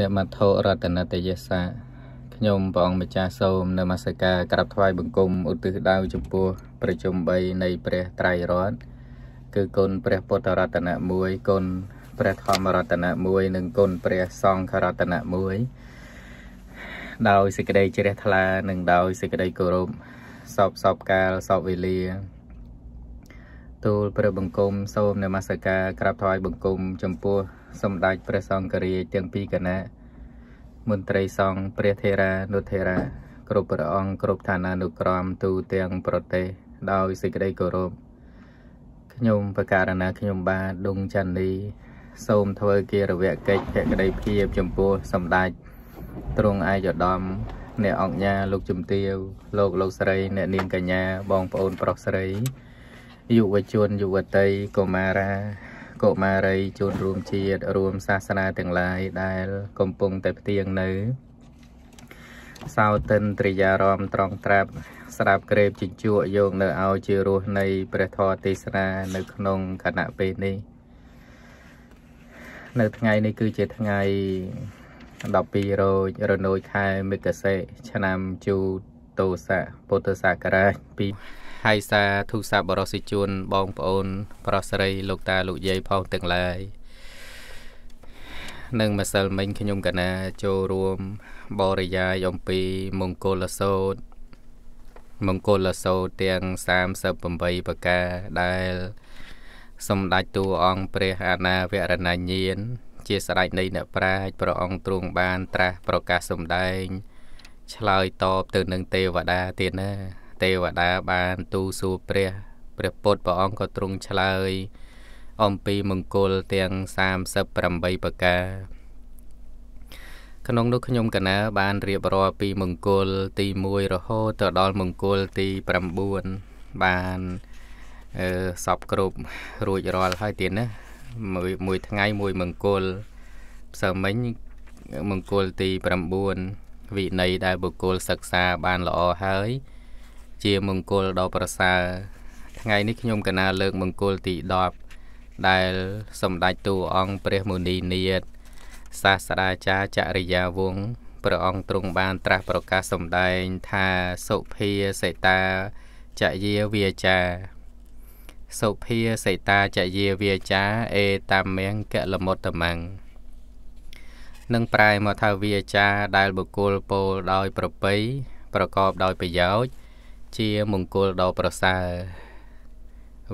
អ្នកមធរតនតយសាខ្ញុំព្រះអង្គម្ចាស់សូមនៅមស្ការក្រាបថ្វាយបង្គំឧទ្ទិសដៅចំពោះប្រជុំ3នៃព្រះត្រៃរតន៍គឺគុណព្រះពុទ្ធរតនៈ1គុណព្រះធម្មរតនៈ1និងគុណព្រះសង្ឃរតនៈ1ដោយសេចក្តីជ្រះថ្លា និងដោយសេចក្តីគោរពសពសពកាលសពវេលាទូលព្រះបង្គំសូមនៅមស្ការក្រាបថ្វាយបង្គំចំពោះសម្ដេចព្រះសង្ឃរាជទាំងពីរគណៈមន្ត្រីសង្ឃព្រះថេរានុថេរាគ្រប់ព្រះអង្គគ្រប់ឋានានុក្រមទូទាំងប្រទេស ដោយសេចក្តីគោរពខ្ញុំបការណាខ្ញុំបាទដុងចាន់នីសូមធ្វើ គារវកិច្ចភក្តីភាពចំពោះសម្ដេចទ្រង់ឯកឧត្តមអ្នកអង្គញាលោកជំទាវលោកលោកស្រីអ្នកនាងកញ្ញាបងប្អូនប្រុសស្រីយុវជនយុវតីកុមារាកុមារីជនរួមជាតិរួមសាសនាទាំងឡាយដែល កំពុងតែផ្ទៀងនៅសោតិនត្រយារមត្រង់ត្រាប់ស្រាប់ក្រេបជញ្ជក់យកនៅឲ្យជារសនៃព្រះធម៌ទេសនានៅក្នុងគណៈពេលនេះនៅថ្ងៃនេះគឺជាថ្ងៃ12រោចរនោចខែមិគសិឆ្នាំជូតោស័កពុទ្ធសករាជ2ហៃសាធុសាបរសិជួនបងប្អូន ប្រុសស្រីលោកតាលោកយាយផងទាំងឡាយនិងម្សិលមិញខ្ញុំកណាចូលរួមបរិយាយអំពីមង្គលសោតមង្គលសោតទាំង38ប្រការដែល សម្ដេចតួអង្គព្រះអនាវរណញ្ញាន ជាស្ដេចនៃអ្នកប្រាជ្ញព្រះអង្គទ្រង់បាន ត្រាស់ប្រកាសសម្ដែង ឆ្លើយតបទៅនឹងទេវតាទៀតណាទេវតាបានទូសួរព្រះព្រះពុទ្ធព្រះអង្គក៏ទ្រង់ឆ្លើយ អំពីមង្គលទាំង38ប្រការ ក្នុងនោះខ្ញុំកណាបានរៀបរាប់ពីមង្គលទី1រហូតទៅដល់មង្គលទី9បានអឺសពគ្រប់រួចរាល់ហើយទៀតណាមួយមួយថ្ងៃមួយមង្គលផ្សិមិញមង្គលទី9វិន័យដែលបុគ្គលសិក្សាបានល្អហើយជាមង្គលដ៏ប្រសើរថ្ងៃនេះខ្ញុំកណាលើកមង្គលទី10ដែលសម្ដេចតួអង្គព្រះមុនីនាថសាស្ត្រាចារ្យចរិយាវង្សព្រះអង្គទ្រង់បាន ត្រាស់ប្រកាសសម្ដែងថាសុភាសេតាចយាវាចាសុភាសេតាចយាវាចាអេតាមៀងកលមុតតមੰងនឹងប្រែមកថាវាចាដែលបុគ្គលពោលដោយប្រប្រៃប្រកបដោយប្រយោជន៍ជាមង្គលដ៏ប្រសើរ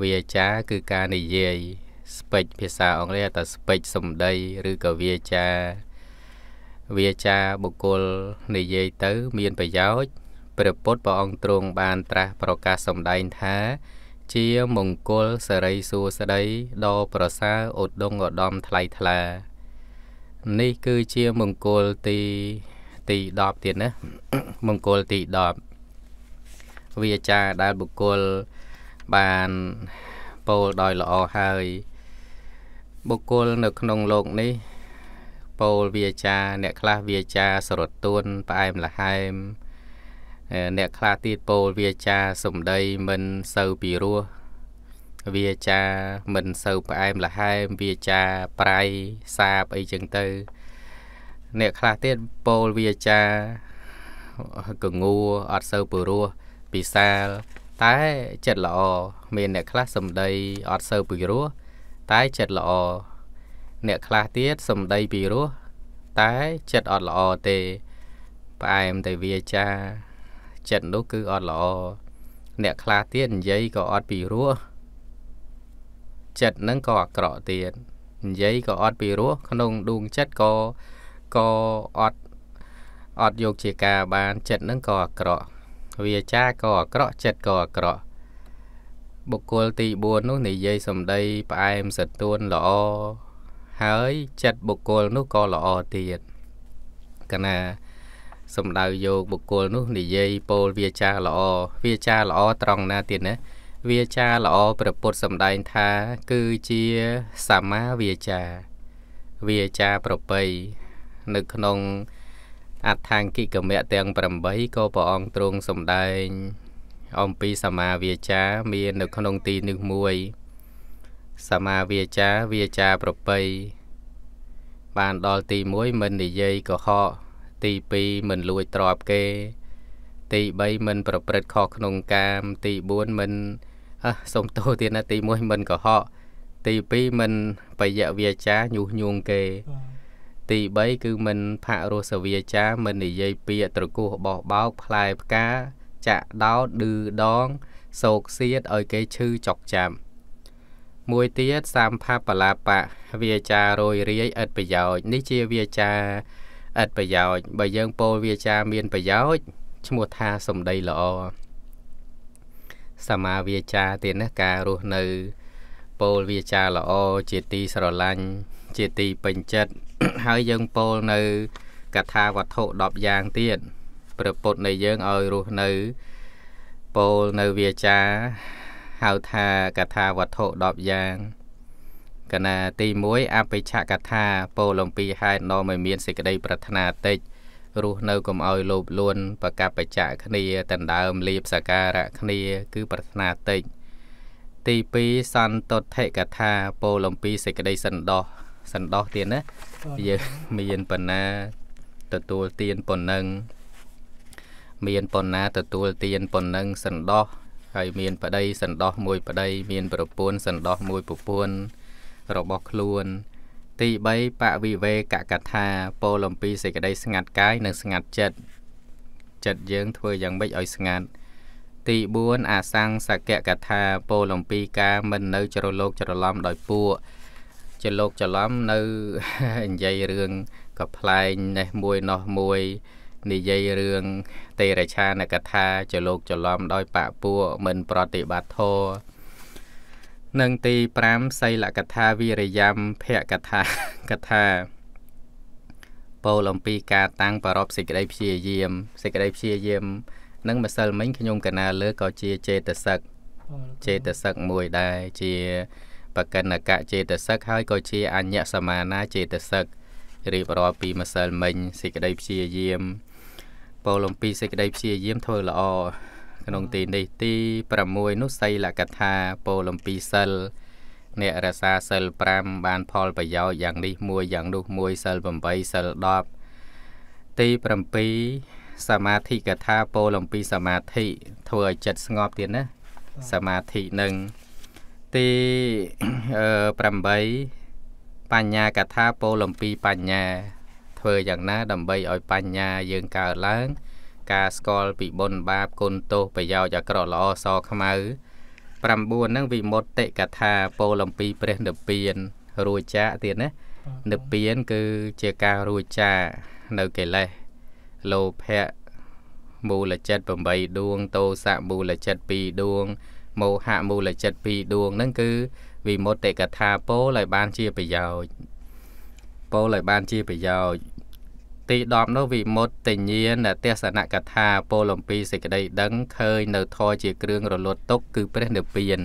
វាចាគឺការនិយាយស្ពេចភាសាអង់គ្លេសថាស្ពេចសំដី ឬក៏វាចា វាចាបុគ្គលនិយាយទៅ មានប្រយោជន៍ព្រះពុទ្ធព្រះអង្គទ្រង់បានត្រាស់ប្រកាសសម្ដែងថា ជាមង្គលសិរីសួស្ដីដ៏ប្រសើរឧត្តមឧត្តមថ្លៃថ្លា នេះគឺជាមង្គលទីទី10ទៀតណាមង្គលទី10វាចាដែលបុគ្គលបានពោលដោយល្អហើយ បុគ្គលនៅក្នុងโลกនេះពោលវាចាអ្នកខ្លះវាចាសរតួនផ្អែមល្ហែមអ្នកខ្លះទៀតពោលវាចាសំដីមិនសូវពីរោះវាចាមិនសូវផ្អែមល្ហែមវាចាប្រៃសាបអីចឹងទៅ អ្នកខ្លះទៀតពោលវាចាកងួរអត់សូវពីរោះពិសាលតែចិត្តល្អមានអ្នកខ្លះសម្ដីអត់សូវពីរោះតែចិត្តល្អអ្នកខ្លះទៀតសម្ដីពីរោះតែចិត្តអត់ល្អទេផ្អែមតែវាចាចិត្តនោះគឺអត់ល្អអ្នកខ្លះទៀតនិយាយក៏អត់ពីរោះចិត្តនឹងក៏អាក្រក់ទៀតនិយាយក៏អត់ពីរោះក្នុងដួងចិត្តក៏ក៏អត់អត់យកជាការ បានចិត្តនឹងក៏អាក្រក់វាចាក៏អាក្រក់ចិត្តក៏អាក្រក់បុគ្គលទី4នោះនិយាយសម្ដីផ្អែមសតួនល្អហើយចិត្តបុគ្គលនោះក៏ល្អទៀតកណាសំដៅយកបុគ្គលនោះនិយាយពោលវាចាល្អវាចាល្អត្រង់ណាទៀតណាវាចាល្អព្រះពុទ្ធសម្ដែងថា គឺជាសម្មាវាចាវាចាប្រពៃនៅក្នុងអដ្ឋង្គិកមៈទាំង8ក៏ព្រះអង្គទ្រង់សម្ដែង អំពីសមាវាចាមាននៅក្នុងទីនេះមួយសមាវាចាវាចាប្របីបានដល់ទី1មិននិយាយកុហកទី2មិនលួចទ្រព្យគេ ទី3មិនប្រព្រឹត្តខុសក្នុងកាម ទី4មិនអះសុំទោសទៀតណាទី1មិនកុហកទី2មិនបយៈវាចាញុះញង់គេបាទទី3គឺមិនផរសវាចាមិននិយាយពាក្យត្រគោះបោះបោក ផ្លែផ្កាចាក់ដោតឌឺដងសោកសៀតឲ្យគេឈឺចុកចាំ មួយទៀតសំផបលាបៈវាចារយរាយឥតប្រយោជន៍នេះជាវាចាឥតប្រយោជន៍បើយើងពោលវាចាមានប្រយោជន៍ឈ្មោះថាសម្ដីល្អសមាវាចាទៀតណាការរស់នៅពោលវាចាល្អជាទីស្រឡាញ់ ជាទីពេញចិត្តហើយយើងពោលនៅកថាវត្ថុ10យ៉ាងទៀតព្រះពុទ្ធនៃយើងឲ្យរស់នៅពោលនៅវាចាហៅថាកថាវត្ថុ10យ៉ាងកណាទី1អបិឆកថាពោលអំពីហេតុនាំឲ្យមានសេចក្តី ប្រាថ្នាតិចរស់នៅកុំឲ្យលោភលួនប្រកបច្ចៈគ្នាដណ្ដើមលៀបសការៈគ្នា គឺប្រាថ្នាតិចទី2សន្តតិកថាពោលអំពីសេចក្តីសន្តោសសន្តោសទៀតណាយើងមានបណ្ណា ទទួលទានប៉ុណ្ណឹងមានប៉ុណ្ណា ទទួលទានប៉ុណ្ណឹងសន្តោសហើយមានប្តីសន្តោសមួយប្តីមានប្រពន្ធសន្តោសមួយប្រពន្ធរបស់ខ្លួន ទី3បវិវេកកថាពោលំពីសេចក្តីស្ងាត់កាយនិងស្ងាត់ចិត្តចិត្តយើង ធ្វើយ៉ាងម៉េចឲ្យស្ងាត់ទី4អាសង្សកកថាពោលំពីការមិននៅជ្រលោកជ្រឡំដោយពួកជាលោកច្រឡំនៅនិយាយរឿងក៏ផ្លែងនេះមួយនោះមួយនិយាយរឿងតេរឆានកថាជាលោកច្រឡំដោយបាក់ពួកមិនប្រតិបត្តិធម៌និងទី5សីលកថាវិរិយមភកថាកថាពោលអំពីការតាំងប្រອບសេចក្តីព្យាយាមសេចក្តីព្យាយាមនឹងម្សិលមិញខ្ញុំកណាលើក៏ជាចេតសិកចេតសិកមួយដែរជាបកិនកៈចេតសិកហើយក៏ជាអញ្ញសមាណាចេតសិករៀបរាប់ពីម្សិលមិញសេចក្តីព្យាយាមពោលំពីសេចក្តីព្យាយាមធ្វើល្អក្នុងទីនេះទី6នោះសីលកថាពោលំពីសិលអ្នករសាសិល5បាន ផលប្រយោជន៍យ៉ាងនេះមួយយ៉ាងនោះមួយសិល8សិល10ទី7សមាធិកថាពោលំពីសមាធិធ្វើឲ្យចិត្តស្ងប់ទៀតណាសមាធិនឹង1ទី8បញ្ញាកថាពោលំពីបញ្ញាធ្វើយ៉ាងណាដើម្បីឲ្យ បញ្ញាយើងកើតឡើងការស្គាល់ពីបុណ្យបាបគុណទោសប្រយោជន៍អាក្រក់ល្អសខ្មៅ9នឹងវិមុតតិកថាពោលំពីព្រះនិព្វានរួចចាកទៀតណានិព្វានគឺជាការរួចចាកនៅកិលេសលោភៈមូលចិត្ត8ដួងទោសៈមូលចិត្ត2ដួងមោហៈមូលចិត្តពីរដួងហ្នឹងគឺវិមុតតិកថាពោលឲ្យបានជាប្រយោជន៍ពោលឲ្យបានជាប្រយោជន៍ទី10នោះវិមុតតិញ្ញាណទស្សនកថាពោលអំពីសេចក្តីដឹងឃើញនៅធរជាគ្រឿងរលត់ទុកគឺព្រះនិព្វាន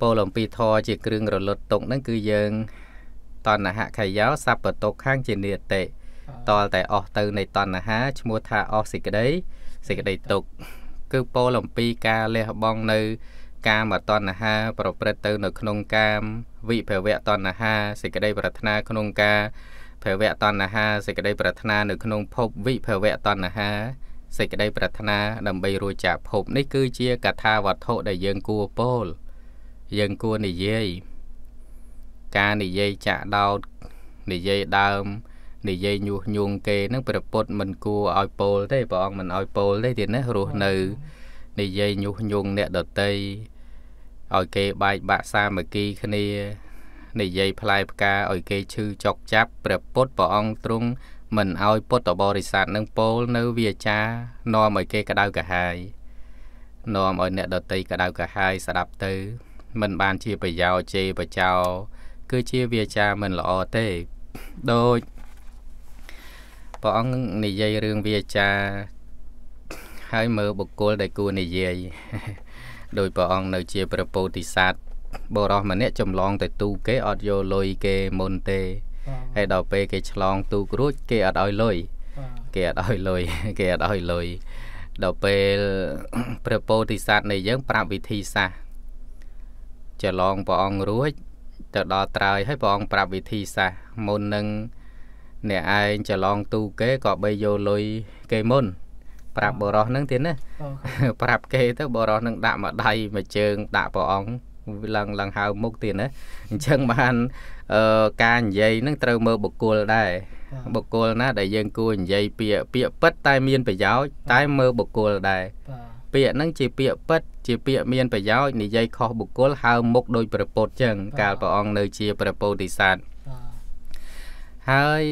ពោលអំពីធរជាគ្រឿងរលត់ទុកហ្នឹងគឺយើងតណ្ហខយោសពតុខាងជានិតិតលតែអស់ទៅនៃតណ្ហាឈ្មោះថាអស់សេចក្តីសេចក្តីទុក្ខគឺពោលអំពីការលះបង់នៅកាមតណ្ហាប្រព្រឹត្តទៅនៅក្នុងកាមវិភវៈតណ្ហាសេចក្តីប្រាថ្នាក្នុងការភវៈតណ្ហាសេចក្តីប្រាថ្នានៅក្នុងភពវិភវៈតណ្ហាសេចក្តីប្រាថ្នាដើម្បីរួចចាកភពនេះគឺជាកថាវត្ថុដែលយើងគួរពោលយើងគួរនិយាយការនិយាយចាក់ដោតនិយាយដើមនិយាយញុះញង់គេហ្នឹងព្រះពុទ្ធមិនគួរឲ្យពោលទេព្រះអង្គមិនឲ្យពោលទេទៀតណារស់នៅនិយាយញុះញង់អ្នកដតីឲ្យគេបែកបាក់សាមគ្គីគ្នានិយាយផ្លែផ្កាឲ្យគេឈឺចុកចាប់ព្រះពុទ្ធព្រះអង្គទ្រង់មិនឲ្យពុទ្ធបរិស័ទនឹងពោលនៅវាចានាំឲ្យគេក្តៅក្រហាយនាំឲ្យអ្នកដតីក្តៅក្រហាយស្ដាប់ទៅមិនបានជាប្រយោជន៍ជេរបចោគឺជាវាចាមិនល្អទេដូចព្រះអង្គនិយាយរឿងវាចាហើយមើលបុគ្គលដែលគួរនិយាយដោយព្រះអង្គនៅជាព្រះពោធិសត្វបរោះម្នាក់ចម្លងទៅទូកគេអត់យកលុយគេមុនទេហើយដល់ពេលគេឆ្លង ទូករួចគេអត់ឲ្យលុយគេអត់ឲ្យលុយគេអត់ឲ្យលុយដល់ពេលព្រះពោធិសត្វនៃយើង ប្រាប់វិធីសាស្ត្រចឡងព្រះអង្គរួចទៅដល់ត្រើយហើយព្រះអង្គប្រាប់វិធីសាស្ត្រមុននឹងអ្នកឯងច្រឡងទូគេក៏បីយកលុយគេមុនប្រាប់បរោះនឹងទៀតណាប្រាប់គេទៅបរោះនឹងដាក់មួយដៃមួយជើង ដាក់ព្រះអង្គឡើងឡើងហៅមុខទៀតណាអញ្ចឹងបានអឺការនិយាយនឹងត្រូវមើលបុគ្គលដែរបុគ្គលណា ដែលយើង គួរនិយាយពាក្យពាក្យពិតតែមានប្រយោជន៍តែមើលបុគ្គលដែរពាក្យហ្នឹងជាពាក្យពិតជាពាក្យមានប្រយោជន៍និយាយខុសបុគ្គលហៅមុខដោយព្រះពុទ្ធចឹងកាលព្រះអង្គនៅជាព្រះពោធិសត្វហើយ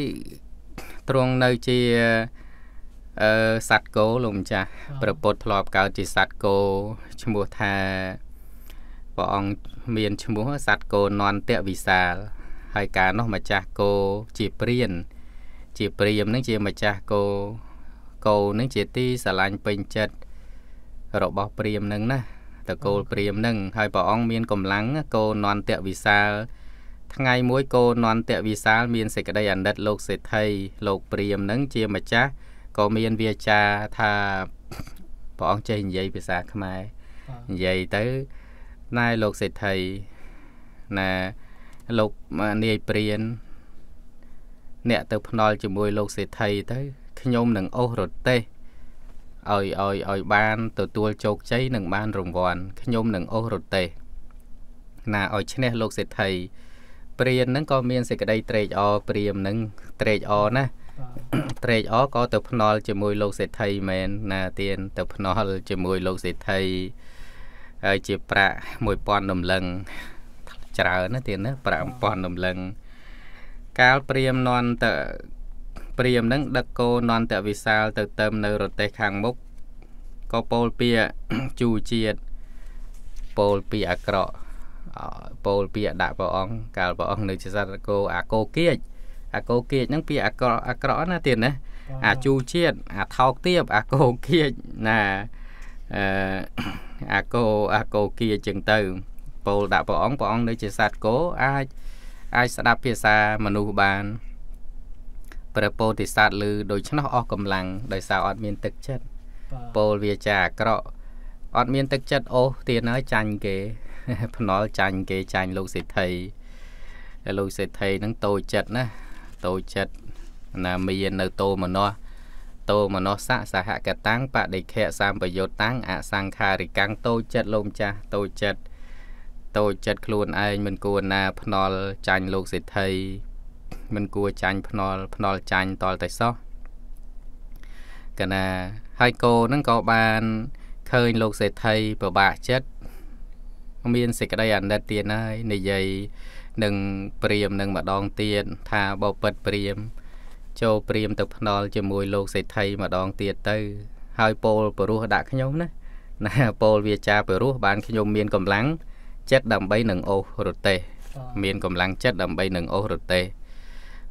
ទ្រង់នៅជាអឺសัตว์គោលោកម្ចាស់ប្រពុតធ្លាប់កើតជាសัตว์គោឈ្មោះថាព្រះអង្គមានឈ្មោះសัตว์គោនន្តវិសាល ហើយកាលនោះម្ចាស់គោជាព្រានជាព្រាមនឹងជាម្ចាស់គោគោនឹងជាទីស្រឡាញ់ពេញចិត្តរបស់ព្រាមនឹងណាតកូលព្រាមនឹងហើយព្រះអង្គមានកម្លាំងគោនន្តវិសាលថ្ងៃមួយកោនន្តវិសាលមានសេចក្តីអាណិតលោកសេដ្ឋីលោក ព្រាមនឹងជាម្ចាស់ក៏មានវាចាថាព្រះអង្គចេះនិយាយភាសាខ្មែរនិយាយទៅណែលោកសេដ្ឋីណែលោកនាយព្រានអ្នកទៅភ្នល់ជាមួយលោកសេដ្ឋីទៅខ្ញុំនឹងអូសរទេសឲ្យឲ្យឲ្យបានទទួលជោគជ័យនិងបានរង្វាន់ខ្ញុំនឹងអូសរទេសណាឲ្យឈ្នះលោកសេដ្ឋីព្រានហ្នឹងក៏មានសេចក្តីត្រេកអរព្រាមហ្នឹងត្រេកអរណាត្រេកអរក៏ទៅភ្នល់ជាមួយលោកសេដ្ឋីមែនណាទៀនទៅភ្នល់ជាមួយលោកសេដ្ឋីហើយជាប្រាក់1000ដំឡឹងច្រើនណាទៀនណាប្រាក់1000ដំឡឹងកាលព្រាមនន់ទៅព្រាមនឹងដឹកគោនន់តវិសាលទៅទៅនៅរទេសខាងមុខក៏ពោលពាក្យជូជាតិពោលពាក្យអាក្រក់ពោលពាក្យដាក់ព្រះអង្គកាលព្រះអង្គនៅជាសត្វគោអាគោគៀចអាគោគៀចហ្នឹងពាក្យអាក្រក់អាក្រក់ណាទៀតណាអាជូជាតិអាថោកទៀបអាគោគៀចណាអឺអាគោអាគោគៀចចឹងទៅពោលដាក់ព្រះអង្គព្រះអង្គនៅជាសត្វគោអាចអាចស្ដាប់ភាសាមនុស្សបានព្រះពោធិសត្វឮដូច្នោះអស់កម្លាំងដោយសារអត់មានទឹកចិត្តពោលវាចាអាក្រក់អត់មានទឹកចិត្តអូសទៀតហើយចាញ់គេភ្នល់ចាញ់គេចាញ់លោកសេដ្ឋីលោកសេដ្ឋីហ្នឹងតូចចិត្តណាតូចចិត្តណាមាននៅតោមនោតោមនោសៈសហកតាំងបដិខៈសម្បយុតាំងអសង្ខារិកាំងតូចចិត្តលោកម្ចាស់តូចចិត្តតូចចិត្តខ្លួនឯងមិនគួរណាភ្នល់ចាញ់លោកសេដ្ឋីមិនគួរចាញ់ភ្នល់ភ្នល់ចាញ់តលតែសោះកណាហើយគោនឹងក៏បានឃើញលោកសេដ្ឋីពិបាកចិត្តមានសេចក្តីអាណិតទៀតហើយនិយាយនឹងព្រាមនឹងម្ដងទៀតថាបើពិតព្រាមចូលព្រាមទៅភ្នល់ជាមួយលោកសេដ្ឋីម្ដងទៀតទៅហើយពោលពរោះដាក់ខ្ញុំណាណាពោលវាចាពរោះបានខ្ញុំមានកម្លាំងចិត្តដើម្បីនឹងអូសរទេសមានកម្លាំងចិត្តដើម្បីនឹងអូសរទេស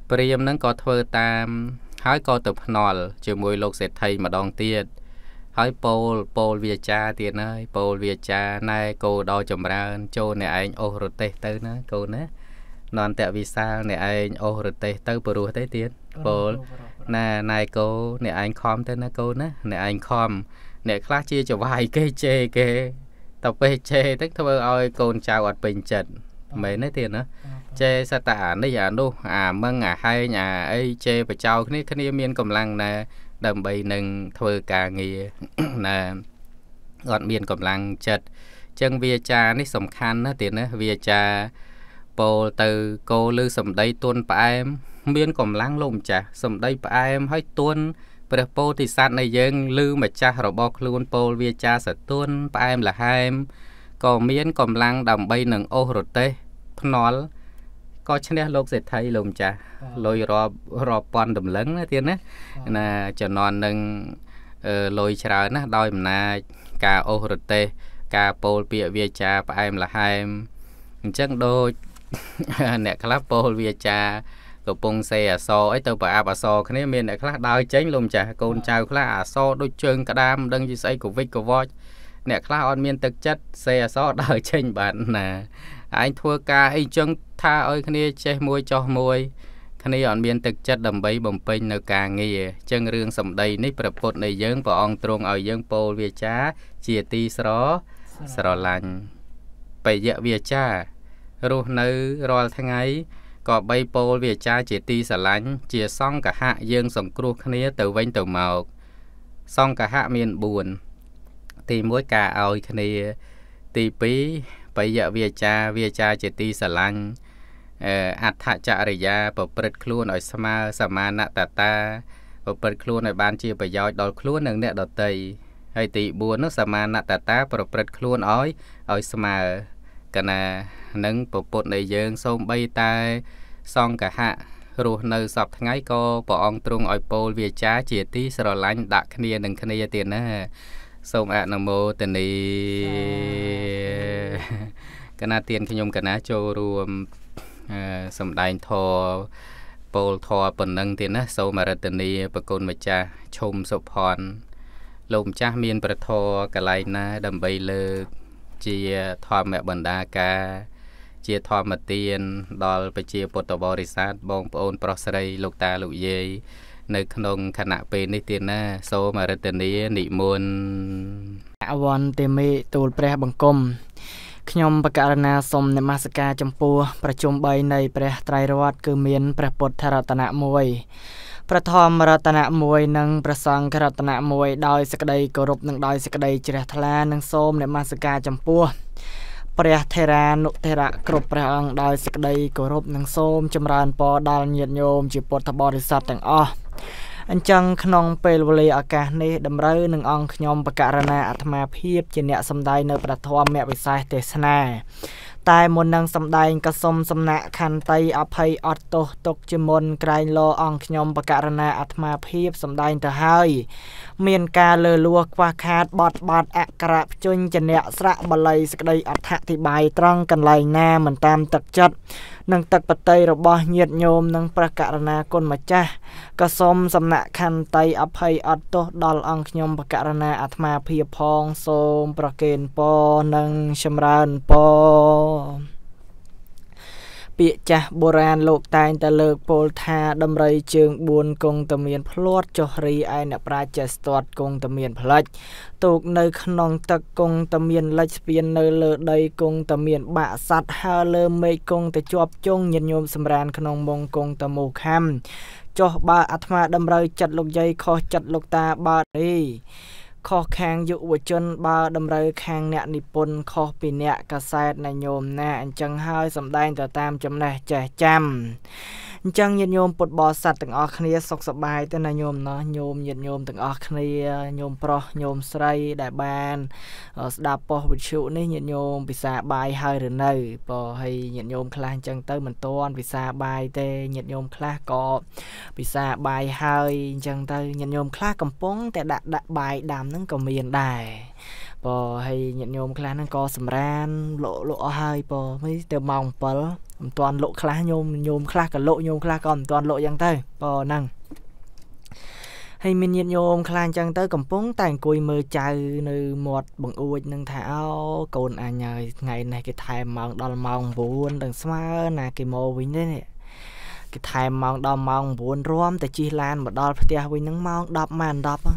ព្រាមនឹងក៏ធ្វើតាមហើយក៏ទៅភ្នល់ជាមួយលោកសេដ្ឋីម្ដងទៀតហើយពោលពោលវាចាទៀតណាពោលវាចាណែគោដល់ចម្រើន ចូលអ្នកឯងអូសរទេសទៅណាកូនណានន្តវិសាលអ្នកឯងអូសរទេសទៅព្រោះទេទៀតពោលណាណែគោអ្នកឯងខំទៅណាកូនណាអ្នកឯងខំអ្នកខ្លះជាចវាយគេជេរគេតពេលជេរទៅធ្វើឲ្យកូនចៅអត់ពេញចិត្តមែនទេទៀតណាចេសតអានេះអានោះ អាមឹងអាហែងអាអីចេបចោគ្នាគ្នាមានកម្លាំងណាស់ដើម្បីនឹងធ្វើការងារណាគាត់មានកម្លាំងចិត្តអញ្ចឹងវាចានេះសំខាន់ណាស់ទៀតណាវាចាពោលទៅគោឬសំដីទុនផ្អែម មានកម្លាំងលោកម្ចាស់សំដីផ្អែមហើយទុនព្រះពោធិសត្វនៃយើងឮម្ចាស់របស់ខ្លួនពោលវាចាសទុនផ្អែមល្ហែម ក៏មានកម្លាំងដើម្បីនឹងអូសរទេសភ្នល់ក៏ឈ្នះលោកសេដ្ឋីលោកម្ចាស់លុយរាប់រាប់ពាន់តម្លឹង ណាទៀតណាណាចំនួននឹងលុយច្រើនណាដោយអំណាចការអូសរទេសការពោលពាក្យវាចាផ្អែមល្ហែមអញ្ចឹងដូចអ្នកខ្លះពោលវាចាកំពុងសេអសអីទៅប្រអាប់អសគ្នាមានអ្នកខ្លះដើរចេញលោកម្ចាស់កូនចៅ ខ្លះអសដូចជើងក្តាមមិនដឹងជាស្អីកវិចកវចអ្នកខ្លះអត់មានទឹកចិត្តសេអសដើរចេញបាទណាឯងធ្វើការអីចឹងថាឲ្យគ្នាចេះមួយចោះមួយគ្នាអត់មានទឹកចិត្តដើម្បីបំពេញនៅការងារចឹងរឿងសម្ដីនេះព្រះពុទ្ធនៃយើងព្រះអង្គទ្រង់ឲ្យយើងពោលវាចាជាទីស្រស្រឡាញ់បយៈវាចារស់នៅរាល់ថ្ងៃក៏បីពោលវាចាជាទីស្រឡាញ់ ជាសង្កហៈយើងសង្គ្រោះគ្នាទៅវិញទៅមកសង្កហៈមាន4ទី1ការឲ្យគ្នាទី2បិយវាចាវាចាជាទីស្រឡាញ់អដ្ឋចរិយាប្រព្រឹត្តខ្លួនឲ្យស្មើសមាណតតាប្រព្រឹត្តខ្លួនឲ្យបានជាប្រយោជន៍ដល់ខ្លួននិងអ្នកដទៃហើយទី4នោះសមាណតតា ប្រព្រឹត្តខ្លួនឲ្យឲ្យស្មើកណានឹងពពុទ្ធនៃយើងសូមបីតែសង្កហៈរស់នៅសពថ្ងៃក៏ព្រះអង្គទ្រង់ឲ្យពោលវាចាជាទីស្រឡាញ់ដាក់គ្នានឹងគ្នាទៀតណាសូមអនុមោទនីកណាទៀនខ្ញុំកណាចូលរួមសំដែងធរពលធរប៉ុណ្ណឹងទៀតណាសូមរតនីប្រគុណម្ចាស់ឈុំសុផាន់លោកម្ចាស់មាន ប្រធរកលែងណា ដើម្បីលើកជាធម្មបណ្ដាការ ជាធម្មទានដល់ប្រជា ពុទ្ធបរិស័ទបងប្អូន ប្រុសស្រីលោកតាលោកយាយនៅក្នុងខណៈពេលនេះទៀតណាសូមអរិទ្ធនីនិមន្តអវន្តទេមេទូលព្រះបង្គំខ្ញុំបកករណាសូមនមស្ការចំពោះប្រជុំ3នៃព្រះត្រៃរតគឺមានព្រះពុទ្ធរតនៈ1ព្រះធម្មរតនៈ1និងព្រះសង្ឃរតនៈ1ដោយសេចក្តីគោរពនិងដោយសេចក្តី ជ្រះថ្លានិងសូមនមស្ការចំពោះព្រះថេរានុថេរៈគ្រប់ព្រះអង្គដោយសេចក្តីគោរពនិងសូមចម្រើនពរដល់ញាតិញោមជាពុទ្ធបរិស័ទទាំងអស់អញ្ចឹងក្នុងពេលវេលាឱកាសនេះតម្រូវនឹងអង្គខ្ញុំបកករណាអាត្មាភាពជាអ្នកសម្ដែងនៅព្រះធម៌មគ្គវិសេសទេសនាតែមុននឹងសម្ដែងក៏សូមសំណាក់ខន្តីអភ័យអត់ទោសទុកជាមុនក្រែងលោអង្គខ្ញុំបកករណាអាត្មាភាពសម្ដែងទៅហើយមានការលើលួសខ្វះខាតបត់បាត់អក្សរភ្ជញ្ជនៈស្រៈបាលីសក្តីអដ្ឋតិបាយត្រង់កន្លែងណាមិនតាមទឹកចិត្តនិងទឹកបតីរបស់ញាតញោមនិងព្រះករណាគុណម្ចាស់ក៏សូមសំណាក់ខន្តីអភ័យអត់ទោសដល់អង្គខ្ញុំព្រះករណាអាត្មាភិយផងសូមប្រគេនពរនិងចម្រើនពរពាក្យចាស់បុរាណលោកតែងតែលើកពោលថាដំរី ជើង4គង់តែមានភ្លាត់ចុះរីឯអ្នកប្រាជ្ញចេះស្ទាត់គង់តែមាន ផ្លិចទូកនៅក្នុង ទឹកគង់តែមាន លិចស្ពាននៅលើដីគង់តែមានបាក់សัตว์ហើរលើមេឃគង់តែជាប់ចុងញាតញោមសម្រានក្នុងមុងគង់តែមូខំចុះបើអាត្មាដំរូវចិត្តលោកយាយខុសចិត្តលោកតាបាទអីខុសខាងយុវជនបើតម្រូវខាងអ្នកនិពន្ធខុសពីអ្នកកាសែតណែញោមណាអញ្ចឹងហើយសំដែងទៅតាមចំណេះចេះចាំអញ្ចឹងញាតិញោមពុទ្ធបរិស័ទទាំងអស់គ្នាសុខសប្បាយទៅណាញោមណោះញោមញាតិញោមទាំងអស់គ្នាញោមប្រុសញោមស្រីដែលបាន ស្ដាប់ប៉ុស្តិ៍វិទ្យុនេះញាតិញោមពិសាបាយហើយឬនៅបើហើយញាតិញោមខ្លះអញ្ចឹងទៅមិនទាន់ពិសាបាយទេញាតិញោមខ្លះក៏ពិសាបាយហើយអញ្ចឹងទៅញាតិញោមខ្លះកំពុងតែដាក់ដាក់បាយដាំហ្នឹងក៏មានដែរបើហើយញាតិញោមខ្លះហ្នឹងក៏សម្រានលក់លក់អស់ហើយបើមិនទៅម៉ោង7មិនតាន់លក់ខ្លះញោមញោមខ្លះក៏លក់ញោមខ្លះក៏មិនតាន់លក់អញ្ចឹងទៅក៏ហ្នឹងហើយមានញាតិញោមខ្លាអញ្ចឹងទៅកំពុងតែអង្គុយមើលចៅនៅមាត់បង្អួចនឹងថាអូកូនអញហើយថ្ងៃនេះគេថែមម៉ោងដល់ម៉ោង9ដល់ស្មើណា គេមកវិញទេនេះគេថែមម៉ោងដល់ម៉ោង9រួមតែជិះឡានមកដល់ផ្ទះវិញនឹងម៉ោង10ម៉ែន10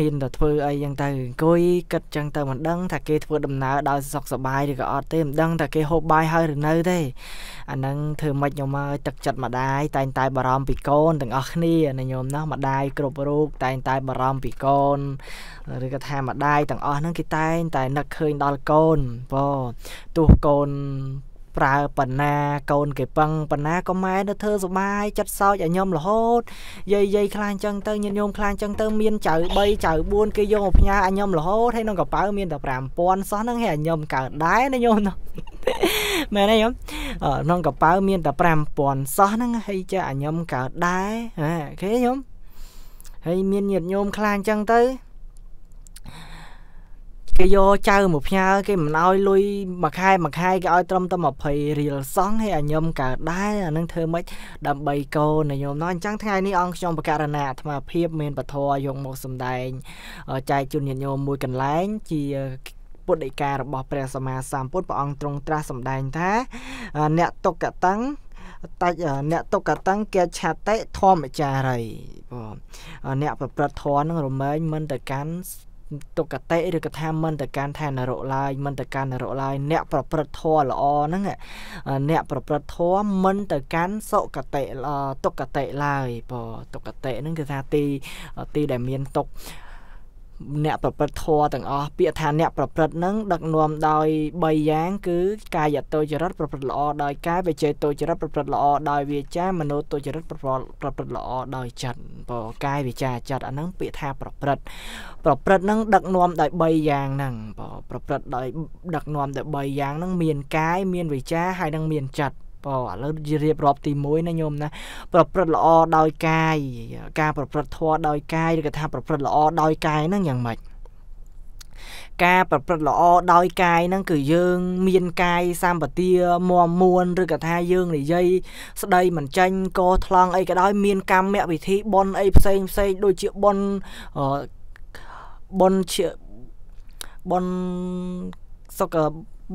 មានតែធ្វើអីចឹងទៅអង្គុយគិតចឹងទៅមិនដឹងថាគេធ្វើដំណើរដោយសុខសប្បាយឬក៏អត់ទេមិនដឹងថាគេហូបបាយហើយឬនៅទេអាហ្នឹងធ្វើម៉េចញោមអើយទឹកចិត្តម្ដាយតែងតែបារម្ភពីកូនទាំងអស់គ្នាណាញោមណោះម្ដាយគ្រប់រូបតែងតែបារម្ភពីកូនឬក៏ថាម្ដាយទាំងអស់ហ្នឹងគេតែងតែនឹកឃើញដល់កូនបើទោះកូនប្រើប៉ុណ្ណាកូនគេពឹងប៉ុណ្ណាក៏ម៉ែនៅធ្វើសុបាយចិត្តសោចឲ្យខ្ញុំរហូតយាយយាយខ្លាំងចឹងទៅញាតិញោមខ្លាំងចឹងទៅមានចៅ3ចៅ4គេយកមកផ្ញើឲ្យខ្ញុំរហូតហើយក្នុងកប៉ៅមានតែ5000សោះហ្នឹងហើយឲ្យខ្ញុំកើតដែរណាញោមណាមែនទេញោមក្នុងកប៉ៅមានតែ5000សោះហ្នឹងហើយចាឲ្យខ្ញុំកើតដែរហ៎គេញោមហើយមានញាតិញោមខ្លាំងចឹងទៅគេយកចៅមកផ្ញើគេមិនអោយលុយមួយខែមួយខែគេឲ្យត្រឹមតែ20រៀលសោះហើយឲ្យខ្ញុំកើតដែរអានឹងធ្វើម៉េចដើម្បីកូនខ្ញុំណោះអញ្ចឹងថ្ងៃនេះអង្គខ្ញុំបករណាអាត្មាភាពមានពធយកមកសម្ដែងចែកជូនញាតិញោមមួយកន្លែងជាពុទ្ធដីការបស់ព្រះ សម្មាសម្ពុទ្ធព្រះអង្គទ្រង់ត្រាស់សម្ដែងថា អ្នកតុកតੰងតាច់អ្នកតុកតੰងគេឆតិធម្មចារីអ្នកប្រព្រឹត្តធម៌នឹងរមែងមិនទៅកាន់ទុគតិឬក៏ថាមិនទៅកាន់ឋាននរកឡើយមិនទៅកាន់នរកឡើយអ្នកប្រព្រឹត្តធម៌ល្អហ្នឹងអ្នកប្រព្រឹត្តធម៌មិនទៅកាន់សុគតិទុគតិឡើយបើទុគតិហ្នឹងគឺថាទី ទីដែលមានទុក្ខអ្នកប្រព្រឹត្តធម៌ទាំងអស់ពាក្យថាអ្នកប្រព្រឹត្តនឹង ដឹកនាំដោយ3យ៉ាងគឺកាយតុចរិតប្រព្រឹត្តល្អដោយកាយវិជ័យតុចរិតប្រព្រឹត្តល្អដោយវាចាមនោតុចរិតប្រព្រឹត្តល្អដោយចិត្តបើកាយវិចាចិត្តអាហ្នឹងពាក្យថាប្រព្រឹត្តប្រព្រឹត្តនឹងដឹកនាំដោយ3យ៉ាងហ្នឹងបើប្រព្រឹត្តដោយដឹកនាំដោយ3យ៉ាងហ្នឹងមានកាយមានវិចាហើយនឹង មានចិត្តបើឥឡូវជារៀបរាប់ទី1ណាញោមណា ប្រព្រឹត្តល្អដោយកាយ ការ ប្រព្រឹត្តធម៌ដោយកាយឬក៏ថាប្រព្រឹត្តល្អដោយកាយហ្នឹងយ៉ាងម៉េចការប្រព្រឹត្តល្អដោយ កាយហ្នឹងគឺយើង មានកាយសម្បទាមមមួនឬក៏ថាយើងនិយាយស្ដីមិនចាញ់កថ្លង់អីក៏ដោយ មានកម្មវិធីបន់អីផ្សេងផ្សេងដូចជាបន់បន់ជាបន់សុខ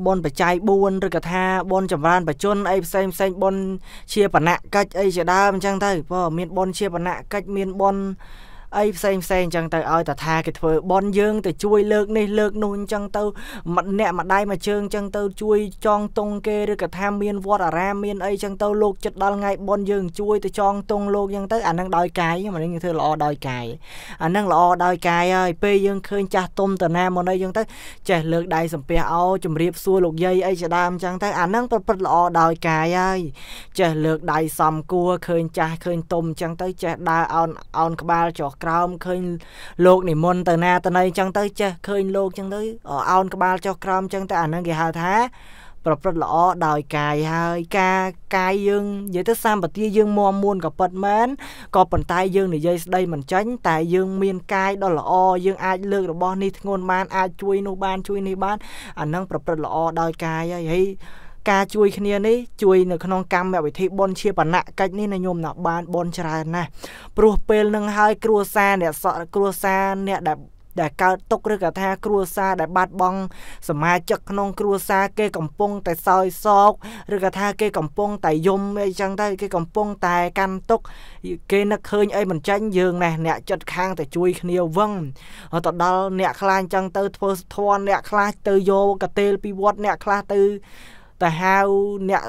បនបច្ច័យ4ឬកថាបនចម្រើនបជនអីផ្សេងផ្សេងបនជាបណៈកិច្ចអីជាដើមអញ្ចឹងទៅព្រោះមានបនជាបណៈកិច្ចមានបនអីផ្សេងផ្សេងអញ្ចឹងទៅឲ្យតថាគេធ្វើបនយើងទៅជួយលើកនេះលើកនោះអញ្ចឹងទៅម្នាក់ម្ដាយមួយជើងអញ្ចឹងទៅជួយចងតុងគេឬក៏ថាមានវត្តអារាមមានអីអញ្ចឹងទៅលោកចិត្តដល់ថ្ងៃបនយើងជួយទៅចងតុងលោកអញ្ចឹងទៅអានឹងដោយកាយអានឹងធ្វើល្អដោយកាយអានឹងល្អដោយកាយហើយពេលយើងឃើញចាស់ទុំតាណាមកអីអញ្ចឹងទៅចេះលើកដៃសំពះអោជំរាបសួរលោកយាយអីជាដើមអញ្ចឹងទៅអានឹងប្រព្រឹត្តល្អដោយកាយហើយចេះលើកដៃសំគួរឃើញចាស់ឃើញទុំអញ្ចឹងទៅចេះដើរអោនអោនក្បាលចុះក្រោមឃើញលោកនិមន្តទៅណាទៅណីចឹងទៅចេះឃើញលោកចឹងទៅអោនក្បាលចុះក្រោមចឹងទៅអាហ្នឹងគេហៅថាប្រព្រឹត្តល្អដោយកាយហើយការកាយយើងនិយាយទៅសម្បទាយើងមមមួនក៏ប៉ិតមែនក៏ប៉ុន្តែយើង និយាយស្ដីមិនចាញ់តែយើងមានកាយដ៏ល្អយើងអាចលើករបស់នេះធ្ងន់បានអាចជួយនោះបានជួយនេះបានអាហ្នឹងប្រព្រឹត្តល្អដោយកាយហើយហើយការជួយគ្នានេះជួយនៅក្នុងកម្មវិធីបុណ្យជាបណៈកិច្ចនេះណាញោមណាបានបុណ្យច្រើនណាស់ព្រោះពេលនឹងហើយគ្រួសារអ្នកសក់គ្រួសារអ្នកដែលដែលកើតទុកឬក៏ថាគ្រួសារដែលបាត់បង់សមាជិកក្នុងគ្រួសារគេកំពុងតែសោយសោកឬក៏ថាគេកំពុងតែយំអីចឹងទៅគេកំពុងតែកាន់ទុកគេនឹកឃើញអីមិនចាញ់យើងណេះអ្នកចិត្តខាងតែជួយគ្នាវឹងទៅដល់អ្នកខ្លះចឹងទៅ ធ្វើធន់អ្នកខ្លះទៅយកកតេលពីវត្តអ្នកខ្លះទៅទៅហៅអ្នក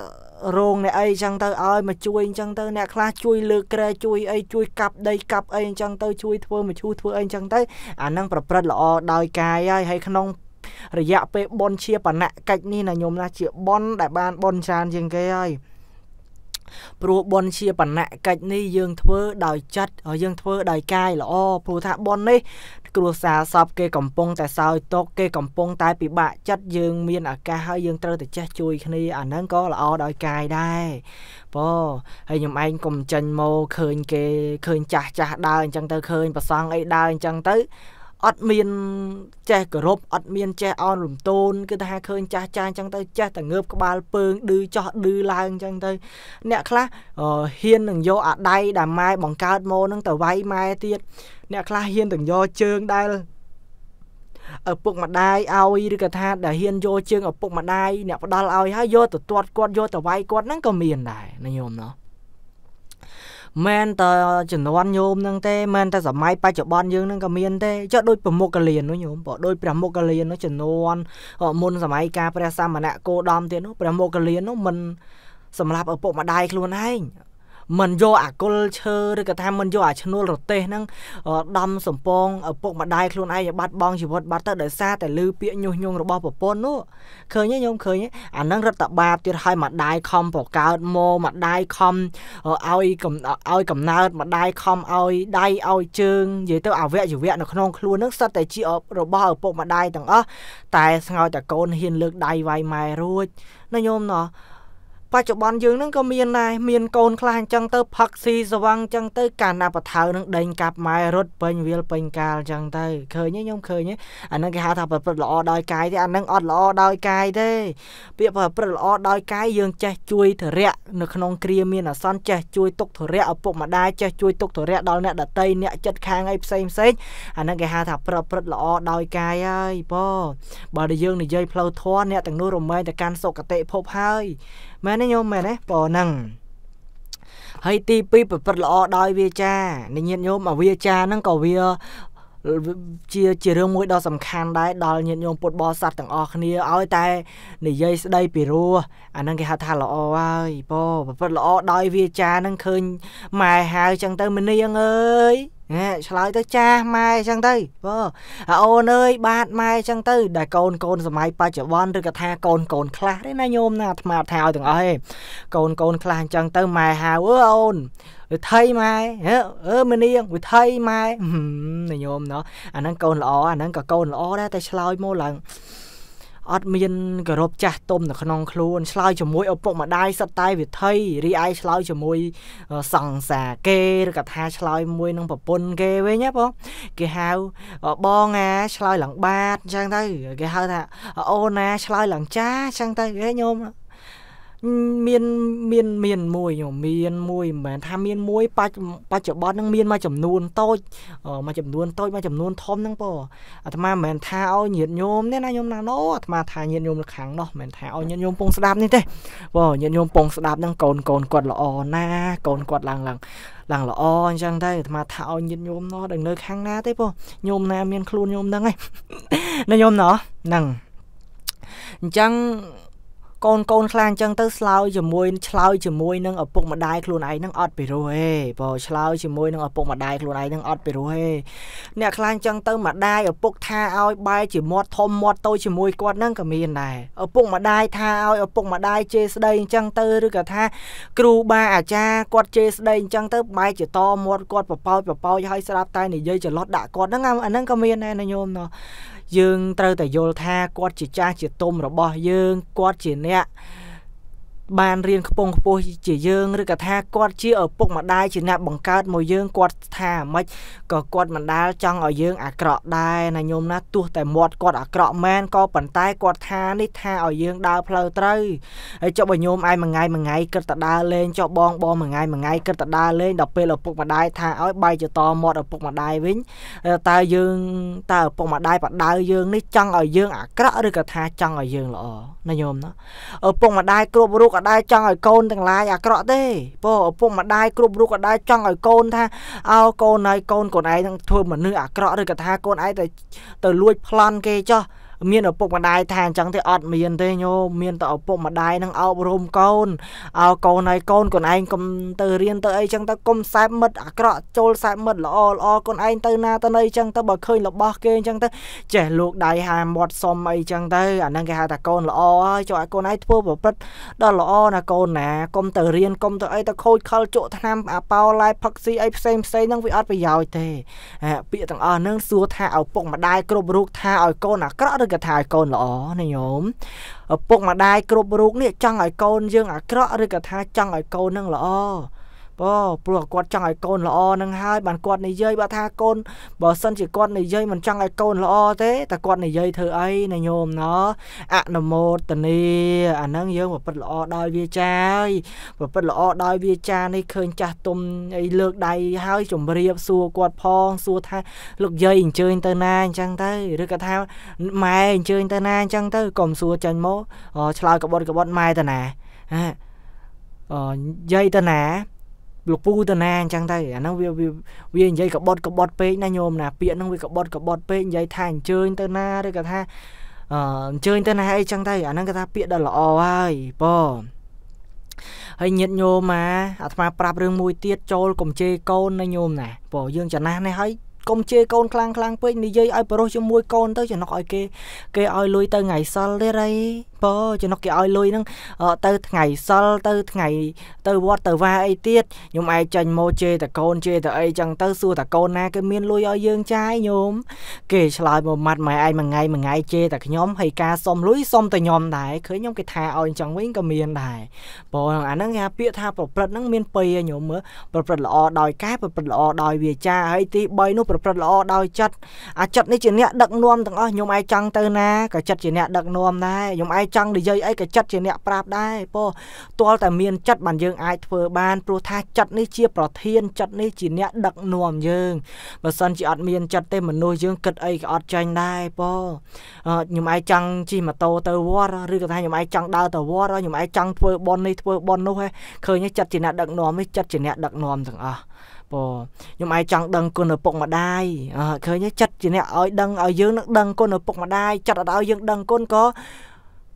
រោងអ្នកអីចឹងទៅឲ្យមកជួយអញ្ចឹងទៅអ្នកខ្លះជួយលើកក្រែជួយអីជួយកាប់ដីកាប់អីអញ្ចឹងទៅជួយធ្វើមឈូសធ្វើអីអញ្ចឹងទៅអានឹងប្រព្រឹត្តល្អដោយកាយហើយហើយក្នុង រយៈពេលប៉ុនជាបណៈកិច្ចនេះណាញោមណាជាប៉ុនដែលបានប៉ុនច្រើនជាងគេហើយព្រោះបនជា បណៈកិច្ចនេះយើងធ្វើដោយចិត្តយើងធ្វើដោយកាយល្អព្រោះថាបននេះ គ្រួសារសពគេកំពុងតែសោយទុកគេកំពុងតែពិបាកចិត្តយើងមានឱកាសហើយយើងត្រូវតែចេះជួយគ្នាអាហ្នឹងក៏ល្អដោយកាយដែរពោហើយខ្ញុំឯងកុំចាញ់មកឃើញគេឃើញចាស់ចាស់ដើរអញ្ចឹងទៅឃើញប្រសងអីដើរអញ្ចឹងទៅអត់មានចេះគោរពអត់មានចេះអោនរំទោនគឺថាឃើញ ចាស់ចាស់អញ្ចឹងទៅចេះតែងើបក្បាលពើងឌឺចោះឌឺឡើងអញ្ចឹងទៅ អ្នកខ្លះហ៊ាននឹងយកអាដៃដែលម៉ែបង្កើតមកនឹងទៅវាយម៉ែទៀតអ្នកខ្លះហ៊ានទាំងយកជើងដែលឪពុកម្ដាយឲ្យឬក៏ថាដែលហ៊ានយកជើងឪពុកម្ដាយអ្នកផ្ដាល់ឲ្យហើយយកទៅទាត់គាត់យកទៅវាយគាត់ហ្នឹងក៏មានដែរណាញោមណោះមែនតើជំនាន់ញោមហ្នឹងទេមែនតែសម័យបច្ចុប្បន្នយើងហ្នឹងក៏មានទេចុះដូចប្រមុខកលៀននោះញោមបើដូចព្រះមុខកលៀននោះជំនាន់មុនសម័យកាលព្រះសមណគោដមទៀតនោះព្រះមុខកលៀននោះមិនសម្រាប់ឪពុកម្ដាយខ្លួនឯងមិនយកអាគុលឈើឬក៏ថាមិនយកអាឈ្នួលរទេសហ្នឹងដំ សំពងឪពុកម្ដាយខ្លួនឯងឲ្យបាត់បង់ជីវិតបាត់ទៅដោយសារតែលឺពាក្យញុះញង់របស់ប្រពន្ធនោះឃើញទេខ្ញុំឃើញអាហ្នឹងរដ្ឋបាបទៀតឲ្យម្ដាយខំបកកើតមកម្ដាយខំឲ្យឲ្យកំណើតម្ដាយខំឲ្យដៃឲ្យជើងនិយាយទៅអវយវៈនៅក្នុងខ្លួនហ្នឹងសិតតែជារបស់ឪពុកម្ដាយទាំងអស់តែស្ងោចតែកូនហ៊ាន លើកដៃវាយម៉ែរួចណាញោមណោះបច្ចុប្បន្នយើងហ្នឹងក៏មានដែរមានកូនខ្លះអញ្ចឹងទៅផឹកស៊ីស្វឹងអញ្ចឹងទៅ កាលណាបថៅនឹងដេញកាប់ម៉ែរត់ពេញវាលពេញកាលអញ្ចឹងទៅឃើញទេខ្ញុំឃើញទេអាហ្នឹងគេហៅថាប្រព្រឹត្តល្អដោយកាយទេអាហ្នឹងអត់ល្អដោយកាយទេពាក្យប្រព្រឹត្តល្អដោយកាយយើងចេះជួយធរៈនៅក្នុងគ្រាមានអាសន្នចេះជួយទុកធរៈឪពុកម្ដាយចេះជួយទុកធរៈដល់អ្នកដតីអ្នកចិត្តខាងឯផ្សេងផ្សេងអាហ្នឹងគេហៅថាប្រព្រឹត្តល្អដោយកាយហើយបងបើដែលយើងនិយាយផ្លូវធម៌អ្នកទាំងនោះរមែងទៅកាន់សុគតិភពហើយមែនទេញោមមែនទេបងហ្នឹងហើយទី2ប្រព្រឹត្តល្អដោយវាចានិញាតញោមអាវាចាហ្នឹងក៏វាជាជារឿងមួយដ៏សំខាន់ដែរដល់ញាតិញោមពុទ្ធបរិស័ទទាំងអស់គ្នាឲ្យតែនិយាយស្ដីពីរោះអាហ្នឹងគេហៅថាល្អហើយបងប្រព្រឹត្តល្អដោយវាចាហ្នឹងឃើញម៉ែហៅចឹងទៅមនាងអើយហ៎ឆ្លើយទៅចាស់ម៉ែអញ្ចឹងទៅបើអូនអើយបាទម៉ែអញ្ចឹងទៅដែលកូនកូនសម័យបច្ចុប្បន្នឬក៏ថាកូនកូនខ្លះទេណាញោមណាអាត្មាថាឲ្យទាំងអស់ឯងកូនកូនខ្លះអញ្ចឹងទៅម៉ែហៅអឺអូនវិថីម៉ែអឺមនាងវិថីម៉ែញោមណោះអាហ្នឹងកូនល្អអាហ្នឹងក៏កូនល្អដែរតែឆ្លើយមកឡើងអត់មានគោរពចាស់ទុំនៅក្នុងខ្លួនឆ្លើយជាមួយឪពុកម្ដាយសត្វតែវិថីរីឯឆ្លើយជាមួយសង្សារគេឬក៏ថាឆ្លើយមួយនឹងប្រពន្ធគេវិញណាបងគេហៅបងណាឆ្លើយឡើងបាទអញ្ចឹងទៅគេហៅថាអូនណាឆ្លើយឡើងចាអញ្ចឹងទៅគេញោមមានមានមានមួយខ្ញុំមានមួយមិនមែនថាមានមួយបច្ចបច្ចុប្បន្នហ្នឹងមានមួយចំនួនតូចមួយចំនួនតូចមួយចំនួនធំហ្នឹងបងអាត្មាមិនមែនថាឲ្យញាតញោមទេណាញោមណាណូអាត្មាថាញាតញោមខាងនោះមិនមែនថាឲ្យញាតញោមពងស្ដាប់នេះទេបងញាតញោមពងស្ដាប់ហ្នឹងកូនកូនគាត់ល្អណាកូនគាត់ឡើងឡើងឡើងល្អអញ្ចឹងទៅអាត្មាថាឲ្យញាតញោមណោះដឹងនៅខាងណាទេបងញោមណាមានខ្លួនញោមហ្នឹងឯងណាញោមណោះហ្នឹងអញ្ចឹងកូនកូនខ្លះអញ្ចឹងទៅឆ្លោយជាមួយឆ្លោយជាមួយនឹងឪពុកម្ដាយខ្លួនឯងនឹងអត់ពីរោះហេបើឆ្លោយជាមួយនឹងឪពុកម្ដាយខ្លួនឯងនឹងអត់ពីរោះហេអ្នកខ្លះអញ្ចឹងទៅម្ដាយឪពុកថាឲ្យបែរជាមាត់ធំមាត់តូចជាមួយគាត់នឹងក៏មានដែរឪពុកម្ដាយថាឲ្យឪពុកម្ដាយជេរស្ដីអញ្ចឹងទៅឬក៏ថាគ្រូបាអាចារ្យគាត់ជេរស្ដីអញ្ចឹងទៅបែរជាតមាត់គាត់បបោចបបោចឲ្យស្ដាប់តែនិយាយច្រឡោះដាក់គាត់ហ្នឹងអាហ្នឹងក៏មានដែរណាញោមណោះយើងត្រូវតែយល់ថា គាត់ជាចាស់ជាទុំរបស់យើងគាត់ជាអ្នកបានរៀនខ្ពងខ្ពស់ជាយើងឬក៏ថាគាត់ជាឪពុកម្ដាយជាអ្នកបង្កើតមកយើងគាត់ថាមិនក៏គាត់មិនដាលចង់ឲ្យយើង អាក្រក់ដែរណាញោមណាទោះតែមាត់គាត់អាក្រក់មែនក៏ប៉ុន្តែគាត់ថានេះថាឲ្យយើងដើរផ្លូវត្រូវហើយចុះបើញោមឯងមួយថ្ងៃមួយថ្ងៃគិតតែដើរលេងចុះបងបងមួយថ្ងៃមួយថ្ងៃគិតតែដើរលេងដល់ពេលឪពុកម្ដាយថាឲ្យបាយចតមាត់ឪពុកម្ដាយវិញតើយើងតើឪពុកម្ដាយបដៅយើងនេះចង់ឲ្យយើងអាក្រក់ឬក៏ថាចង់ឲ្យយើងល្អណាញោមណាឪពុកម្ដាយគ្រប់រូបអដាយចង់ឲ្យកូនទាំងឡាយអាក្រក់ទេពឪពុកម្ដាយគ្រប់រូបអដាយចង់ឲ្យកូន ថាឲ្យកូនហើយកូនកូនឯងនឹងធ្វើមនុស្សអាក្រក់ឬក៏ថាកូនឯងទៅទៅលួចប្លន់គេចោះមានឪពុកម្ដាយថាអញ្ចឹងទេអត់មានទេញោមមានតែឪពុកម្ដាយនឹងអប់រំកូនឲ្យកូនឲ្យកូនកូនឯងកុំទៅរៀនទៅអីអញ្ចឹងទៅកុំខ្សែមិត្តអាក្រក់ចូលខ្សែមិត្តល្អល្អកូនឯងទៅណាទៅណីអញ្ចឹងទៅបើឃើញរបស់គេអញ្ចឹងទៅចេះលោកដៃហាមាត់សុំអីអញ្ចឹងទៅអាហ្នឹងគេហៅថាកូនល្អហើយចូលឲ្យកូនឯងធ្វើប្រព្រឹត្តដល់ល្អណាកូនណាកុំទៅរៀនកុំទៅអីទៅខូចខលជក់ថ្នាំអាប៉ោឡាយផឹកស៊ីអីផ្សេងផ្សេងហ្នឹងវាអត់ប្រយោជន៍ទេពាក្យទាំងអស់ហ្នឹងសួរថាឪពុកម្ដាយគ្រប់រូបថាឲ្យកូនអាក្រក់ឬគិតថាឲ្យកូនល្អណាញោមឪពុកម្ដាយគ្រប់រូបនេះចង់ឲ្យកូនយើងអាក្រក់ឬក៏ថាចង់ឲ្យកូននឹងល្អអូព្រោះគាត់ចង់ឲ្យកូនល្អនឹងហើយបានគាត់និយាយបើថាកូនបើសិនជាគាត់និយាយមិនចង់ឲ្យកូនល្អទេតែគាត់និយាយធ្វើអីណាញោមណោអនុមោទនីអាហ្នឹងយើងប្រព្រឹត្តល្អដោយវាចាហើយប្រព្រឹត្តល្អដោយវាចានេះឃើញចាស់ទុំអីលើកដៃហើយជំរាបសួរគាត់ ផងសួរថាលោកយាយអញ្ជើញទៅណាអញ្ចឹងទៅឬក៏ថាម៉ែអញ្ជើញទៅណាអញ្ចឹងទៅកុំសួរចាញ់មកឆ្លើយកបត់កបត់ម៉ែទៅណាអឺយាយទៅណាលោកពូតាណាអញ្ចឹងទៅអាហ្នឹងវាវានិយាយកបត់កបត់ពេកណាញោមណាពាក្យហ្នឹងវាកបត់កបត់ពេកនិយាយថាអញ្ជើញទៅណាឬក៏ថាអញ្ជើញទៅណាអីចឹងទៅអាហ្នឹងគេថាពាក្យដ៏ល្អហើយបងហើយញាតញោមមកអាត្មាប្រាប់រឿងមួយទៀតចូលកុំជេរកូនណាញោមណាបងយើងចំណាស់នេះហើយកុំជេរកូនខ្លាំងខ្លាំងពេកនិយាយឲ្យប្រុសជាមួយកូនទៅចំណុកឲ្យ គេគេឲ្យលុយទៅថ្ងៃសិលទៀតអីពើចំណុកគេឲ្យលុយហ្នឹងទៅថ្ងៃសិលទៅថ្ងៃទៅវត្តទៅវាអីទៀតញោមឯងចាញ់មកជេរតកូនជេរតអីចឹងទៅសួរតកូនណាគេមានលុយឲ្យយើងចាយញោមគេឆ្លើយមកម៉ាត់ម៉ែឯងមួយថ្ងៃមួយថ្ងៃជេរតខ្ញុំហើយការសុំលុយសុំតែខ្ញុំដែរឃើញខ្ញុំគេថាឲ្យចឹងវិញក៏មានដែរព្រោះអាហ្នឹងគេពាក្យថាប្រព្រឹត្តហ្នឹងមានពេញញោមមើលប្រព្រឹត្តល្អដោយកែប្រព្រឹត្តល្អដោយវាចាហើយទី3នោះប្រព្រឹត្តល្អដោយចិត្តអាចិត្តនេះជាអ្នកដឹកនាំទាំងអស់ញោមឯងចង់ទៅណាក៏ចិត្តជាអ្នកដឹកនាំដែរញោមឯងចង់និយាយអីក៏ចិត្តជាអ្នកប្រាប់ដែរពូទាល់តែមានចិត្តបានយើងអាចធ្វើបានព្រោះថាចិត្តនេះជា ប្រធានចិត្តនេះជាអ្នកដឹកនាំយើងបើសិនជាអត់មានចិត្តទេមនុស្សយើងគិតអីក៏អត់ចាញ់ដែរពូខ្ញុំឯងចង់ជិះម៉ូតូទៅវត្តឬក៏ថាខ្ញុំឯងចង់ដើរទៅវត្តខ្ញុំឯងចង់ធ្វើប៉ុននេះធ្វើប៉ុននោះហ៎ឃើញចិត្តជាអ្នកដឹកនាំនេះចិត្តជាអ្នកដឹកនាំទាំងអស់ពខ្ញុំឯងចង់ដឹងគុណឪពុកម្ដាយឃើញចិត្តជាអ្នកឲ្យដឹងឲ្យយើងនឹងដឹងគុណឪពុកម្ដាយចិត្តអត់ឲ្យយើងដឹងគុណក៏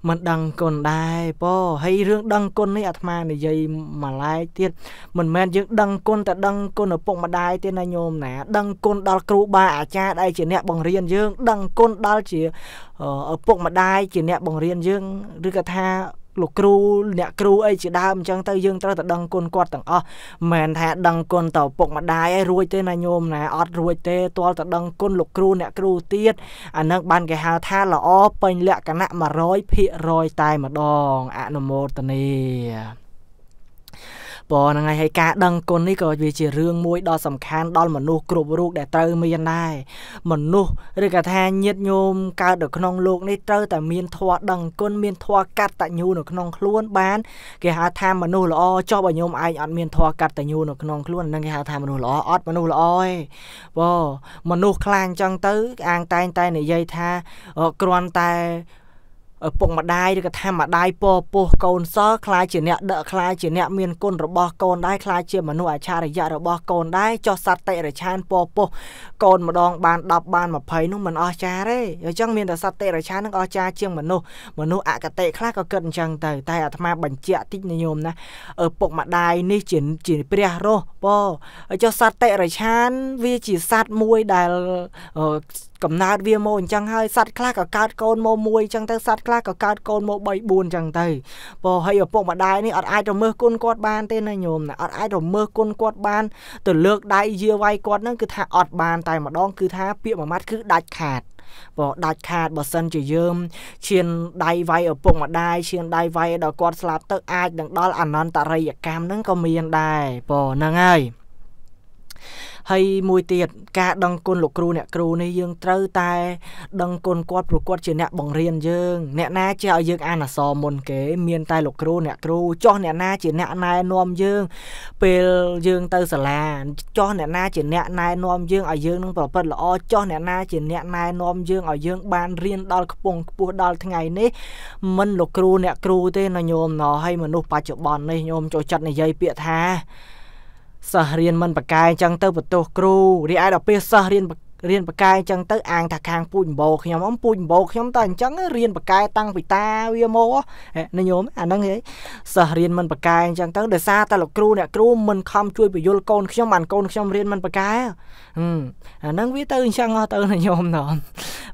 មិនដឹងគុណដែរប៉ហើយរឿងដឹងគុណនេះអាត្មានិយាយមួយឡែកទៀតមិនមែនយើងដឹងគុណតែដឹងគុណឪពុកម្ដាយទេណាញោមណាដឹងគុណដល់គ្រូបាអាចារ្យដែលជាអ្នកបង្រៀនយើងដឹងគុណដល់ជាឪពុកម្ដាយជាអ្នកបង្រៀនយើង ឬក៏ថាលោកគ្រូអ្នកគ្រូអីជាដើមអញ្ចឹងទៅយើងត្រូវតែដឹងគុណគាត់ទាំងអស់មិនថាដឹងគុណតឪពុកម្ដាយឯរួចទេណាញោមណាអត់រួចទេទាល់តែដឹងគុណលោកគ្រូអ្នកគ្រូទៀតអានឹងបានគេហៅថាល្អពេញលក្ខណៈ100%តែម្ដងអនុមោទនាព្រោះហ្នឹងហើយហើយការដឹងគុណនេះក៏វាជារឿងមួយដ៏សំខាន់ដល់មនុស្សគ្រប់រូបដែលត្រូវមានដែរមនុស្សឬក៏ថាញាតិញោមកើតនៅក្នុងលោកនេះត្រូវតែមានធម៌ដឹងគុណមានធម៌កតញ្ញូនៅក្នុងខ្លួនបានគេហៅថាមនុស្សល្អចុះបើញោមឯងអត់មានធម៌កតញ្ញូនៅក្នុងខ្លួនហ្នឹងគេហៅថាមនុស្សល្អអត់មនុស្សល្អឯងព្រោះមនុស្សខ្លាំងចឹងទៅអាងតែងតែនិយាយថាគ្រាន់តែឪពុកម្ដាយឬក៏ថាម្ដាយពពោះកូនសល់ខ្លាចជាអ្នកដឹកខ្លាចជាអ្នកមានគុណរបស់កូនដែរខ្លាចជាមនុស្សអច្ឆរិយៈរបស់កូនដែរចោះសត្វតិរិឆានពពោះកូនម្ដងបាន10បាន20នោះមិនអស្ចារ្យទេអញ្ចឹងមានតែសត្វតិរិឆាននឹងអស្ចារ្យជាងមនុស្សមនុស្សអកតេខ្លះក៏គិតអញ្ចឹងទៅតែអាត្មាបញ្ជាក់តិចញោមណាឪពុកម្ដាយនេះជាជាព្រះរស់ពចោះសត្វតិរិឆានវាជាសត្វមួយដែលកំណើតវាមកអញ្ចឹងហើយសัตว์ខ្លះក៏កើតកូនមកមួយអញ្ចឹងទៅសัตว์ខ្លះក៏កើតកូនមក3 4អញ្ចឹងទៅព្រោះហើយឪពុកម្ដាយនេះអត់អាចរមើសគុណគាត់បានទេណាញោមណាអត់អាចរមើសគុណគាត់បាន ទៅលើកដៃយាវាយគាត់ហ្នឹងគឺថាអត់បាន តែម្ដងគឺថាពាក្យមួយម៉ាត់គឺដាច់ខាតបើដាច់ខាតបើសិនជាយើងឈានដៃវាយឪពុកម្ដាយឈានដៃវាយដល់គាត់ស្លាប់ទៅអាចនឹងដល់អនន្តរិយកម្មហ្នឹងក៏មានដែរបើហ្នឹងហើយហើយមួយទៀតការដឹងគុណលោកគ្រូអ្នកគ្រូនេះយើងត្រូវតែដឹងគុណគាត់ព្រោះគាត់ជាអ្នកបង្រៀនយើងអ្នកណាចេះឲ្យយើងអានអក្សរមុនគេមានតែលោកគ្រូអ្នកគ្រូចោះអ្នកណាជាអ្នកណែនាំយើងពេលយើងទៅសាលាចោះអ្នកណាជាអ្នកណែនាំយើងឲ្យយើងនឹងប្រព្រឹត្តល្អចោះអ្នកណាជាអ្នកណែនាំយើងឲ្យយើង បានរៀនដល់ខ្ពង់ខ្ពស់ដល់ថ្ងៃនេះមិនលោកគ្រូអ្នកគ្រូទេណាញោមណោះឲ្យមនុស្សបច្ចុប្បន្ននេះញោមចូលចិត្តនិយាយពាក្យថាសិស្សរៀនមិនប្រកែអញ្ចឹងទៅបន្ទោសគ្រូរីឯដល់ពេលសិស្សរៀនប្ររៀនបកែអញ្ចឹងទៅអាងថាខាងពូជអម្បោខ្ញុំអំពូជអម្បោខ្ញុំតើអញ្ចឹងរៀនបកែតាំងពីតាវាមកណាញោមអាហ្នឹងហីសិស្សរៀនមិនបកែអញ្ចឹងទៅដោយសារតែលោកគ្រូអ្នកគ្រូមិនខំជួយបញ្យលកូនខ្ញុំបានកូនខ្ញុំរៀនមិនបកែអាហ្នឹងវាទៅអញ្ចឹងអស់ទៅណាញោមណោម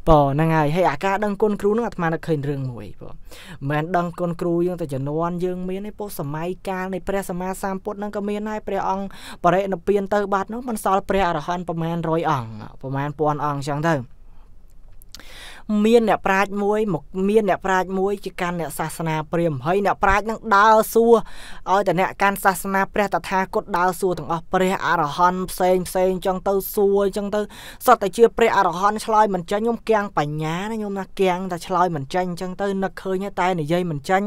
បើហ្នឹងហើយហើយអាការដឹងគុណគ្រូហ្នឹងអាត្មានឹកឃើញរឿងមួយបើមិនមែនដឹងគុណគ្រូយើងតែជំនាន់យើងមានឯពុទ្ធសម័យកាលនៃព្រះសម្មាសម្ពុទ្ធហ្នឹងក៏មានដែរព្រះអង្គបរិនិព្វានទៅបាត់នោះមិនសល់ព្រះអរហន្តប្រមាណ100អង្គប្រប្រហែលពាន់អង្គអញ្ចឹងទៅមានអ្នកប្រាជ្ញមួយមកមានអ្នកប្រាជ្ញមួយជាកាន់អ្នកសាសនាព្រាហ្មណ៍ហើយអ្នកប្រាជ្ញនឹងដើរសួរឲ្យតអ្នកកាន់សាសនាព្រះតថាគតដើរសួរទាំងអស់ព្រះ អរហន្តផ្សេងផ្សេងចឹងទៅសួរចឹងទៅសត្វតែជាព្រះអរហន្តឆ្លើយមិនចាញ់ខ្ញុំគាំងបញ្ញាណាខ្ញុំណាគាំងតែឆ្លើយមិនចាញ់ចឹងទៅនឹកឃើញតែនិយាយមិនចាញ់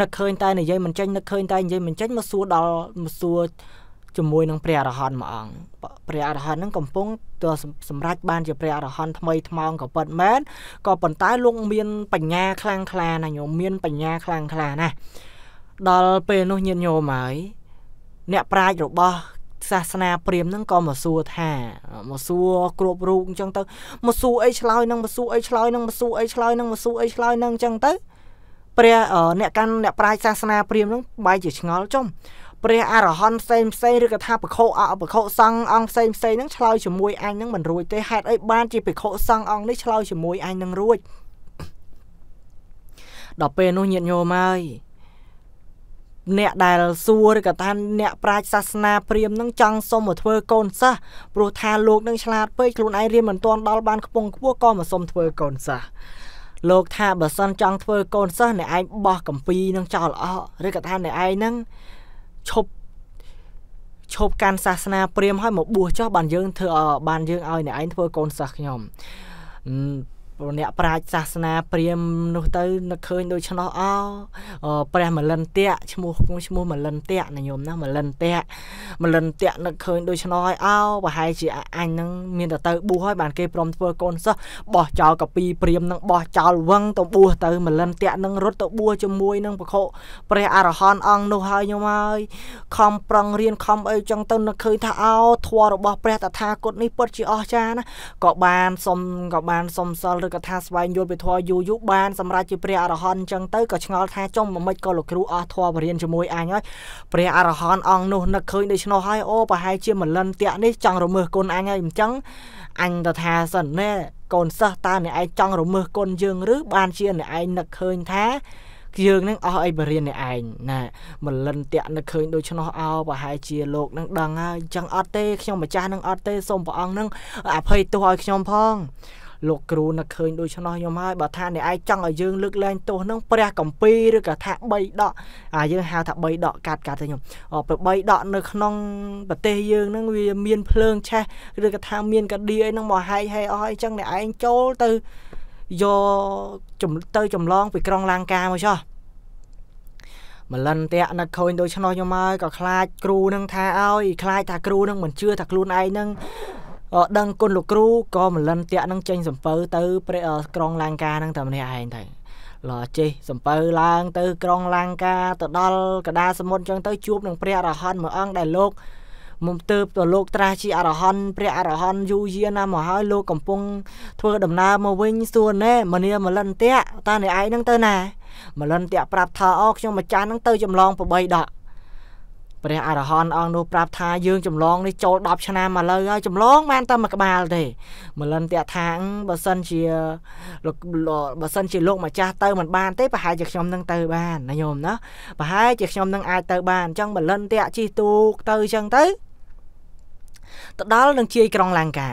នឹកឃើញតែនិយាយមិនចាញ់នឹកឃើញតែនិយាយមិនចាញ់មកសួរដល់មកសួរជាមួយ នឹងព្រះ អរហន្តមួយអង្គព្រះអរហន្តនឹងកំពុងទៅសម្រេចបានជាព្រះអរហន្តថ្មីថ្មោងក៏ប៉ុតមែនក៏ប៉ុន្តែលោកមានបញ្ញាខ្លាំងក្លាណាញោមមានបញ្ញាខ្លាំងក្លាណាស់ដល់ពេលនោះញាតិញោមហើយអ្នកប្រាជ្ញរបស់សាសនាព្រាមហ្នឹងក៏មកសួរថាមកសួរគ្រប់រូបអញ្ចឹងទៅមកសួរអីឆ្លើយនឹងមកសួរអីឆ្លើយនឹងមកសួរអីឆ្លើយនឹងមកសួរអីឆ្លើយនឹងអញ្ចឹងទៅព្រះអ្នកកាន់អ្នកប្រាជ្ញសាសនាព្រាមហ្នឹងបែរជាឆ្ងល់ចំព្រះអរហន្តផ្សេងផ្សេងឬក៏ថាភិក្ខុអបភិក្ខុសង្ឃអង្គផ្សេងផ្សេងហ្នឹងឆ្លើយជាមួយអញហ្នឹងមិនរួចទេហេតុអីបានជាភិក្ខុសង្ឃអង្គនេះឆ្លើយជាមួយអញហ្នឹងរួចដល់ពេលនោះញាតិញោមហើយអ្នកដែលសួរឬក៏ថាអ្នកប្រាជ្ញសាសនា ព្រាហ្មណ៍នឹងចង់សុំមកធ្វើកូនសិស្សព្រោះថាលោកនឹងឆ្លាតពេកខ្លួនឯងរៀនមិនទាន់ដល់បានខ្ពង់ខ្ពស់ក៏មកសុំធ្វើកូនសិស្សលោកថាបើសិនចង់ធ្វើកូនសិស្សអ្នកឯងបោះកម្ពី នឹងចោលអស់ឬក៏ថាអ្នកឯងនឹងឈប់ឈប់កាន់សាសនាព្រាហ្មណ៍ហើយមកបួសចោះបានយើងធ្វើបានយើងឲ្យអ្នកឯងធ្វើកូនសិស្សខ្ញុំអ្នកប្រាជ្ញសាសនាព្រាហ្មណ៍នោះទៅនឹកឃើញដូច្នោះអព្រះមលិន្ទៈឈ្មោះឈ្មោះមលិន្ទៈណាញោមណាមលិន្ទៈមលិន្ទៈនឹកឃើញដូច្នោះហើយអោប្រហែលជាអញនឹងមានតែទៅបួសហើយបានគេព្រមធ្វើកូនសិស្សបោះចោលកពីព្រាហ្មណ៍នឹងបោះចោលវឹងទៅបួសទៅមលិន្ទៈនឹងរត់ទៅបួសជាមួយនឹងពខុព្រះ អរហន្តអង្គនោះហើយញោមហើយខំប្រឹងរៀនខំអីចឹងទៅនឹកឃើញថាអោធម៌របស់ព្រះតថាគតនេះពិតជាអស្ចារ្យណាក៏បានសុំក៏បានសុំសល់ឬក៏ថាស្វែងយល់ពីធម៌យូរយូរបានសម្រាប់ជាព្រះអរហន្តអញ្ចឹងទៅក៏ឆ្ងល់ថាចុងមួយមិនក៏លោកគ្រូអស់ធម៌បរៀនជាមួយអញហើយព្រះអរហន្តអង្គនោះនឹកឃើញដូច្នោះហើយអូប្រហែលជាមលិនតាក់នេះចង់រមើសគុណអញហើយអញ្ចឹងអញទៅថាសិនណែកូនសិស្សតើអ្នកឯងចង់រមើសគុណយើងឬបានជាអ្នកឯងនឹកឃើញថាយើងនឹងអស់អីបរិញ្ញាឯងណាមលិនតាក់នឹកឃើញដូច្នោះអោប្រហែលជាលោកនឹងដឹងហើយចឹងអត់ទេខ្ញុំម្ចាស់នឹងអត់ទេសូមព្រះអង្គនឹងអភ័យទោសឲ្យខ្ញុំផងលោកគ្រូនឹកឃើញដូច្នោះខ្ញុំហើយបើថាអ្នកឯងចង់ឲ្យយើងលើកលែងទោសនឹងព្រះកម្ពីឬក៏ថា3ដកអាយើងហៅថា3ដកកាត់កាត់ទៅខ្ញុំប្រ3ដកនៅក្នុងប្រទេសយើងនឹងវាមានភ្លើង ឆេះ ឬក៏ថាមានកឌីអីនឹងមកហែកហែកអស់អីចឹងអ្នកឯងចូលទៅយកទៅចម្លងពីក្រុងឡាង្កាមកចោះម្លិនតាក់នឹកឃើញដូច្នោះខ្ញុំហើយក៏ខ្លាចគ្រូនឹងថាអើយខ្លាចថាគ្រូនឹងមិនជឿថាខ្លួនឯងនឹងដឹងគុណលោកគ្រូក៏ម្លិនតាក់នឹងចេញ សំពៅទៅព្រៃក្រុងឡាង្កានឹងតែម្នាក់ឯងទៅលចេះសំពៅឡើងទៅក្រុងឡាង្កាទៅដល់កដាសមុទ្រចឹងទៅជួបនឹងព្រះអរហន្តមួយអង្គដែលលោកមុំទៅទៅលោកត្រាស់ជាអរហន្តព្រះអរហន្តយូរយារណាស់មកហើយលោកកំពុង ធ្វើដំណើរមកវិញសួរណែមនាមលន្ទៈតើអ្នកឯងនឹងទៅណា មលន្ទៈប្រាប់ថាអូខ្ញុំម្ចាស់នឹងទៅចម្លងប្របីដកព្រះអរហន្តអង្គនោះប្រាប់ថាយើងចម្លងនេះចូល10ឆ្នាំមកលើហើយចម្លងបានតែមួយក្បាល ទេម្លិនតាក់ថាបើសិនជាលោកបើសិនជាលោកម្ចាស់ទៅមិនបានទេប្រហែលជាខ្ញុំនឹងទៅបានណាញោមណាប្រហែលជាខ្ញុំនឹងអាចទៅ បានអញ្ចឹងម្លិនតាក់ជីទូកទៅអញ្ចឹងទៅទៅដល់នឹងជាយក្រុងលង្កា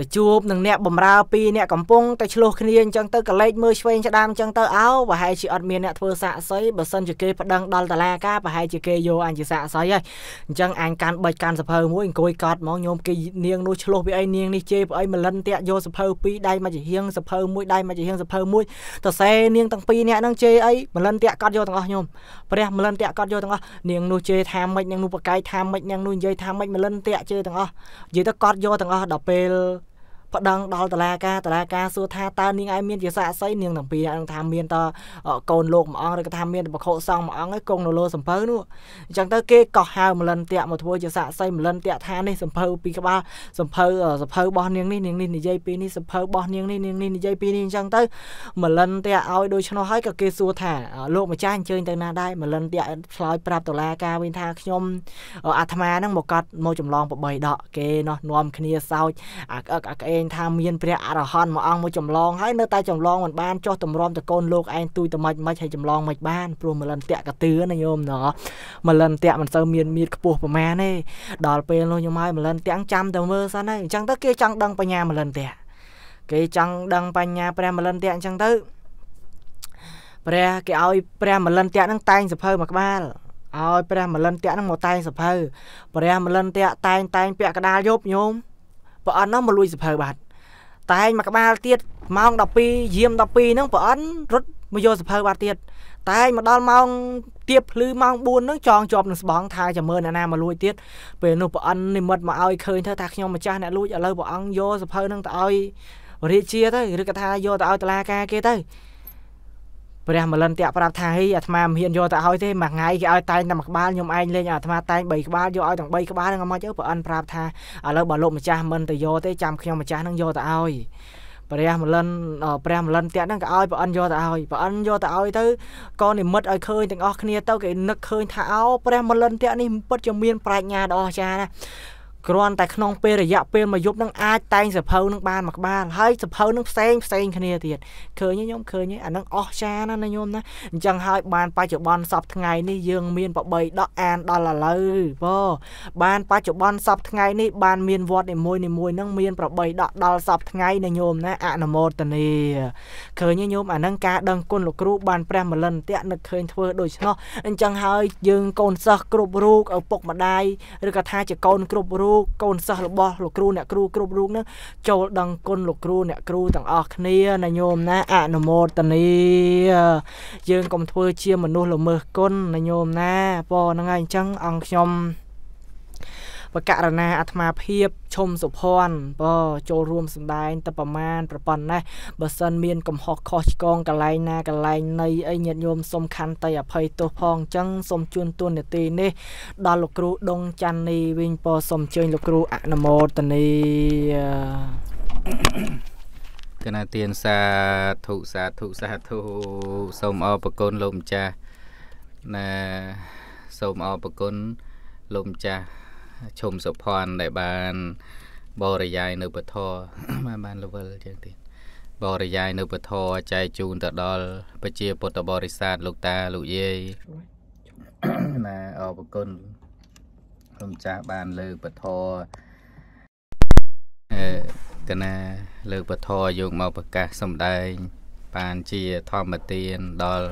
ទៅជួបនឹងអ្នកបំរើពីរអ្នកកំពុងតែឆ្លោះគ្នាអញ្ចឹងទៅកលេចមើលឆ្វេងឆ្ដាំអញ្ចឹងទៅអោប្រហែលជាអត់មានអ្នកធ្វើសាកសីបើសិនជាគេប្តឹងដល់តុលាការប្រហែលជាគេយកអញជាសាកសីហើយអញ្ចឹងអញកាន់បិចកាន់សភៅមួយអង្គុយកត់ហ្មងញោមគេនាងនោះឆ្លោះពីអីនាងនេះជេរពីអីម្លិនតាក់យកសភៅពីរដៃមកជាហៀងសភៅមួយដៃមកជាហៀងសភៅមួយតសេនាងទាំងពីរអ្នកហ្នឹងជេរអីម្លិនតាក់កត់យកទាំងអស់ញោមព្រះម្លិនតាក់កត់យកទាំងអស់នាងនោះជេរថាម៉េចនាងនោះប្រកែកថាម៉េចនាងនោះនិយាយថាម៉េចម្លិនតាក់ជេរទាំងអស់និយាយទៅកត់យកទាំងអស់ដល់ពេលប្តឹងដល់តឡាការតឡាការសួរថាតើនាងឯងមានជាស័ក្តិសិទ្ធិនាងទាំងពីរនឹងថាមានតកូនលោកមួយអង្គឬក៏ថាមានតបខោសងមួយអង្គឯងគង់នៅលើសំភៅនោះអញ្ចឹងទៅគេកោះហៅម្លិនតាក់មកធ្វើជាស័ក្តិសិទ្ធិម្លិនតាក់ថានេះសំភៅពីក្បាលសំភៅសំភៅរបស់នាងនេះនាងនេះនិយាយពីនេះសំភៅរបស់នាងនេះនាងនេះនិយាយពីនេះអញ្ចឹងទៅម្លិនតាក់ឲ្យដូច្នោះហើយក៏គេសួរថាលោកម្ចាស់អញ្ជើញទៅណាដែរម្លិនតាក់ឆ្លើយប្រាប់តឡាការវិញថាខ្ញុំ អាត្មានឹងមកកាត់មកចម្លងប្របីដកគេនោះនាំគ្នាសោចអាក្អឹកអាក្អែងថាមានព្រះអរហន្តមួយអង្គមកចម្លងហើយនៅតែចម្លងមិនបានចោះតម្រាំតកូនលោកឯងទួយត្មិចមិនហើយចម្លងមិនបានព្រោះមលិនតៈកតឿណាញោមណោមលិនតៈមិនសូវមានមៀតខ្ពស់ប្រមាណទេដល់ពេលនោះញោមហើយមលិនតៈចាំតែមើលសិនហើយអញ្ចឹងទៅគេចង់ដឹងបញ្ញាមលិនតៈគេចង់ដឹងបញ្ញាព្រះមលិនតៈអញ្ចឹងទៅព្រះគេឲ្យព្រះមលិនតៈនឹងតែងសភៅមួយក្បាលឲ្យព្រះមលិនតៈនឹងមកតែងសភៅព្រះមលិនតៈតែងតែងពាក់កដាលយប់ញោមព្រះអិននោះមកលួចសភៅបាត់តែងមកក្បាលទៀតម៉ោង12យាម12ហ្នឹងព្រះអិនរត់មកយកសភៅបាត់ទៀតតែងមកដល់ម៉ោងទៀបភ្លឺម៉ោង4ហ្នឹងចងជាប់នឹងស្បង់ថាចាំមើលអ្នកណាមកលួចទៀតពេលនោះព្រះអិននិមិត្តមកឲ្យឃើញថាខ្ញុំម្ចាស់អ្នកលួចឥឡូវព្រះអង្គយកសភៅហ្នឹងទៅឲ្យ រាជាទៅឬក៏ថាយកទៅឲ្យតឡាការគេទៅព្រះមលិន្ទៈប្រាប់ថាហីអាត្មាមិនហ៊ានយកទៅឲ្យទេមួយថ្ងៃគេឲ្យតែងតែមួយក្បាលខ្ញុំឯងលេងអាត្មាតែង3ក្បាលយកឲ្យទាំង3ក្បាលហ្នឹងអត់មកអើព្រះអិនប្រាប់ថាឥឡូវបើលោកម្ចាស់មិនទៅយកទេចាំខ្ញុំម្ចាស់ហ្នឹងយកទៅឲ្យព្រះមលិនព្រះមលិនតាក់ហ្នឹងក៏ឲ្យប្រអិនយកទៅឲ្យប្រអិនយកទៅឲ្យទៅក៏និមិត្តឲ្យឃើញទាំងអស់គ្នាទៅគេនឹកឃើញថាអូព្រះមលិនតាក់នេះពិតជាមានប្រាជ្ញាដ៏អស្ចារ្យណាស់គ្រាន់តែក្នុងពេលរយៈពេលមួយយប់នឹងអាចតែងសភៅនឹងបានមួយក្បាលហើយសភៅនឹងផ្សេងផ្សេងគ្នាទៀតឃើញខ្ញុំឃើញអានឹងអស្ចារ្យណាស់ណាខ្ញុំណាអញ្ចឹងហើយបានបច្ចុប្បន្នសពថ្ងៃនេះយើងមានប្របីដកអានដល់ឥឡូវបើបានបច្ចុប្បន្នសពថ្ងៃនេះបានមានវត្តនីមួយនីមួយនឹងមានប្របីដកដល់សពថ្ងៃណាខ្ញុំណាអនុមោទនាឃើញខ្ញុំអានឹងការដឹងគុណលោកគ្រូបានព្រះមលិន្ទៈនឹកឃើញធ្វើដូច្នោះអញ្ចឹងហើយយើងកូនសិស្សគ្រប់រូបឪពុកម្ដាយឬក៏ថាជាកូនគ្រប់រូបកូនសិស្សរបស់លោកគ្រូអ្នកគ្រូគ្រប់រូបនឹងចូលដឹងគុណលោកគ្រូអ្នកគ្រូទាំងអស់គ្នាណាញោមណាអនុមោទនីយើងកុំធ្វើជាមនុស្សល្មើសគុណណាញោមណាពណ៌ហ្នឹងហើយអញ្ចឹងអង្គខ្ញុំបករណាអាត្មាភាពឈុំសុភ័ណ្ឌបចូលរួមសម្ដែងតប្រមាណប្រប៉ុណ្ណេះបើសិនមានកំហុសខុសឆ្គងកន្លែងណាកន្លែងណីអីញាតិញោមសុំខន្តីអភ័យទោសផងអញ្ចឹងសូមជូនទួនាទីនេះ ដល់លោកគ្រូដងច័ន្ទនីវិញពសូមអញ្ជើញលោកគ្រូអនុមោទនីកណាទានសាធុសាធុសាធុសូមអរគុណលោកម្ចាស់ណាសូមអរគុណលោកម្ចាស់ឈុំសុភ័ណ្ឌដែលបាន បរិយាយនៅពធបានបានលវលចឹងទៀតបរិយាយនៅពធចែកជូនទៅដល់ប្រជាពុទ្ធបរិស័ទលោកតាលោកយាយណាអរគុណខ្ញុំចាស់បាន លើពធអឺកណា លើពធយកមកប្រកាសសម្ដែងបានជាធម្មទានដល់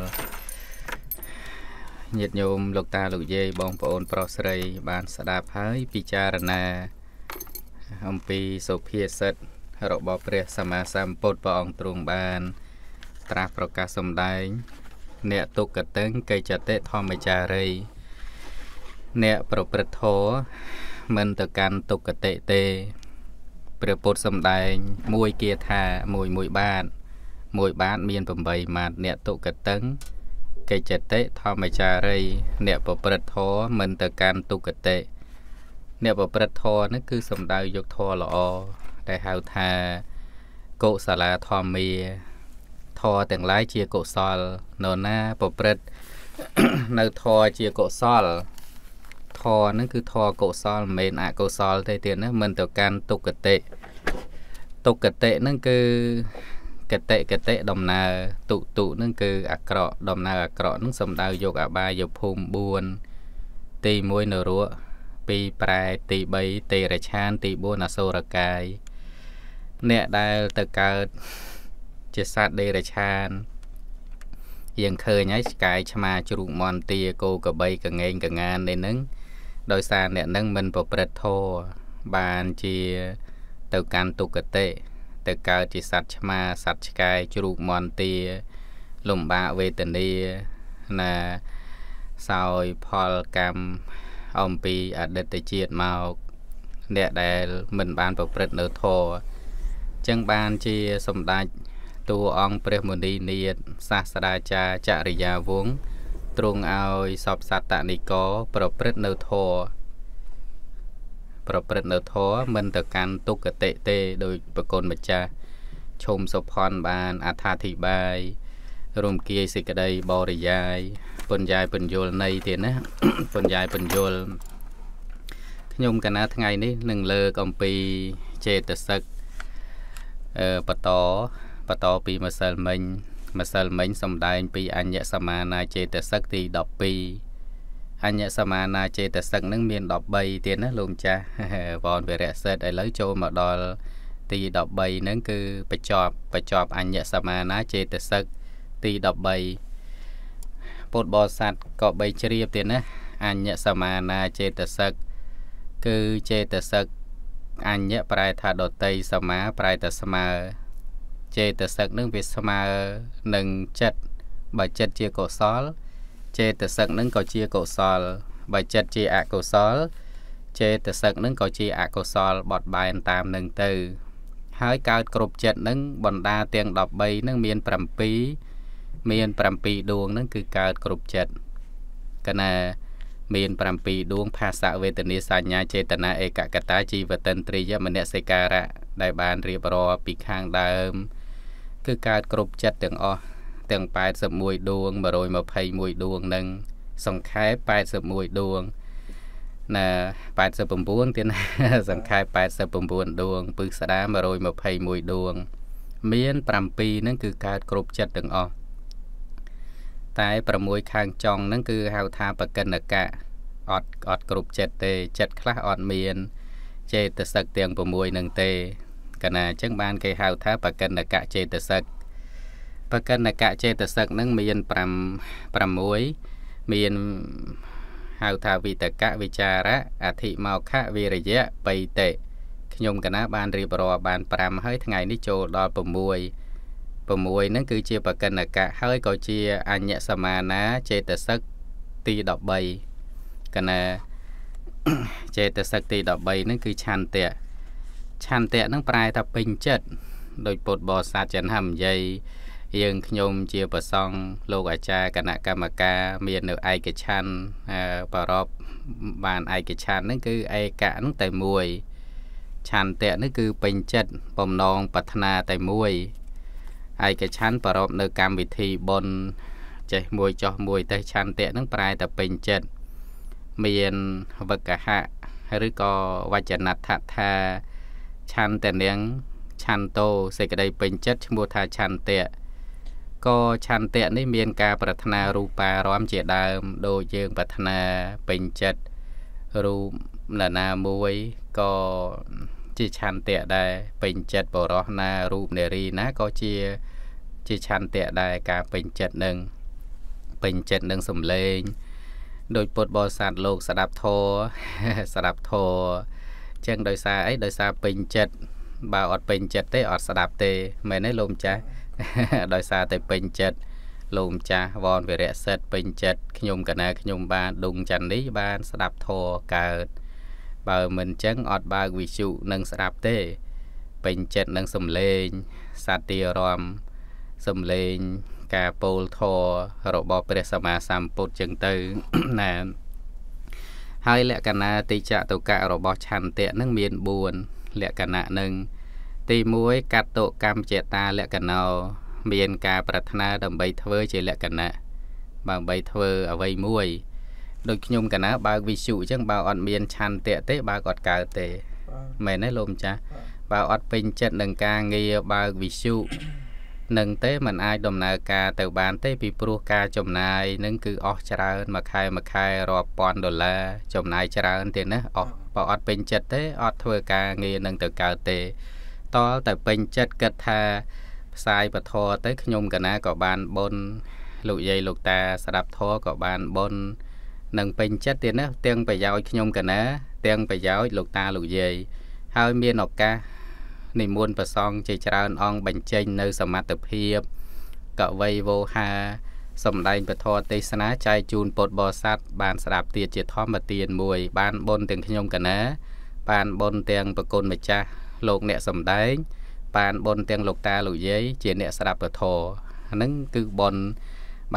ញាតិញោមលោកតាលោកយាយបងប្អូន ប្រុសស្រីបានស្ដាប់ហើយពិចារណា អំពីសុភាសិតរបស់ព្រះសម្មាសម្ពុទ្ធព្រះអង្គទ្រង់បាន ត្រាស់ប្រកាសសម្ដែងអ្នកទុក្កតឹងកេចតិធម្មចារី អ្នកប្រព្រឹត្តធម៌មិនទៅកាន់ទុក្កតិទេ ព្រះពុទ្ធសម្ដែងមួយគាថាមួយមួយបាទមួយបាទមាន8ម៉ាត់អ្នកទុក្កតឹងកិច្ចតិធម្មចារី អ្នកប្រព្រឹត្តធម៌មិនទៅកាន់ទុគតិអ្នកប្រព្រឹត្តធម៌នេះគឺសំដៅយកធម៌ល្អដែលហៅថាកុសលាធម្មាធម៌ទាំងឡាយជាកុសលនរណាប្រព្រឹត្តនៅធម៌ជាកុសលធម៌ហ្នឹងគឺធម៌កុសលមិនមែនអកុសល ទេទៀតណាមិនទៅកាន់ទុគតិទុគតិហ្នឹងគឺកតិកតិដំណើរទុទុនឹងគឺអាក្រក់ដំណើរអាក្រក់នឹងសំដៅយកអបាយភូមិ4ទី1នរៈទី2ប្រែទី3ទេរឆានទី4អសូរកាយអ្នកដែលទៅកើតជាសត្វដេរឆានយើងឃើញហើយស្កាយឆ្មា ជ្រូកមន់ទាគោកបីកងេងកងាននេះនឹងដោយសារអ្នកនឹងមិនប្រព្រឹត្តធម៌បានជា ទៅកាន់ទុគតិទៅកើតជាសត្វឆ្មាសត្វឆ្កែជ្រូកមន្ទាលំបាកវេទនាណាសោយផលកម្មអំពីអតីតជាតិមកអ្នកដែលមិនបានប្រព្រឹត្តនៅធម៌ចឹងបានជាសម្ដេចតួអង្គព្រះមុនីនាថសាស្ត្រាចារ្យចរិយាវង្សទ្រង់ឲ្យសពសត្តនិកប្រព្រឹត្តនៅធម៌ប្រព្រឹត្តនៅធម៌មិនទៅកាន់ទុគតិទេដោយប្រគុណម្ចាស់ឈុំសុផនបានអត្ថាធិប្បាយរំគាយសេចក្តីបរិយាយពន្យាយពញ្យលនៃទៀតណាពន្យាយពញ្យលខ្ញុំកណាថ្ងៃនេះនឹងលើកអំពីចេតសិកអឺបតបន្តពីម្សិលមិញម្សិលមិញសំដែងពីអញ្ញសមាណាចេតសិកទី12អញ្ញសមាណាចេតសិកនឹងមាន13ទៀតណាលោកម្ចាស់វនវរៈសិតឥឡូវចូលមកដល់ទី13ហ្នឹងគឺបញ្ចប់បញ្ចប់អញ្ញសមាណាចេតសិកទី13ពុទ្ធបរិស័ទក៏បីជ្រាបទៀតណាអញ្ញសមាណាចេតសិកគឺចេតសិកអញ្ញប្រែថាដតីសមាប្រែតែស្មើចេតសិកនឹងវាស្មើនឹងចិត្តបើចិត្តជាកុសលចេតសិកនឹងក៏ជាកុសលបើចិត្តជាអកុសលចេតសិកនឹងក៏ជាអកុសលបត់បែនតាមនឹងទៅហើយកើតគ្រប់ចិត្តនឹងបណ្ដាទាំង13នឹងមាន7មាន7ដួងនឹងគឺកើតគ្រប់ចិត្តកណាមាន7ដួងភាសៈវេទនាសញ្ញាចេតនាឯកកតាជីវតិនត្រីយមនសិការៈដែលបានរៀបរាប់ពីខាងដើម គឺកើតគ្រប់ចិត្តទាំងអស់ទាំង81ដួង121ដួងនិងសង្ខេប81ដួងណា89ទៀតណាសង្ខេប89ដួងពិស្ដា121ដួងមាន7ហ្នឹង គឺកើតគ្រប់ចិត្តទាំងអស់តែ6ខាងចុងហ្នឹងគឺហៅថាបកិនកៈអត់អត់គ្រប់ចិត្តទេចិត្តខ្លះអត់មានចេតសិកទាំង6នឹងទេ កណាអញ្ចឹងបានគេហៅថាបកិនកៈចេតសិកបកិនកចេតសិកនឹងមាន5 6មានហៅថាវិតកៈវិចារៈអធិមោខៈវិរិយៈបៃតេខ្ញុំកណាបានរៀបរាប់បាន5ហើយថ្ងៃនេះចូលដល់6 6ហ្នឹងគឺជា បកិនកៈហើយក៏ជាអញ្ញសមាណាចេតសិកទី13កណាចេតសិកទី13ហ្នឹងគឺឆន្ទៈឆន្ទៈហ្នឹងប្រែថាពេញចិត្តដោយពុទ្ធបរិស័ទចិនហមនិយាយយើងខ្ញុំជាប្រសង់លោកអាចារ្យគណៈកម្មការមាននៅឯកឆ័ន្ទបរពបានឯកឆ័ន្ទហ្នឹងគឺឯកៈហ្នឹងតែមួយឆន្ទៈហ្នឹងគឺពេញចិត្តបំណងប្រាថ្នាតែមួយឯកឆ័ន្ទបរពនៅកម្មវិធីបុណ្យចេះមួយចោះមួយទេឆន្ទៈហ្នឹងប្រែតែពេញចិត្តមានវកហៈឬក៏វចនដ្ឋថាឆន្ទនាងឆន្ទោសេចក្តីពេញចិត្តឈ្មោះថាឆន្ទៈក៏ឆន្ទៈនេះមានការប្រាថ្នារូបារម្មណ៍ជាដើម ដូចយើងប្រាថ្នាពេញចិត្តរូបនរណាមួយក៏ជាឆន្ទៈដែរពេញចិត្តបរោះណារូបនារីណាក៏ជា ជាឆន្ទៈដែរការពេញចិត្តនឹងពេញចិត្តនឹងសំឡេងដោយពុទ្ធបរិស័ទលោកស្ដាប់ធរស្ដាប់ធរចឹងដោយសារអីដោយសារពេញចិត្តបើអត់ពេញចិត្តទេអត់ស្ដាប់ទេមែនទេលោកម្ចាស់ដោយសារតែពេញចិត្តលោកម្ចាស់វនវិរៈសិទ្ធពេញចិត្តខ្ញុំ កណាខ្ញុំបានដុងច័ន្ទនេះបានស្ដាប់ធរកើត បើមិនចឹងអត់បើកវិសុនឹងស្ដាប់ទេពេញចិត្តនឹងសំលេងសត្យារមសំលេងការពោលធររបស់ព្រះសម្មាសម្ពុទ្ធចឹងទៅណាហើយលក្ខណៈតិចតុកៈរបស់ឆន្ទៈនឹងមាន4លក្ខណៈនឹងទី1កតុកម្មចេតាលក្ខណោមានការ ប្រាថ្នាដើម្បីធ្វើជាលក្ខណៈបើដើម្បីធ្វើអ្វីមួយ ដូចខ្ញុំកណាបើកវិសុអញ្ចឹងបើអត់មានឆន្ទៈទេបើកអត់កើតទេមែនទេលោកម្ចាស់បើអត់ពេញចិត្តនឹងការងារបើកវិសុនឹងទេมันអាចដំណើរការទៅបានទេពីព្រោះការចំណាយនឹងគឺអស់ច្រើនមួយខែមួយខែរាប់ពាន់ដុល្លារចំណាយច្រើនទៀតណាអស់បើអត់ពេញចិត្តទេអត់ធ្វើការងារនឹងទៅកើតទេតល់តែពេញចិត្តគិតថាផ្សាយពធទៅខ្ញុំកណាក៏បានបុណ្យលោកយាយលោកតាស្ដាប់ធរក៏បានបុណ្យនឹងពេញចិត្តទៀតណាទាំងប្រយោជន៍ខ្ញុំកណាទាំងប្រយោជន៍លោកតាលោកយាយហើយមានឱកាសនិមន្តប្រសងជាច្រើនអង្គបញ្ចេញនៅសមត្ថភាពកវីវោហាសម្ដែងពធទេសនាចែកជូនពុទ្ធបរិស័ទបានស្ដាប់ទៀតជាធម្មទានមួយបានបុណ្យទាំងខ្ញុំកណា បានបុណ្យទាំងប្រគុណម្ចាស់លោកអ្នកសំដែងបានបនទាំងលោកតាលោកយាយជាអ្នកស្ដាប់ពធហ្នឹងគឺបន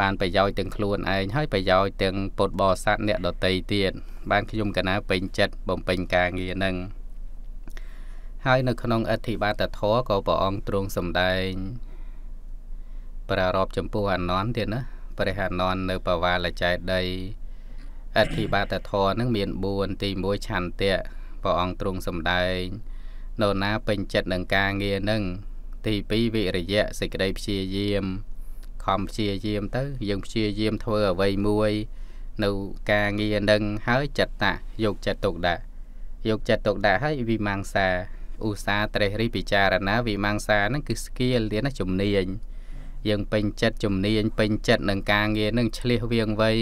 បានប្រយោជន៍ទាំងខ្លួនឯងហើយប្រយោជន៍ទាំងពុទ្ធបរិស័ទអ្នកដតីទៀតបានខ្ញុំកណាពេញចិត្តបំពេញការងារហ្នឹងហើយនៅក្នុងអធិបាតធរក៏ព្រះអង្គទ្រង់សម្ដែង ប្រារព្ធចំពោះអានន្តទៀតណាព្រះអានន្តនៅបវាលចេតីអធិបាតធរនឹងមាន4ទី1ឆន្ទៈព្រះអង្គទ្រង់សម្ដែងនរណាពេញចិត្តនឹងការងារនឹងទី2វិរិយៈសេចក្តីព្យាយាមខំព្យាយាមទៅយើងព្យាយាមធ្វើអ្វីមួយនៅការងារនឹងហើយចិត្តតៈយកចិត្តទុកដាក់យកចិត្តទុកដាក់ហើយវិមង្សាឧស្សាហ៍ត្រេះរិះពិចារណាវិមង្សាហ្នឹងគឺ skill ទៀតណាជំនាញ យើងពេញចិត្តជំនាញពេញចិត្តនឹងការងារនឹងឆ្លៀសវៀងវៃ